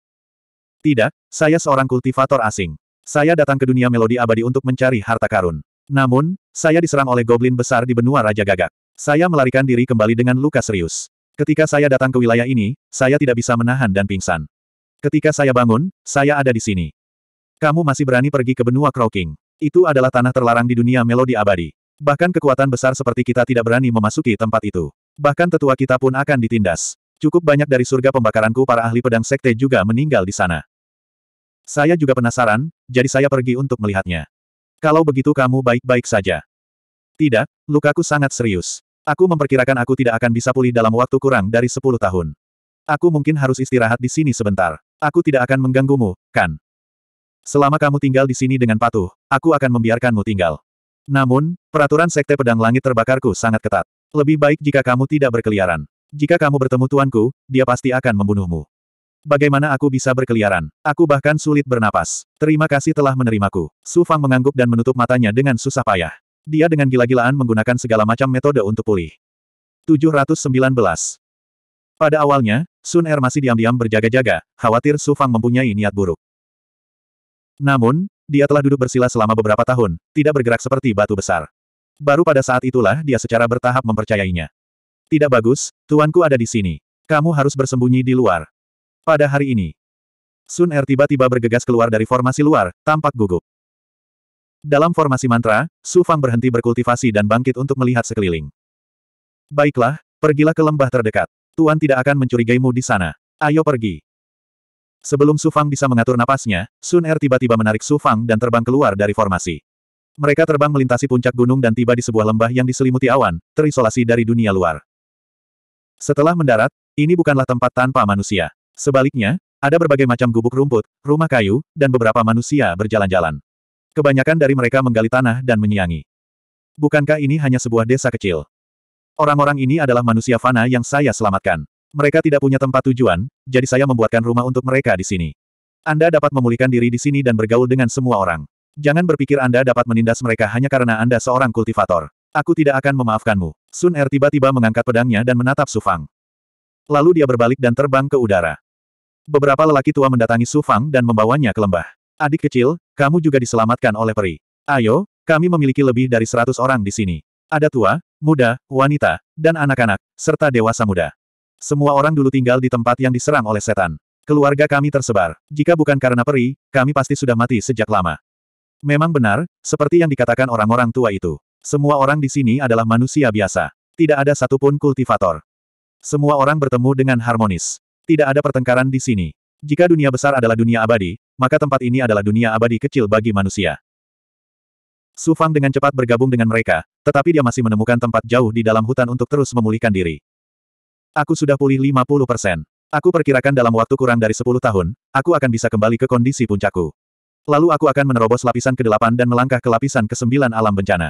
Tidak, saya seorang kultivator asing. Saya datang ke dunia melodi abadi untuk mencari harta karun. Namun, saya diserang oleh goblin besar di benua Raja Gagak. Saya melarikan diri kembali dengan luka serius. Ketika saya datang ke wilayah ini, saya tidak bisa menahan dan pingsan. Ketika saya bangun, saya ada di sini. Kamu masih berani pergi ke benua Crowking? Itu adalah tanah terlarang di dunia melodi abadi. Bahkan kekuatan besar seperti kita tidak berani memasuki tempat itu. Bahkan tetua kita pun akan ditindas. Cukup banyak dari surga pembakaranku para ahli pedang sekte juga meninggal di sana. Saya juga penasaran, jadi saya pergi untuk melihatnya. Kalau begitu kamu baik-baik saja. Tidak, lukaku sangat serius. Aku memperkirakan aku tidak akan bisa pulih dalam waktu kurang dari 10 tahun. Aku mungkin harus istirahat di sini sebentar. Aku tidak akan mengganggumu, kan? Selama kamu tinggal di sini dengan patuh, aku akan membiarkanmu tinggal. Namun, peraturan Sekte Pedang Langit terbakarku sangat ketat. Lebih baik jika kamu tidak berkeliaran. Jika kamu bertemu tuanku, dia pasti akan membunuhmu. Bagaimana aku bisa berkeliaran? Aku bahkan sulit bernapas. Terima kasih telah menerimaku. Su Fang mengangguk dan menutup matanya dengan susah payah. Dia dengan gila-gilaan menggunakan segala macam metode untuk pulih. 719. Pada awalnya, Sun Er masih diam-diam berjaga-jaga, khawatir Su Fang mempunyai niat buruk. Namun, dia telah duduk bersila selama beberapa tahun, tidak bergerak seperti batu besar. Baru pada saat itulah dia secara bertahap mempercayainya. Tidak bagus, tuanku ada di sini. Kamu harus bersembunyi di luar. Pada hari ini, Sun Er tiba-tiba bergegas keluar dari formasi luar, tampak gugup. Dalam formasi mantra, Su Fang berhenti berkultivasi dan bangkit untuk melihat sekeliling. Baiklah, pergilah ke lembah terdekat. Tuan tidak akan mencurigaimu di sana. Ayo pergi. Sebelum Su Fang bisa mengatur napasnya, Sun Er tiba-tiba menarik Su Fang dan terbang keluar dari formasi. Mereka terbang melintasi puncak gunung dan tiba di sebuah lembah yang diselimuti awan, terisolasi dari dunia luar. Setelah mendarat, ini bukanlah tempat tanpa manusia. Sebaliknya, ada berbagai macam gubuk rumput, rumah kayu, dan beberapa manusia berjalan-jalan. Kebanyakan dari mereka menggali tanah dan menyiangi. Bukankah ini hanya sebuah desa kecil? Orang-orang ini adalah manusia fana yang saya selamatkan. Mereka tidak punya tempat tujuan, jadi saya membuatkan rumah untuk mereka di sini. Anda dapat memulihkan diri di sini dan bergaul dengan semua orang. Jangan berpikir Anda dapat menindas mereka hanya karena Anda seorang kultivator. Aku tidak akan memaafkanmu. Sun Er tiba-tiba mengangkat pedangnya dan menatap Sufang. Lalu dia berbalik dan terbang ke udara. Beberapa lelaki tua mendatangi Su Fang dan membawanya ke lembah. Adik kecil, kamu juga diselamatkan oleh peri. Ayo, kami memiliki lebih dari seratus orang di sini. Ada tua, muda, wanita, dan anak-anak, serta dewasa muda. Semua orang dulu tinggal di tempat yang diserang oleh setan. Keluarga kami tersebar. Jika bukan karena peri, kami pasti sudah mati sejak lama. Memang benar, seperti yang dikatakan orang-orang tua itu. Semua orang di sini adalah manusia biasa. Tidak ada satupun kultivator. Semua orang bertemu dengan harmonis. Tidak ada pertengkaran di sini. Jika dunia besar adalah dunia abadi, maka tempat ini adalah dunia abadi kecil bagi manusia. Su Fang dengan cepat bergabung dengan mereka, tetapi dia masih menemukan tempat jauh di dalam hutan untuk terus memulihkan diri. Aku sudah pulih 50 persen. Aku perkirakan dalam waktu kurang dari 10 tahun, aku akan bisa kembali ke kondisi puncakku. Lalu aku akan menerobos lapisan ke-8 dan melangkah ke lapisan ke-9 alam bencana.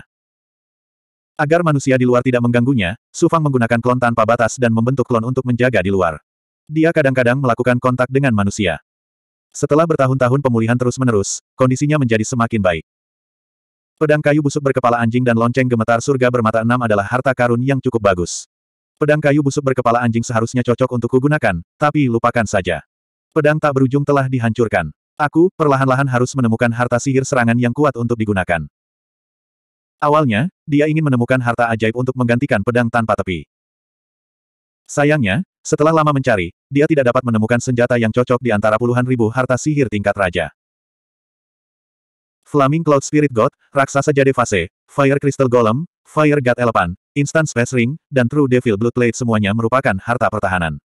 Agar manusia di luar tidak mengganggunya, Su Fang menggunakan klon tanpa batas dan membentuk klon untuk menjaga di luar. Dia kadang-kadang melakukan kontak dengan manusia. Setelah bertahun-tahun pemulihan terus-menerus, kondisinya menjadi semakin baik. Pedang kayu busuk berkepala anjing dan lonceng gemetar surga bermata enam adalah harta karun yang cukup bagus. Pedang kayu busuk berkepala anjing seharusnya cocok untuk kugunakan, tapi lupakan saja. Pedang tak berujung telah dihancurkan. Aku, perlahan-lahan harus menemukan harta sihir serangan yang kuat untuk digunakan. Awalnya, dia ingin menemukan harta ajaib untuk menggantikan pedang tanpa tepi. Sayangnya, setelah lama mencari, dia tidak dapat menemukan senjata yang cocok di antara puluhan ribu harta sihir tingkat raja. Flaming Cloud Spirit God, Raksasa Jade Fase, Fire Crystal Golem, Fire God Elephant, Instant Space Ring, dan True Devil Blood Plate semuanya merupakan harta pertahanan.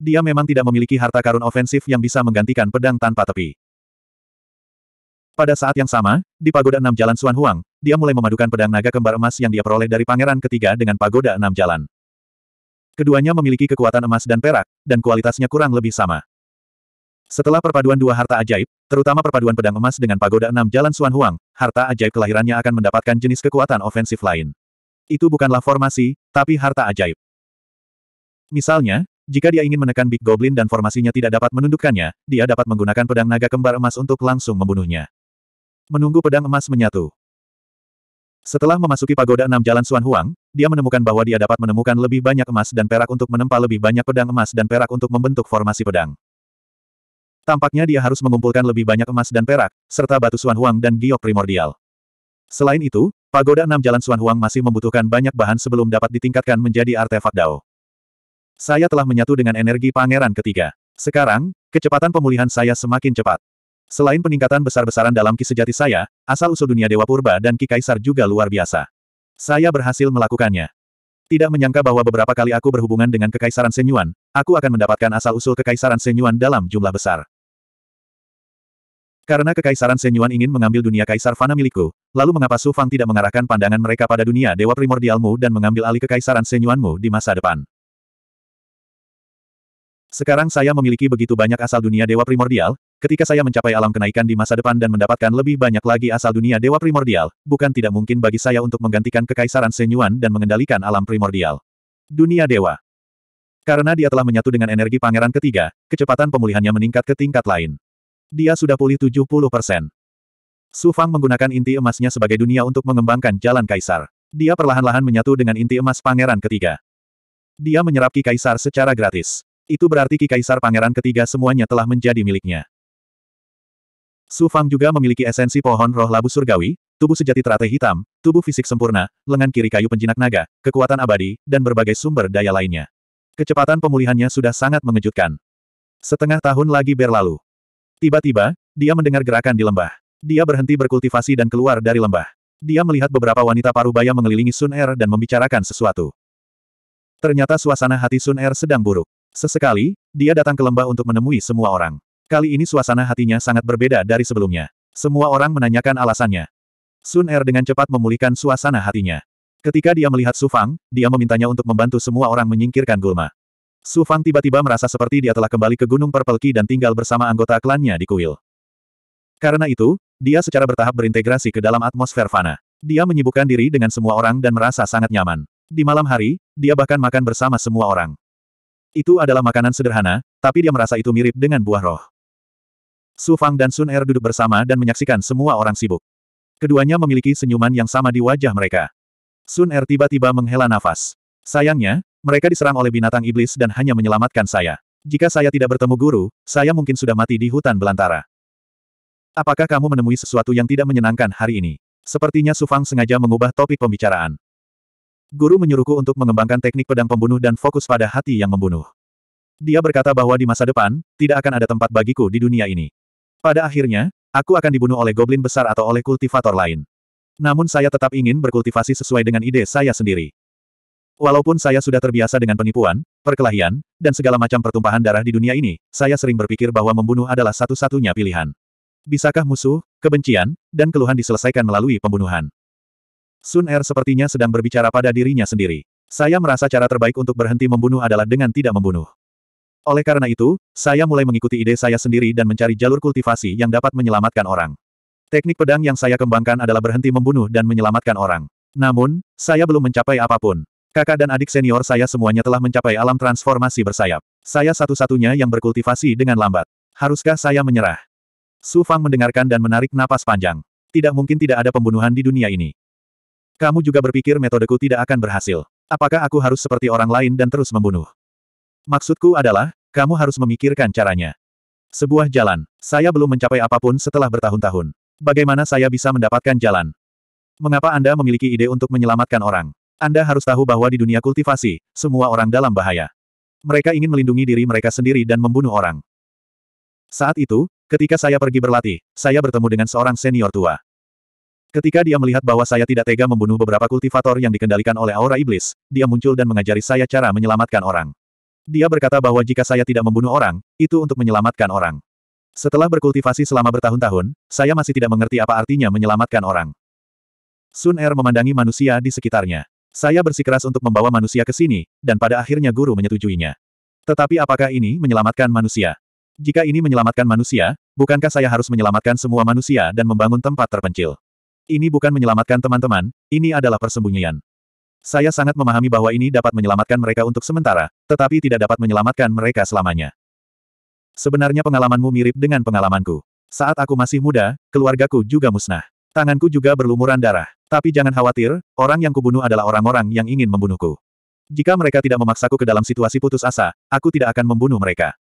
Dia memang tidak memiliki harta karun ofensif yang bisa menggantikan pedang tanpa tepi. Pada saat yang sama, di Pagoda Enam Jalan Suan Huang, dia mulai memadukan pedang naga kembar emas yang dia peroleh dari pangeran ketiga dengan Pagoda Enam Jalan. Keduanya memiliki kekuatan emas dan perak, dan kualitasnya kurang lebih sama. Setelah perpaduan dua harta ajaib, terutama perpaduan pedang emas dengan pagoda enam jalan Suan Huang, harta ajaib kelahirannya akan mendapatkan jenis kekuatan ofensif lain. Itu bukanlah formasi, tapi harta ajaib. Misalnya, jika dia ingin menekan Big Goblin dan formasinya tidak dapat menundukkannya, dia dapat menggunakan pedang naga kembar emas untuk langsung membunuhnya. Menunggu pedang emas menyatu. Setelah memasuki pagoda enam jalan Suan Huang, dia menemukan bahwa dia dapat menemukan lebih banyak emas dan perak untuk menempa lebih banyak pedang emas dan perak untuk membentuk formasi pedang. Tampaknya dia harus mengumpulkan lebih banyak emas dan perak, serta batu Suan Huang dan giok primordial. Selain itu, pagoda enam jalan Suan Huang masih membutuhkan banyak bahan sebelum dapat ditingkatkan menjadi artefak Dao. Saya telah menyatu dengan energi pangeran ketiga. Sekarang, kecepatan pemulihan saya semakin cepat. Selain peningkatan besar-besaran dalam ki sejati saya, asal-usul dunia Dewa Purba dan ki Kaisar juga luar biasa. Saya berhasil melakukannya. Tidak menyangka bahwa beberapa kali aku berhubungan dengan Kekaisaran Senyuan, aku akan mendapatkan asal-usul Kekaisaran Senyuan dalam jumlah besar. Karena Kekaisaran Senyuan ingin mengambil dunia Kaisar Fana milikku, lalu mengapa Su Fang tidak mengarahkan pandangan mereka pada dunia Dewa Primordialmu dan mengambil alih Kekaisaran Senyuanmu di masa depan? Sekarang saya memiliki begitu banyak asal dunia dewa primordial, ketika saya mencapai alam kenaikan di masa depan dan mendapatkan lebih banyak lagi asal dunia dewa primordial, bukan tidak mungkin bagi saya untuk menggantikan kekaisaran Senyuan dan mengendalikan alam primordial. Dunia Dewa Karena dia telah menyatu dengan energi pangeran ketiga, kecepatan pemulihannya meningkat ke tingkat lain. Dia sudah pulih 70 persen. Su Fang menggunakan inti emasnya sebagai dunia untuk mengembangkan jalan kaisar. Dia perlahan-lahan menyatu dengan inti emas pangeran ketiga. Dia menyerap ki kaisar secara gratis. Itu berarti Ki Kaisar Pangeran ketiga semuanya telah menjadi miliknya. Su Fang juga memiliki esensi pohon roh labu surgawi, tubuh sejati teratai hitam, tubuh fisik sempurna, lengan kiri kayu penjinak naga, kekuatan abadi, dan berbagai sumber daya lainnya. Kecepatan pemulihannya sudah sangat mengejutkan. Setengah tahun lagi berlalu. Tiba-tiba, dia mendengar gerakan di lembah. Dia berhenti berkultivasi dan keluar dari lembah. Dia melihat beberapa wanita parubaya mengelilingi Sun Er dan membicarakan sesuatu. Ternyata suasana hati Sun Er sedang buruk. Sesekali, dia datang ke lembah untuk menemui semua orang. Kali ini suasana hatinya sangat berbeda dari sebelumnya. Semua orang menanyakan alasannya. Sun Er dengan cepat memulihkan suasana hatinya. Ketika dia melihat Su Fang, dia memintanya untuk membantu semua orang menyingkirkan Gulma. Su Fang tiba-tiba merasa seperti dia telah kembali ke Gunung Perpelki dan tinggal bersama anggota klannya di kuil. Karena itu, dia secara bertahap berintegrasi ke dalam atmosfer fana. Dia menyibukkan diri dengan semua orang dan merasa sangat nyaman. Di malam hari, dia bahkan makan bersama semua orang. Itu adalah makanan sederhana, tapi dia merasa itu mirip dengan buah roh. Su Fang dan Sun Er duduk bersama dan menyaksikan semua orang sibuk. Keduanya memiliki senyuman yang sama di wajah mereka. Sun Er tiba-tiba menghela nafas. Sayangnya, mereka diserang oleh binatang iblis dan hanya menyelamatkan saya. Jika saya tidak bertemu guru, saya mungkin sudah mati di hutan belantara. Apakah kamu menemui sesuatu yang tidak menyenangkan hari ini? Sepertinya Sufang sengaja mengubah topik pembicaraan. Guru menyuruhku untuk mengembangkan teknik pedang pembunuh dan fokus pada hati yang membunuh. Dia berkata bahwa di masa depan, tidak akan ada tempat bagiku di dunia ini. Pada akhirnya, aku akan dibunuh oleh goblin besar atau oleh kultivator lain. Namun saya tetap ingin berkultivasi sesuai dengan ide saya sendiri. Walaupun saya sudah terbiasa dengan penipuan, perkelahian, dan segala macam pertumpahan darah di dunia ini, saya sering berpikir bahwa membunuh adalah satu-satunya pilihan. Bisakah musuh, kebencian, dan keluhan diselesaikan melalui pembunuhan? Sun Er sepertinya sedang berbicara pada dirinya sendiri. Saya merasa cara terbaik untuk berhenti membunuh adalah dengan tidak membunuh. Oleh karena itu, saya mulai mengikuti ide saya sendiri dan mencari jalur kultivasi yang dapat menyelamatkan orang. Teknik pedang yang saya kembangkan adalah berhenti membunuh dan menyelamatkan orang. Namun, saya belum mencapai apapun. Kakak dan adik senior saya semuanya telah mencapai alam transformasi bersayap. Saya satu-satunya yang berkultivasi dengan lambat. Haruskah saya menyerah? Su Fang mendengarkan dan menarik napas panjang. Tidak mungkin tidak ada pembunuhan di dunia ini. Kamu juga berpikir metodeku tidak akan berhasil. Apakah aku harus seperti orang lain dan terus membunuh? Maksudku adalah, kamu harus memikirkan caranya. Sebuah jalan. Saya belum mencapai apapun setelah bertahun-tahun. Bagaimana saya bisa mendapatkan jalan? Mengapa Anda memiliki ide untuk menyelamatkan orang? Anda harus tahu bahwa di dunia kultivasi, semua orang dalam bahaya. Mereka ingin melindungi diri mereka sendiri dan membunuh orang. Saat itu, ketika saya pergi berlatih, saya bertemu dengan seorang senior tua. Ketika dia melihat bahwa saya tidak tega membunuh beberapa kultivator yang dikendalikan oleh aura iblis, dia muncul dan mengajari saya cara menyelamatkan orang. Dia berkata bahwa jika saya tidak membunuh orang, itu untuk menyelamatkan orang. Setelah berkultivasi selama bertahun-tahun, saya masih tidak mengerti apa artinya menyelamatkan orang. Sun Er memandangi manusia di sekitarnya. Saya bersikeras untuk membawa manusia ke sini, dan pada akhirnya guru menyetujuinya. Tetapi apakah ini menyelamatkan manusia? Jika ini menyelamatkan manusia, bukankah saya harus menyelamatkan semua manusia dan membangun tempat terpencil? Ini bukan menyelamatkan teman-teman, ini adalah persembunyian. Saya sangat memahami bahwa ini dapat menyelamatkan mereka untuk sementara, tetapi tidak dapat menyelamatkan mereka selamanya. Sebenarnya pengalamanmu mirip dengan pengalamanku. Saat aku masih muda, keluargaku juga musnah. Tanganku juga berlumuran darah. Tapi jangan khawatir, orang yang kubunuh adalah orang-orang yang ingin membunuhku. Jika mereka tidak memaksaku ke dalam situasi putus asa, aku tidak akan membunuh mereka.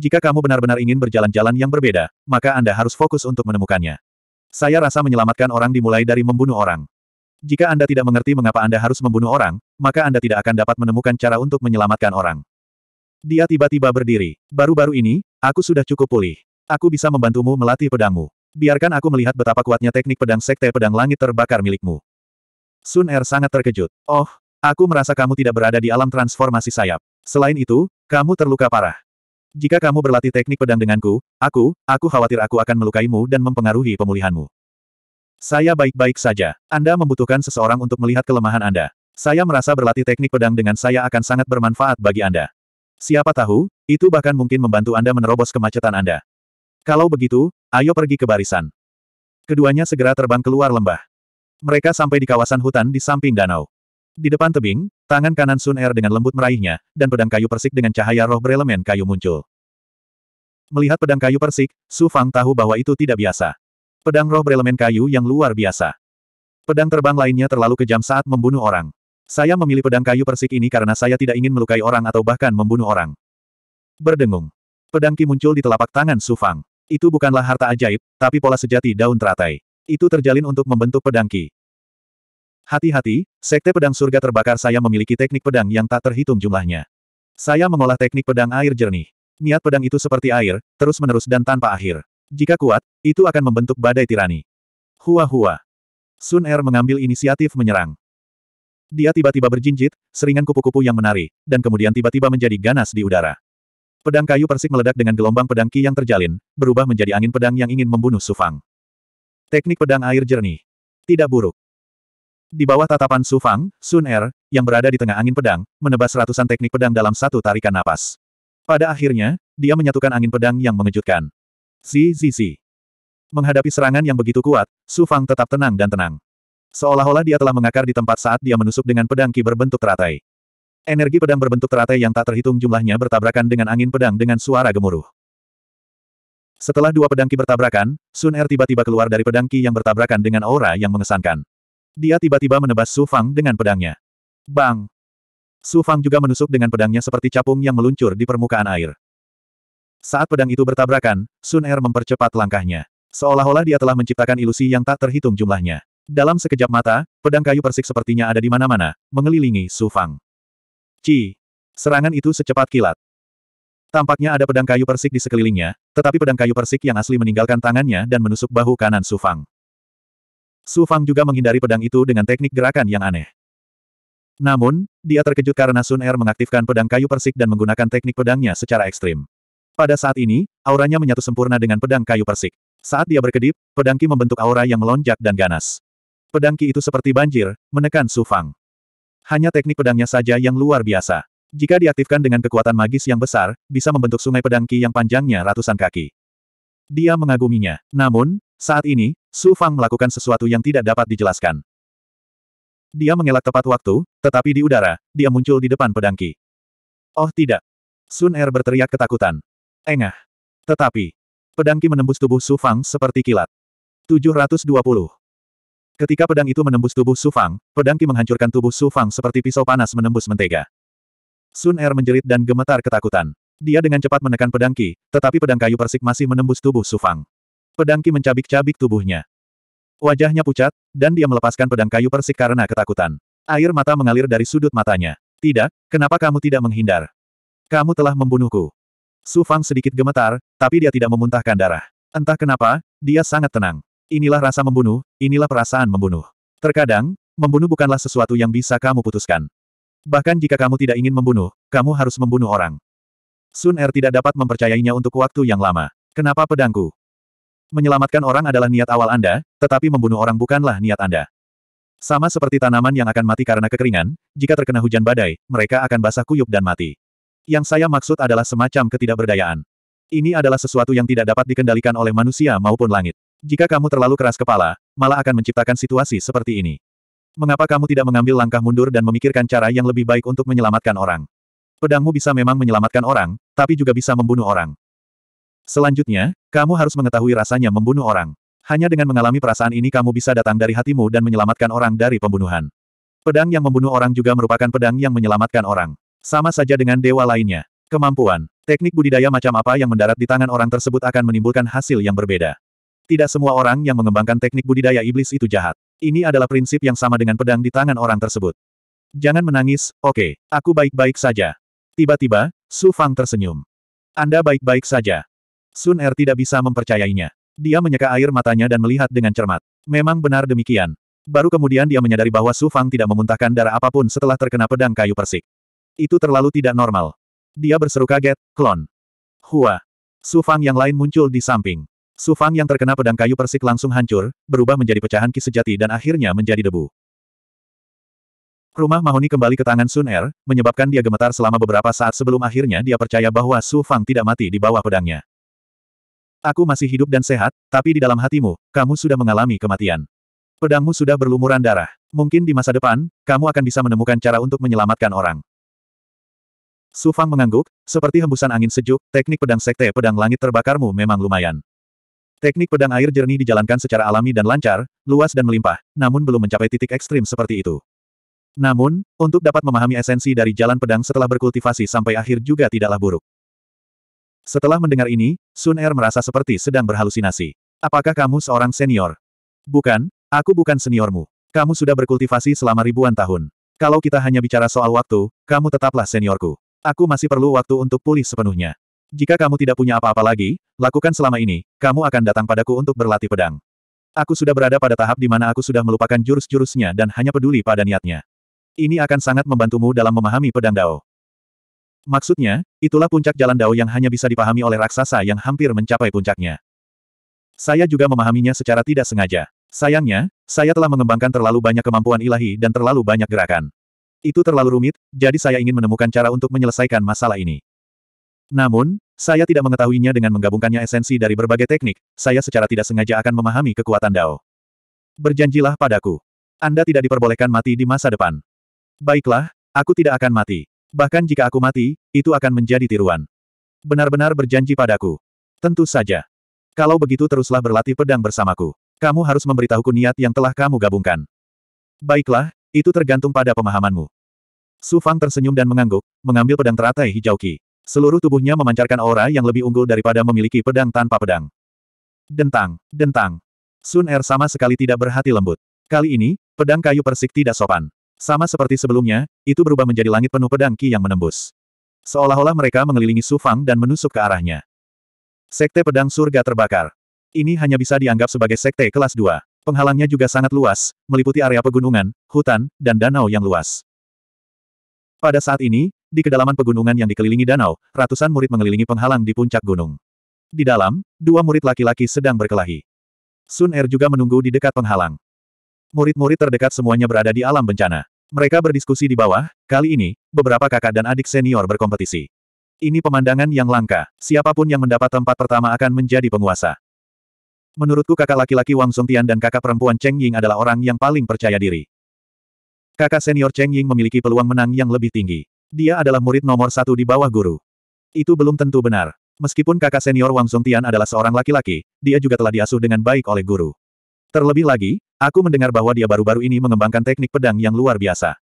Jika kamu benar-benar ingin berjalan-jalan yang berbeda, maka Anda harus fokus untuk menemukannya. Saya rasa menyelamatkan orang dimulai dari membunuh orang. Jika Anda tidak mengerti mengapa Anda harus membunuh orang, maka Anda tidak akan dapat menemukan cara untuk menyelamatkan orang. Dia tiba-tiba berdiri. Baru-baru ini, aku sudah cukup pulih. Aku bisa membantumu melatih pedangmu. Biarkan aku melihat betapa kuatnya teknik pedang sekte pedang langit terbakar milikmu. Sun Er sangat terkejut. Oh, aku merasa kamu tidak berada di alam transformasi sayap. Selain itu, kamu terluka parah. Jika kamu berlatih teknik pedang denganku, aku, aku khawatir aku akan melukaimu dan mempengaruhi pemulihanmu. Saya baik-baik saja. Anda membutuhkan seseorang untuk melihat kelemahan Anda. Saya merasa berlatih teknik pedang dengan saya akan sangat bermanfaat bagi Anda. Siapa tahu, itu bahkan mungkin membantu Anda menerobos kemacetan Anda. Kalau begitu, ayo pergi ke barisan. Keduanya segera terbang keluar lembah. Mereka sampai di kawasan hutan di samping danau. Di depan tebing, Tangan kanan Sun Er dengan lembut meraihnya, dan pedang kayu persik dengan cahaya roh berelemen kayu muncul. Melihat pedang kayu persik, Su Fang tahu bahwa itu tidak biasa. Pedang roh berelemen kayu yang luar biasa. Pedang terbang lainnya terlalu kejam saat membunuh orang. Saya memilih pedang kayu persik ini karena saya tidak ingin melukai orang atau bahkan membunuh orang. Berdengung. Pedang Ki muncul di telapak tangan Su Fang. Itu bukanlah harta ajaib, tapi pola sejati daun teratai. Itu terjalin untuk membentuk pedang Ki. Hati-hati, Sekte Pedang Surga Terbakar saya memiliki teknik pedang yang tak terhitung jumlahnya. Saya mengolah teknik pedang air jernih. Niat pedang itu seperti air, terus-menerus dan tanpa akhir. Jika kuat, itu akan membentuk badai tirani. Hua-hua. Sun Er mengambil inisiatif menyerang. Dia tiba-tiba berjinjit, seringan kupu-kupu yang menari, dan kemudian tiba-tiba menjadi ganas di udara. Pedang kayu persik meledak dengan gelombang pedang ki yang terjalin, berubah menjadi angin pedang yang ingin membunuh Sufang. Teknik pedang air jernih. Tidak buruk. Di bawah tatapan Su Fang, Sun Er, yang berada di tengah angin pedang, menebas ratusan teknik pedang dalam satu tarikan napas. Pada akhirnya, dia menyatukan angin pedang yang mengejutkan. Si Zi Zi. Menghadapi serangan yang begitu kuat, Su Fang tetap tenang dan tenang. Seolah-olah dia telah mengakar di tempat saat dia menusuk dengan pedang ki berbentuk teratai. Energi pedang berbentuk teratai yang tak terhitung jumlahnya bertabrakan dengan angin pedang dengan suara gemuruh. Setelah dua pedang ki bertabrakan, Sun Er tiba-tiba keluar dari pedang ki yang bertabrakan dengan aura yang mengesankan. Dia tiba-tiba menebas Su Fang dengan pedangnya. Bang! Su Fang juga menusuk dengan pedangnya seperti capung yang meluncur di permukaan air. Saat pedang itu bertabrakan, Sun Er mempercepat langkahnya. Seolah-olah dia telah menciptakan ilusi yang tak terhitung jumlahnya. Dalam sekejap mata, pedang kayu persik sepertinya ada di mana-mana, mengelilingi Su Fang. Ci! Serangan itu secepat kilat. Tampaknya ada pedang kayu persik di sekelilingnya, tetapi pedang kayu persik yang asli meninggalkan tangannya dan menusuk bahu kanan Su Fang. Su Fang juga menghindari pedang itu dengan teknik gerakan yang aneh. Namun, dia terkejut karena Sun Er mengaktifkan pedang kayu persik dan menggunakan teknik pedangnya secara ekstrim. Pada saat ini, auranya menyatu sempurna dengan pedang kayu persik. Saat dia berkedip, pedang Ki membentuk aura yang melonjak dan ganas. Pedang Ki itu seperti banjir, menekan Su Fang. Hanya teknik pedangnya saja yang luar biasa. Jika diaktifkan dengan kekuatan magis yang besar, bisa membentuk sungai pedang Ki yang panjangnya ratusan kaki. Dia mengaguminya. Namun, saat ini, Su Fang melakukan sesuatu yang tidak dapat dijelaskan. Dia mengelak tepat waktu, tetapi di udara, dia muncul di depan pedang Qi. Oh tidak. Sun Er berteriak ketakutan. Engah. Tetapi, pedang Qi menembus tubuh Su Fang seperti kilat. 720. Ketika pedang itu menembus tubuh Su Fang, pedang Qi menghancurkan tubuh Su Fang seperti pisau panas menembus mentega. Sun Er menjerit dan gemetar ketakutan. Dia dengan cepat menekan pedang Qi, tetapi pedang kayu persik masih menembus tubuh Su Fang pedang Ki mencabik-cabik tubuhnya. Wajahnya pucat, dan dia melepaskan pedang kayu persik karena ketakutan. Air mata mengalir dari sudut matanya. Tidak, kenapa kamu tidak menghindar? Kamu telah membunuhku. Su Fang sedikit gemetar, tapi dia tidak memuntahkan darah. Entah kenapa, dia sangat tenang. Inilah rasa membunuh, inilah perasaan membunuh. Terkadang, membunuh bukanlah sesuatu yang bisa kamu putuskan. Bahkan jika kamu tidak ingin membunuh, kamu harus membunuh orang. Sun Er tidak dapat mempercayainya untuk waktu yang lama. Kenapa pedangku? Menyelamatkan orang adalah niat awal Anda, tetapi membunuh orang bukanlah niat Anda. Sama seperti tanaman yang akan mati karena kekeringan, jika terkena hujan badai, mereka akan basah kuyup dan mati. Yang saya maksud adalah semacam ketidakberdayaan. Ini adalah sesuatu yang tidak dapat dikendalikan oleh manusia maupun langit. Jika kamu terlalu keras kepala, malah akan menciptakan situasi seperti ini. Mengapa kamu tidak mengambil langkah mundur dan memikirkan cara yang lebih baik untuk menyelamatkan orang? Pedangmu bisa memang menyelamatkan orang, tapi juga bisa membunuh orang. Selanjutnya, kamu harus mengetahui rasanya membunuh orang. Hanya dengan mengalami perasaan ini kamu bisa datang dari hatimu dan menyelamatkan orang dari pembunuhan. Pedang yang membunuh orang juga merupakan pedang yang menyelamatkan orang. Sama saja dengan dewa lainnya. Kemampuan, teknik budidaya macam apa yang mendarat di tangan orang tersebut akan menimbulkan hasil yang berbeda. Tidak semua orang yang mengembangkan teknik budidaya iblis itu jahat. Ini adalah prinsip yang sama dengan pedang di tangan orang tersebut. Jangan menangis, oke, okay, aku baik-baik saja. Tiba-tiba, Su Fang tersenyum. Anda baik-baik saja. Sun Er tidak bisa mempercayainya. Dia menyeka air matanya dan melihat dengan cermat. Memang benar demikian. Baru kemudian dia menyadari bahwa Su Fang tidak memuntahkan darah apapun setelah terkena pedang kayu persik. Itu terlalu tidak normal. Dia berseru kaget, klon. Hua. Su Fang yang lain muncul di samping. Su Fang yang terkena pedang kayu persik langsung hancur, berubah menjadi pecahan ki sejati dan akhirnya menjadi debu. Rumah Mahoni kembali ke tangan Sun Er, menyebabkan dia gemetar selama beberapa saat sebelum akhirnya dia percaya bahwa Su Fang tidak mati di bawah pedangnya. Aku masih hidup dan sehat, tapi di dalam hatimu, kamu sudah mengalami kematian. Pedangmu sudah berlumuran darah. Mungkin di masa depan, kamu akan bisa menemukan cara untuk menyelamatkan orang. Su Fang mengangguk, seperti hembusan angin sejuk, teknik pedang sekte pedang langit terbakarmu memang lumayan. Teknik pedang air jernih dijalankan secara alami dan lancar, luas dan melimpah, namun belum mencapai titik ekstrim seperti itu. Namun, untuk dapat memahami esensi dari jalan pedang setelah berkultivasi sampai akhir juga tidaklah buruk. Setelah mendengar ini, Sun Er merasa seperti sedang berhalusinasi. Apakah kamu seorang senior? Bukan, aku bukan seniormu. Kamu sudah berkultivasi selama ribuan tahun. Kalau kita hanya bicara soal waktu, kamu tetaplah seniorku. Aku masih perlu waktu untuk pulih sepenuhnya. Jika kamu tidak punya apa-apa lagi, lakukan selama ini, kamu akan datang padaku untuk berlatih pedang. Aku sudah berada pada tahap di mana aku sudah melupakan jurus-jurusnya dan hanya peduli pada niatnya. Ini akan sangat membantumu dalam memahami pedang Dao. Maksudnya, itulah puncak jalan dao yang hanya bisa dipahami oleh raksasa yang hampir mencapai puncaknya. Saya juga memahaminya secara tidak sengaja. Sayangnya, saya telah mengembangkan terlalu banyak kemampuan ilahi dan terlalu banyak gerakan. Itu terlalu rumit, jadi saya ingin menemukan cara untuk menyelesaikan masalah ini. Namun, saya tidak mengetahuinya dengan menggabungkannya esensi dari berbagai teknik, saya secara tidak sengaja akan memahami kekuatan Dao. Berjanjilah padaku. Anda tidak diperbolehkan mati di masa depan. Baiklah, aku tidak akan mati. Bahkan jika aku mati, itu akan menjadi tiruan. Benar-benar berjanji padaku. Tentu saja. Kalau begitu teruslah berlatih pedang bersamaku. Kamu harus memberitahuku niat yang telah kamu gabungkan. Baiklah, itu tergantung pada pemahamanmu. Su Fang tersenyum dan mengangguk, mengambil pedang teratai hijau Qi. Seluruh tubuhnya memancarkan aura yang lebih unggul daripada memiliki pedang tanpa pedang. Dentang, dentang. Sun Er sama sekali tidak berhati lembut. Kali ini, pedang kayu persik tidak sopan. Sama seperti sebelumnya, itu berubah menjadi langit penuh pedang Qi yang menembus. Seolah-olah mereka mengelilingi Sufang dan menusuk ke arahnya. Sekte Pedang Surga Terbakar. Ini hanya bisa dianggap sebagai sekte kelas 2. Penghalangnya juga sangat luas, meliputi area pegunungan, hutan, dan danau yang luas. Pada saat ini, di kedalaman pegunungan yang dikelilingi danau, ratusan murid mengelilingi penghalang di puncak gunung. Di dalam, dua murid laki-laki sedang berkelahi. Sun Er juga menunggu di dekat penghalang. Murid-murid terdekat semuanya berada di alam bencana. Mereka berdiskusi di bawah, kali ini, beberapa kakak dan adik senior berkompetisi. Ini pemandangan yang langka, siapapun yang mendapat tempat pertama akan menjadi penguasa. Menurutku kakak laki-laki Wang Songtian dan kakak perempuan Cheng Ying adalah orang yang paling percaya diri. Kakak senior Cheng Ying memiliki peluang menang yang lebih tinggi. Dia adalah murid nomor satu di bawah guru. Itu belum tentu benar. Meskipun kakak senior Wang Songtian adalah seorang laki-laki, dia juga telah diasuh dengan baik oleh guru. Terlebih lagi, aku mendengar bahwa dia baru-baru ini mengembangkan teknik pedang yang luar biasa.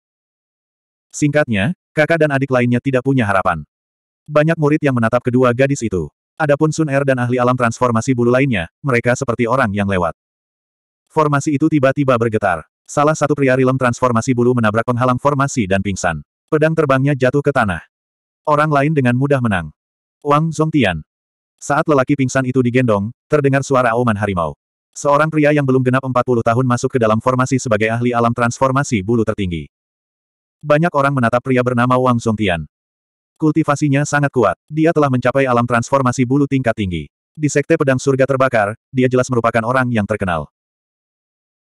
Singkatnya, kakak dan adik lainnya tidak punya harapan. Banyak murid yang menatap kedua gadis itu. Adapun Sun Er dan ahli alam transformasi bulu lainnya, mereka seperti orang yang lewat. Formasi itu tiba-tiba bergetar. Salah satu pria rilem transformasi bulu menabrak penghalang formasi dan pingsan. Pedang terbangnya jatuh ke tanah. Orang lain dengan mudah menang. Wang Zhongtian. Saat lelaki pingsan itu digendong, terdengar suara auman harimau. Seorang pria yang belum genap 40 tahun masuk ke dalam formasi sebagai ahli alam transformasi bulu tertinggi. Banyak orang menatap pria bernama Wang Zongtian. Kultivasinya sangat kuat. Dia telah mencapai alam transformasi bulu tingkat tinggi. Di sekte pedang surga terbakar, dia jelas merupakan orang yang terkenal.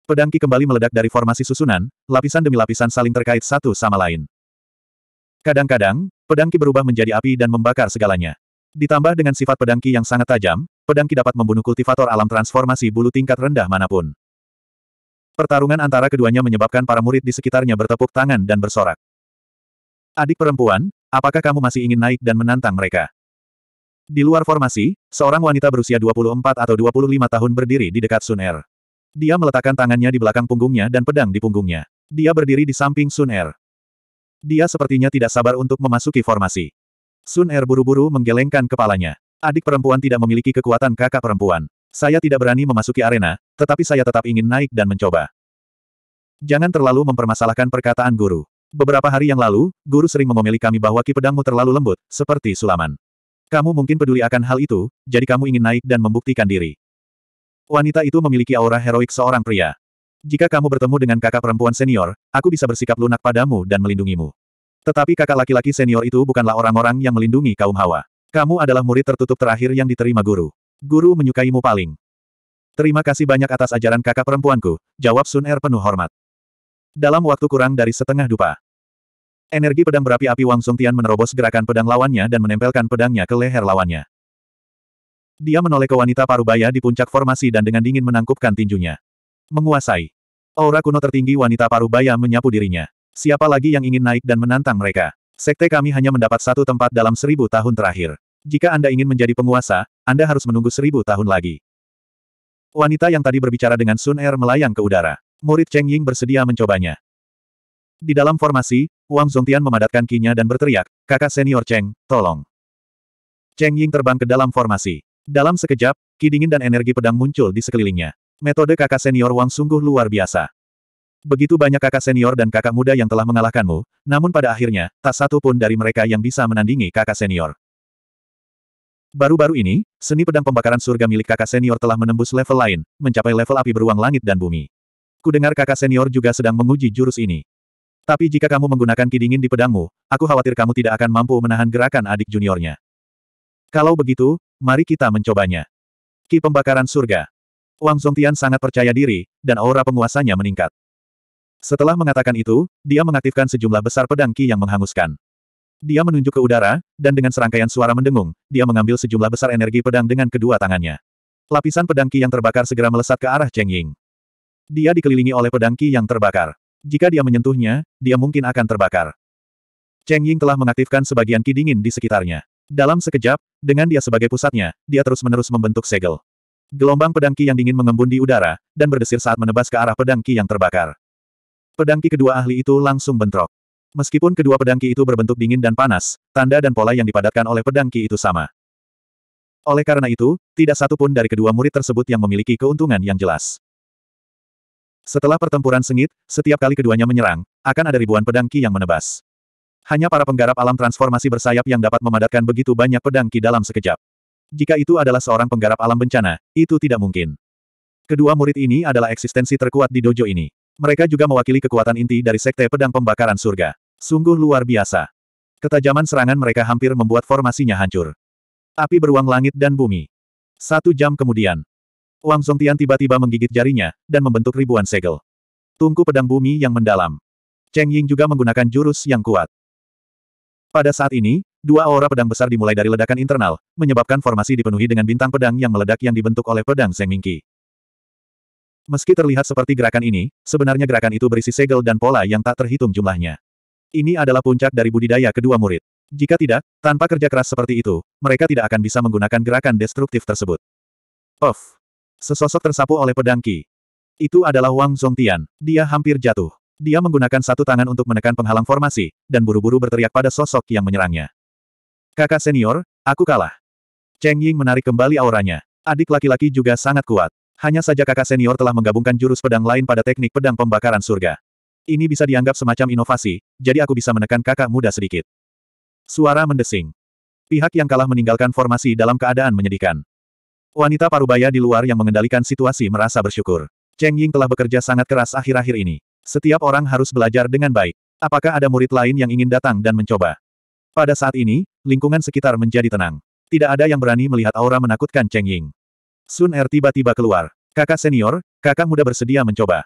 Pedang Ki kembali meledak dari formasi susunan, lapisan demi lapisan saling terkait satu sama lain. Kadang-kadang, pedang Ki berubah menjadi api dan membakar segalanya. Ditambah dengan sifat pedang Ki yang sangat tajam, pedangki dapat membunuh kultivator alam transformasi bulu tingkat rendah manapun. Pertarungan antara keduanya menyebabkan para murid di sekitarnya bertepuk tangan dan bersorak. Adik perempuan, apakah kamu masih ingin naik dan menantang mereka? Di luar formasi, seorang wanita berusia 24 atau 25 tahun berdiri di dekat Sun Er. Dia meletakkan tangannya di belakang punggungnya dan pedang di punggungnya. Dia berdiri di samping Sun Er. Dia sepertinya tidak sabar untuk memasuki formasi. Sun Er buru-buru menggelengkan kepalanya. Adik perempuan tidak memiliki kekuatan kakak perempuan. Saya tidak berani memasuki arena, tetapi saya tetap ingin naik dan mencoba. Jangan terlalu mempermasalahkan perkataan guru. Beberapa hari yang lalu, guru sering mengomeli kami bahwa ki pedangmu terlalu lembut, seperti sulaman. Kamu mungkin peduli akan hal itu, jadi kamu ingin naik dan membuktikan diri. Wanita itu memiliki aura heroik seorang pria. Jika kamu bertemu dengan kakak perempuan senior, aku bisa bersikap lunak padamu dan melindungimu. Tetapi kakak laki-laki senior itu bukanlah orang-orang yang melindungi kaum hawa. Kamu adalah murid tertutup terakhir yang diterima guru. Guru menyukaimu paling. Terima kasih banyak atas ajaran kakak perempuanku, jawab Sun Er penuh hormat. Dalam waktu kurang dari setengah dupa. Energi pedang berapi-api Wang Tian menerobos gerakan pedang lawannya dan menempelkan pedangnya ke leher lawannya. Dia menoleh ke wanita parubaya di puncak formasi dan dengan dingin menangkupkan tinjunya. Menguasai. Aura kuno tertinggi wanita parubaya menyapu dirinya. Siapa lagi yang ingin naik dan menantang mereka? Sekte kami hanya mendapat satu tempat dalam seribu tahun terakhir. Jika Anda ingin menjadi penguasa, Anda harus menunggu seribu tahun lagi. Wanita yang tadi berbicara dengan Sun Er melayang ke udara. Murid Cheng Ying bersedia mencobanya. Di dalam formasi, Wang Zongtian memadatkan kinya dan berteriak, kakak senior Cheng, tolong. Cheng Ying terbang ke dalam formasi. Dalam sekejap, ki dingin dan energi pedang muncul di sekelilingnya. Metode kakak senior Wang sungguh luar biasa. Begitu banyak kakak senior dan kakak muda yang telah mengalahkanmu, namun pada akhirnya, tak satu pun dari mereka yang bisa menandingi kakak senior. Baru-baru ini, seni pedang pembakaran surga milik kakak senior telah menembus level lain, mencapai level api beruang langit dan bumi. Kudengar kakak senior juga sedang menguji jurus ini. Tapi jika kamu menggunakan ki dingin di pedangmu, aku khawatir kamu tidak akan mampu menahan gerakan adik juniornya. Kalau begitu, mari kita mencobanya. Ki pembakaran surga. Wang Zongtian sangat percaya diri, dan aura penguasanya meningkat. Setelah mengatakan itu, dia mengaktifkan sejumlah besar pedang ki yang menghanguskan. Dia menunjuk ke udara, dan dengan serangkaian suara mendengung, dia mengambil sejumlah besar energi pedang dengan kedua tangannya. Lapisan pedang Qi yang terbakar segera melesat ke arah Cheng Ying. Dia dikelilingi oleh pedang Qi yang terbakar. Jika dia menyentuhnya, dia mungkin akan terbakar. Cheng Ying telah mengaktifkan sebagian Qi dingin di sekitarnya. Dalam sekejap, dengan dia sebagai pusatnya, dia terus-menerus membentuk segel. Gelombang pedang Qi yang dingin mengembun di udara, dan berdesir saat menebas ke arah pedang Qi yang terbakar. Pedang Qi kedua ahli itu langsung bentrok. Meskipun kedua pedang Ki itu berbentuk dingin dan panas, tanda dan pola yang dipadatkan oleh pedang Ki itu sama. Oleh karena itu, tidak satu pun dari kedua murid tersebut yang memiliki keuntungan yang jelas. Setelah pertempuran sengit, setiap kali keduanya menyerang, akan ada ribuan pedang Ki yang menebas. Hanya para penggarap alam transformasi bersayap yang dapat memadatkan begitu banyak pedang Ki dalam sekejap. Jika itu adalah seorang penggarap alam bencana, itu tidak mungkin. Kedua murid ini adalah eksistensi terkuat di dojo ini. Mereka juga mewakili kekuatan inti dari Sekte Pedang Pembakaran Surga. Sungguh luar biasa. Ketajaman serangan mereka hampir membuat formasinya hancur. Api beruang langit dan bumi. Satu jam kemudian, Wang Zongtian tiba-tiba menggigit jarinya, dan membentuk ribuan segel. Tungku pedang bumi yang mendalam. Cheng Ying juga menggunakan jurus yang kuat. Pada saat ini, dua aura pedang besar dimulai dari ledakan internal, menyebabkan formasi dipenuhi dengan bintang pedang yang meledak yang dibentuk oleh pedang Zeng Mingqi. Meski terlihat seperti gerakan ini, sebenarnya gerakan itu berisi segel dan pola yang tak terhitung jumlahnya. Ini adalah puncak dari budidaya kedua murid. Jika tidak, tanpa kerja keras seperti itu, mereka tidak akan bisa menggunakan gerakan destruktif tersebut. Of! Sesosok tersapu oleh pedang Qi. Itu adalah Wang Zhongtian. Dia hampir jatuh. Dia menggunakan satu tangan untuk menekan penghalang formasi, dan buru-buru berteriak pada sosok yang menyerangnya. Kakak senior, aku kalah. Cheng Ying menarik kembali auranya. Adik laki-laki juga sangat kuat. Hanya saja kakak senior telah menggabungkan jurus pedang lain pada teknik pedang pembakaran surga. Ini bisa dianggap semacam inovasi, jadi aku bisa menekan kakak muda sedikit. Suara mendesing. Pihak yang kalah meninggalkan formasi dalam keadaan menyedihkan. Wanita parubaya di luar yang mengendalikan situasi merasa bersyukur. Cheng Ying telah bekerja sangat keras akhir-akhir ini. Setiap orang harus belajar dengan baik. Apakah ada murid lain yang ingin datang dan mencoba? Pada saat ini, lingkungan sekitar menjadi tenang. Tidak ada yang berani melihat aura menakutkan Cheng Ying. Sun Er tiba-tiba keluar. Kakak senior, kakak muda bersedia mencoba.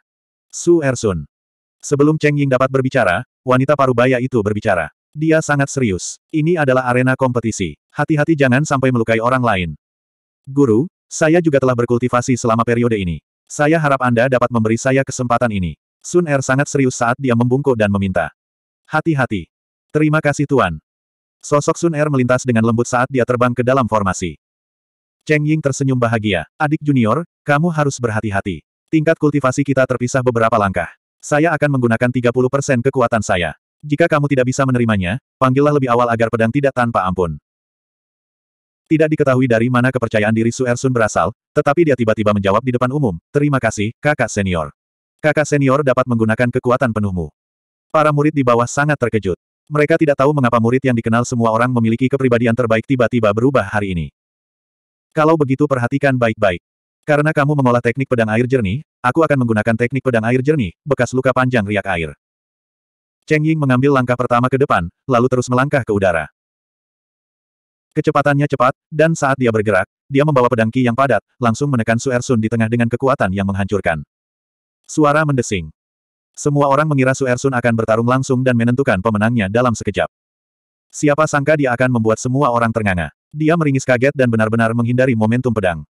Su Er Sun. Sebelum Cheng Ying dapat berbicara, wanita parubaya itu berbicara. Dia sangat serius. Ini adalah arena kompetisi. Hati-hati jangan sampai melukai orang lain. Guru, saya juga telah berkultivasi selama periode ini. Saya harap Anda dapat memberi saya kesempatan ini. Sun Er sangat serius saat dia membungkuk dan meminta. Hati-hati. Terima kasih Tuan. Sosok Sun Er melintas dengan lembut saat dia terbang ke dalam formasi. Cheng Ying tersenyum bahagia. Adik junior, kamu harus berhati-hati. Tingkat kultivasi kita terpisah beberapa langkah. Saya akan menggunakan 30% kekuatan saya. Jika kamu tidak bisa menerimanya, panggillah lebih awal agar pedang tidak tanpa ampun. Tidak diketahui dari mana kepercayaan diri Suersun berasal, tetapi dia tiba-tiba menjawab di depan umum, terima kasih, kakak senior. Kakak senior dapat menggunakan kekuatan penuhmu. Para murid di bawah sangat terkejut. Mereka tidak tahu mengapa murid yang dikenal semua orang memiliki kepribadian terbaik tiba-tiba berubah hari ini. Kalau begitu perhatikan baik-baik. Karena kamu mengolah teknik pedang air jernih, aku akan menggunakan teknik pedang air jernih, bekas luka panjang riak air. Cheng Ying mengambil langkah pertama ke depan, lalu terus melangkah ke udara. Kecepatannya cepat, dan saat dia bergerak, dia membawa pedang Qi yang padat, langsung menekan Su Ersun di tengah dengan kekuatan yang menghancurkan. Suara mendesing. Semua orang mengira Su Ersun akan bertarung langsung dan menentukan pemenangnya dalam sekejap. Siapa sangka dia akan membuat semua orang ternganga. Dia meringis kaget dan benar-benar menghindari momentum pedang.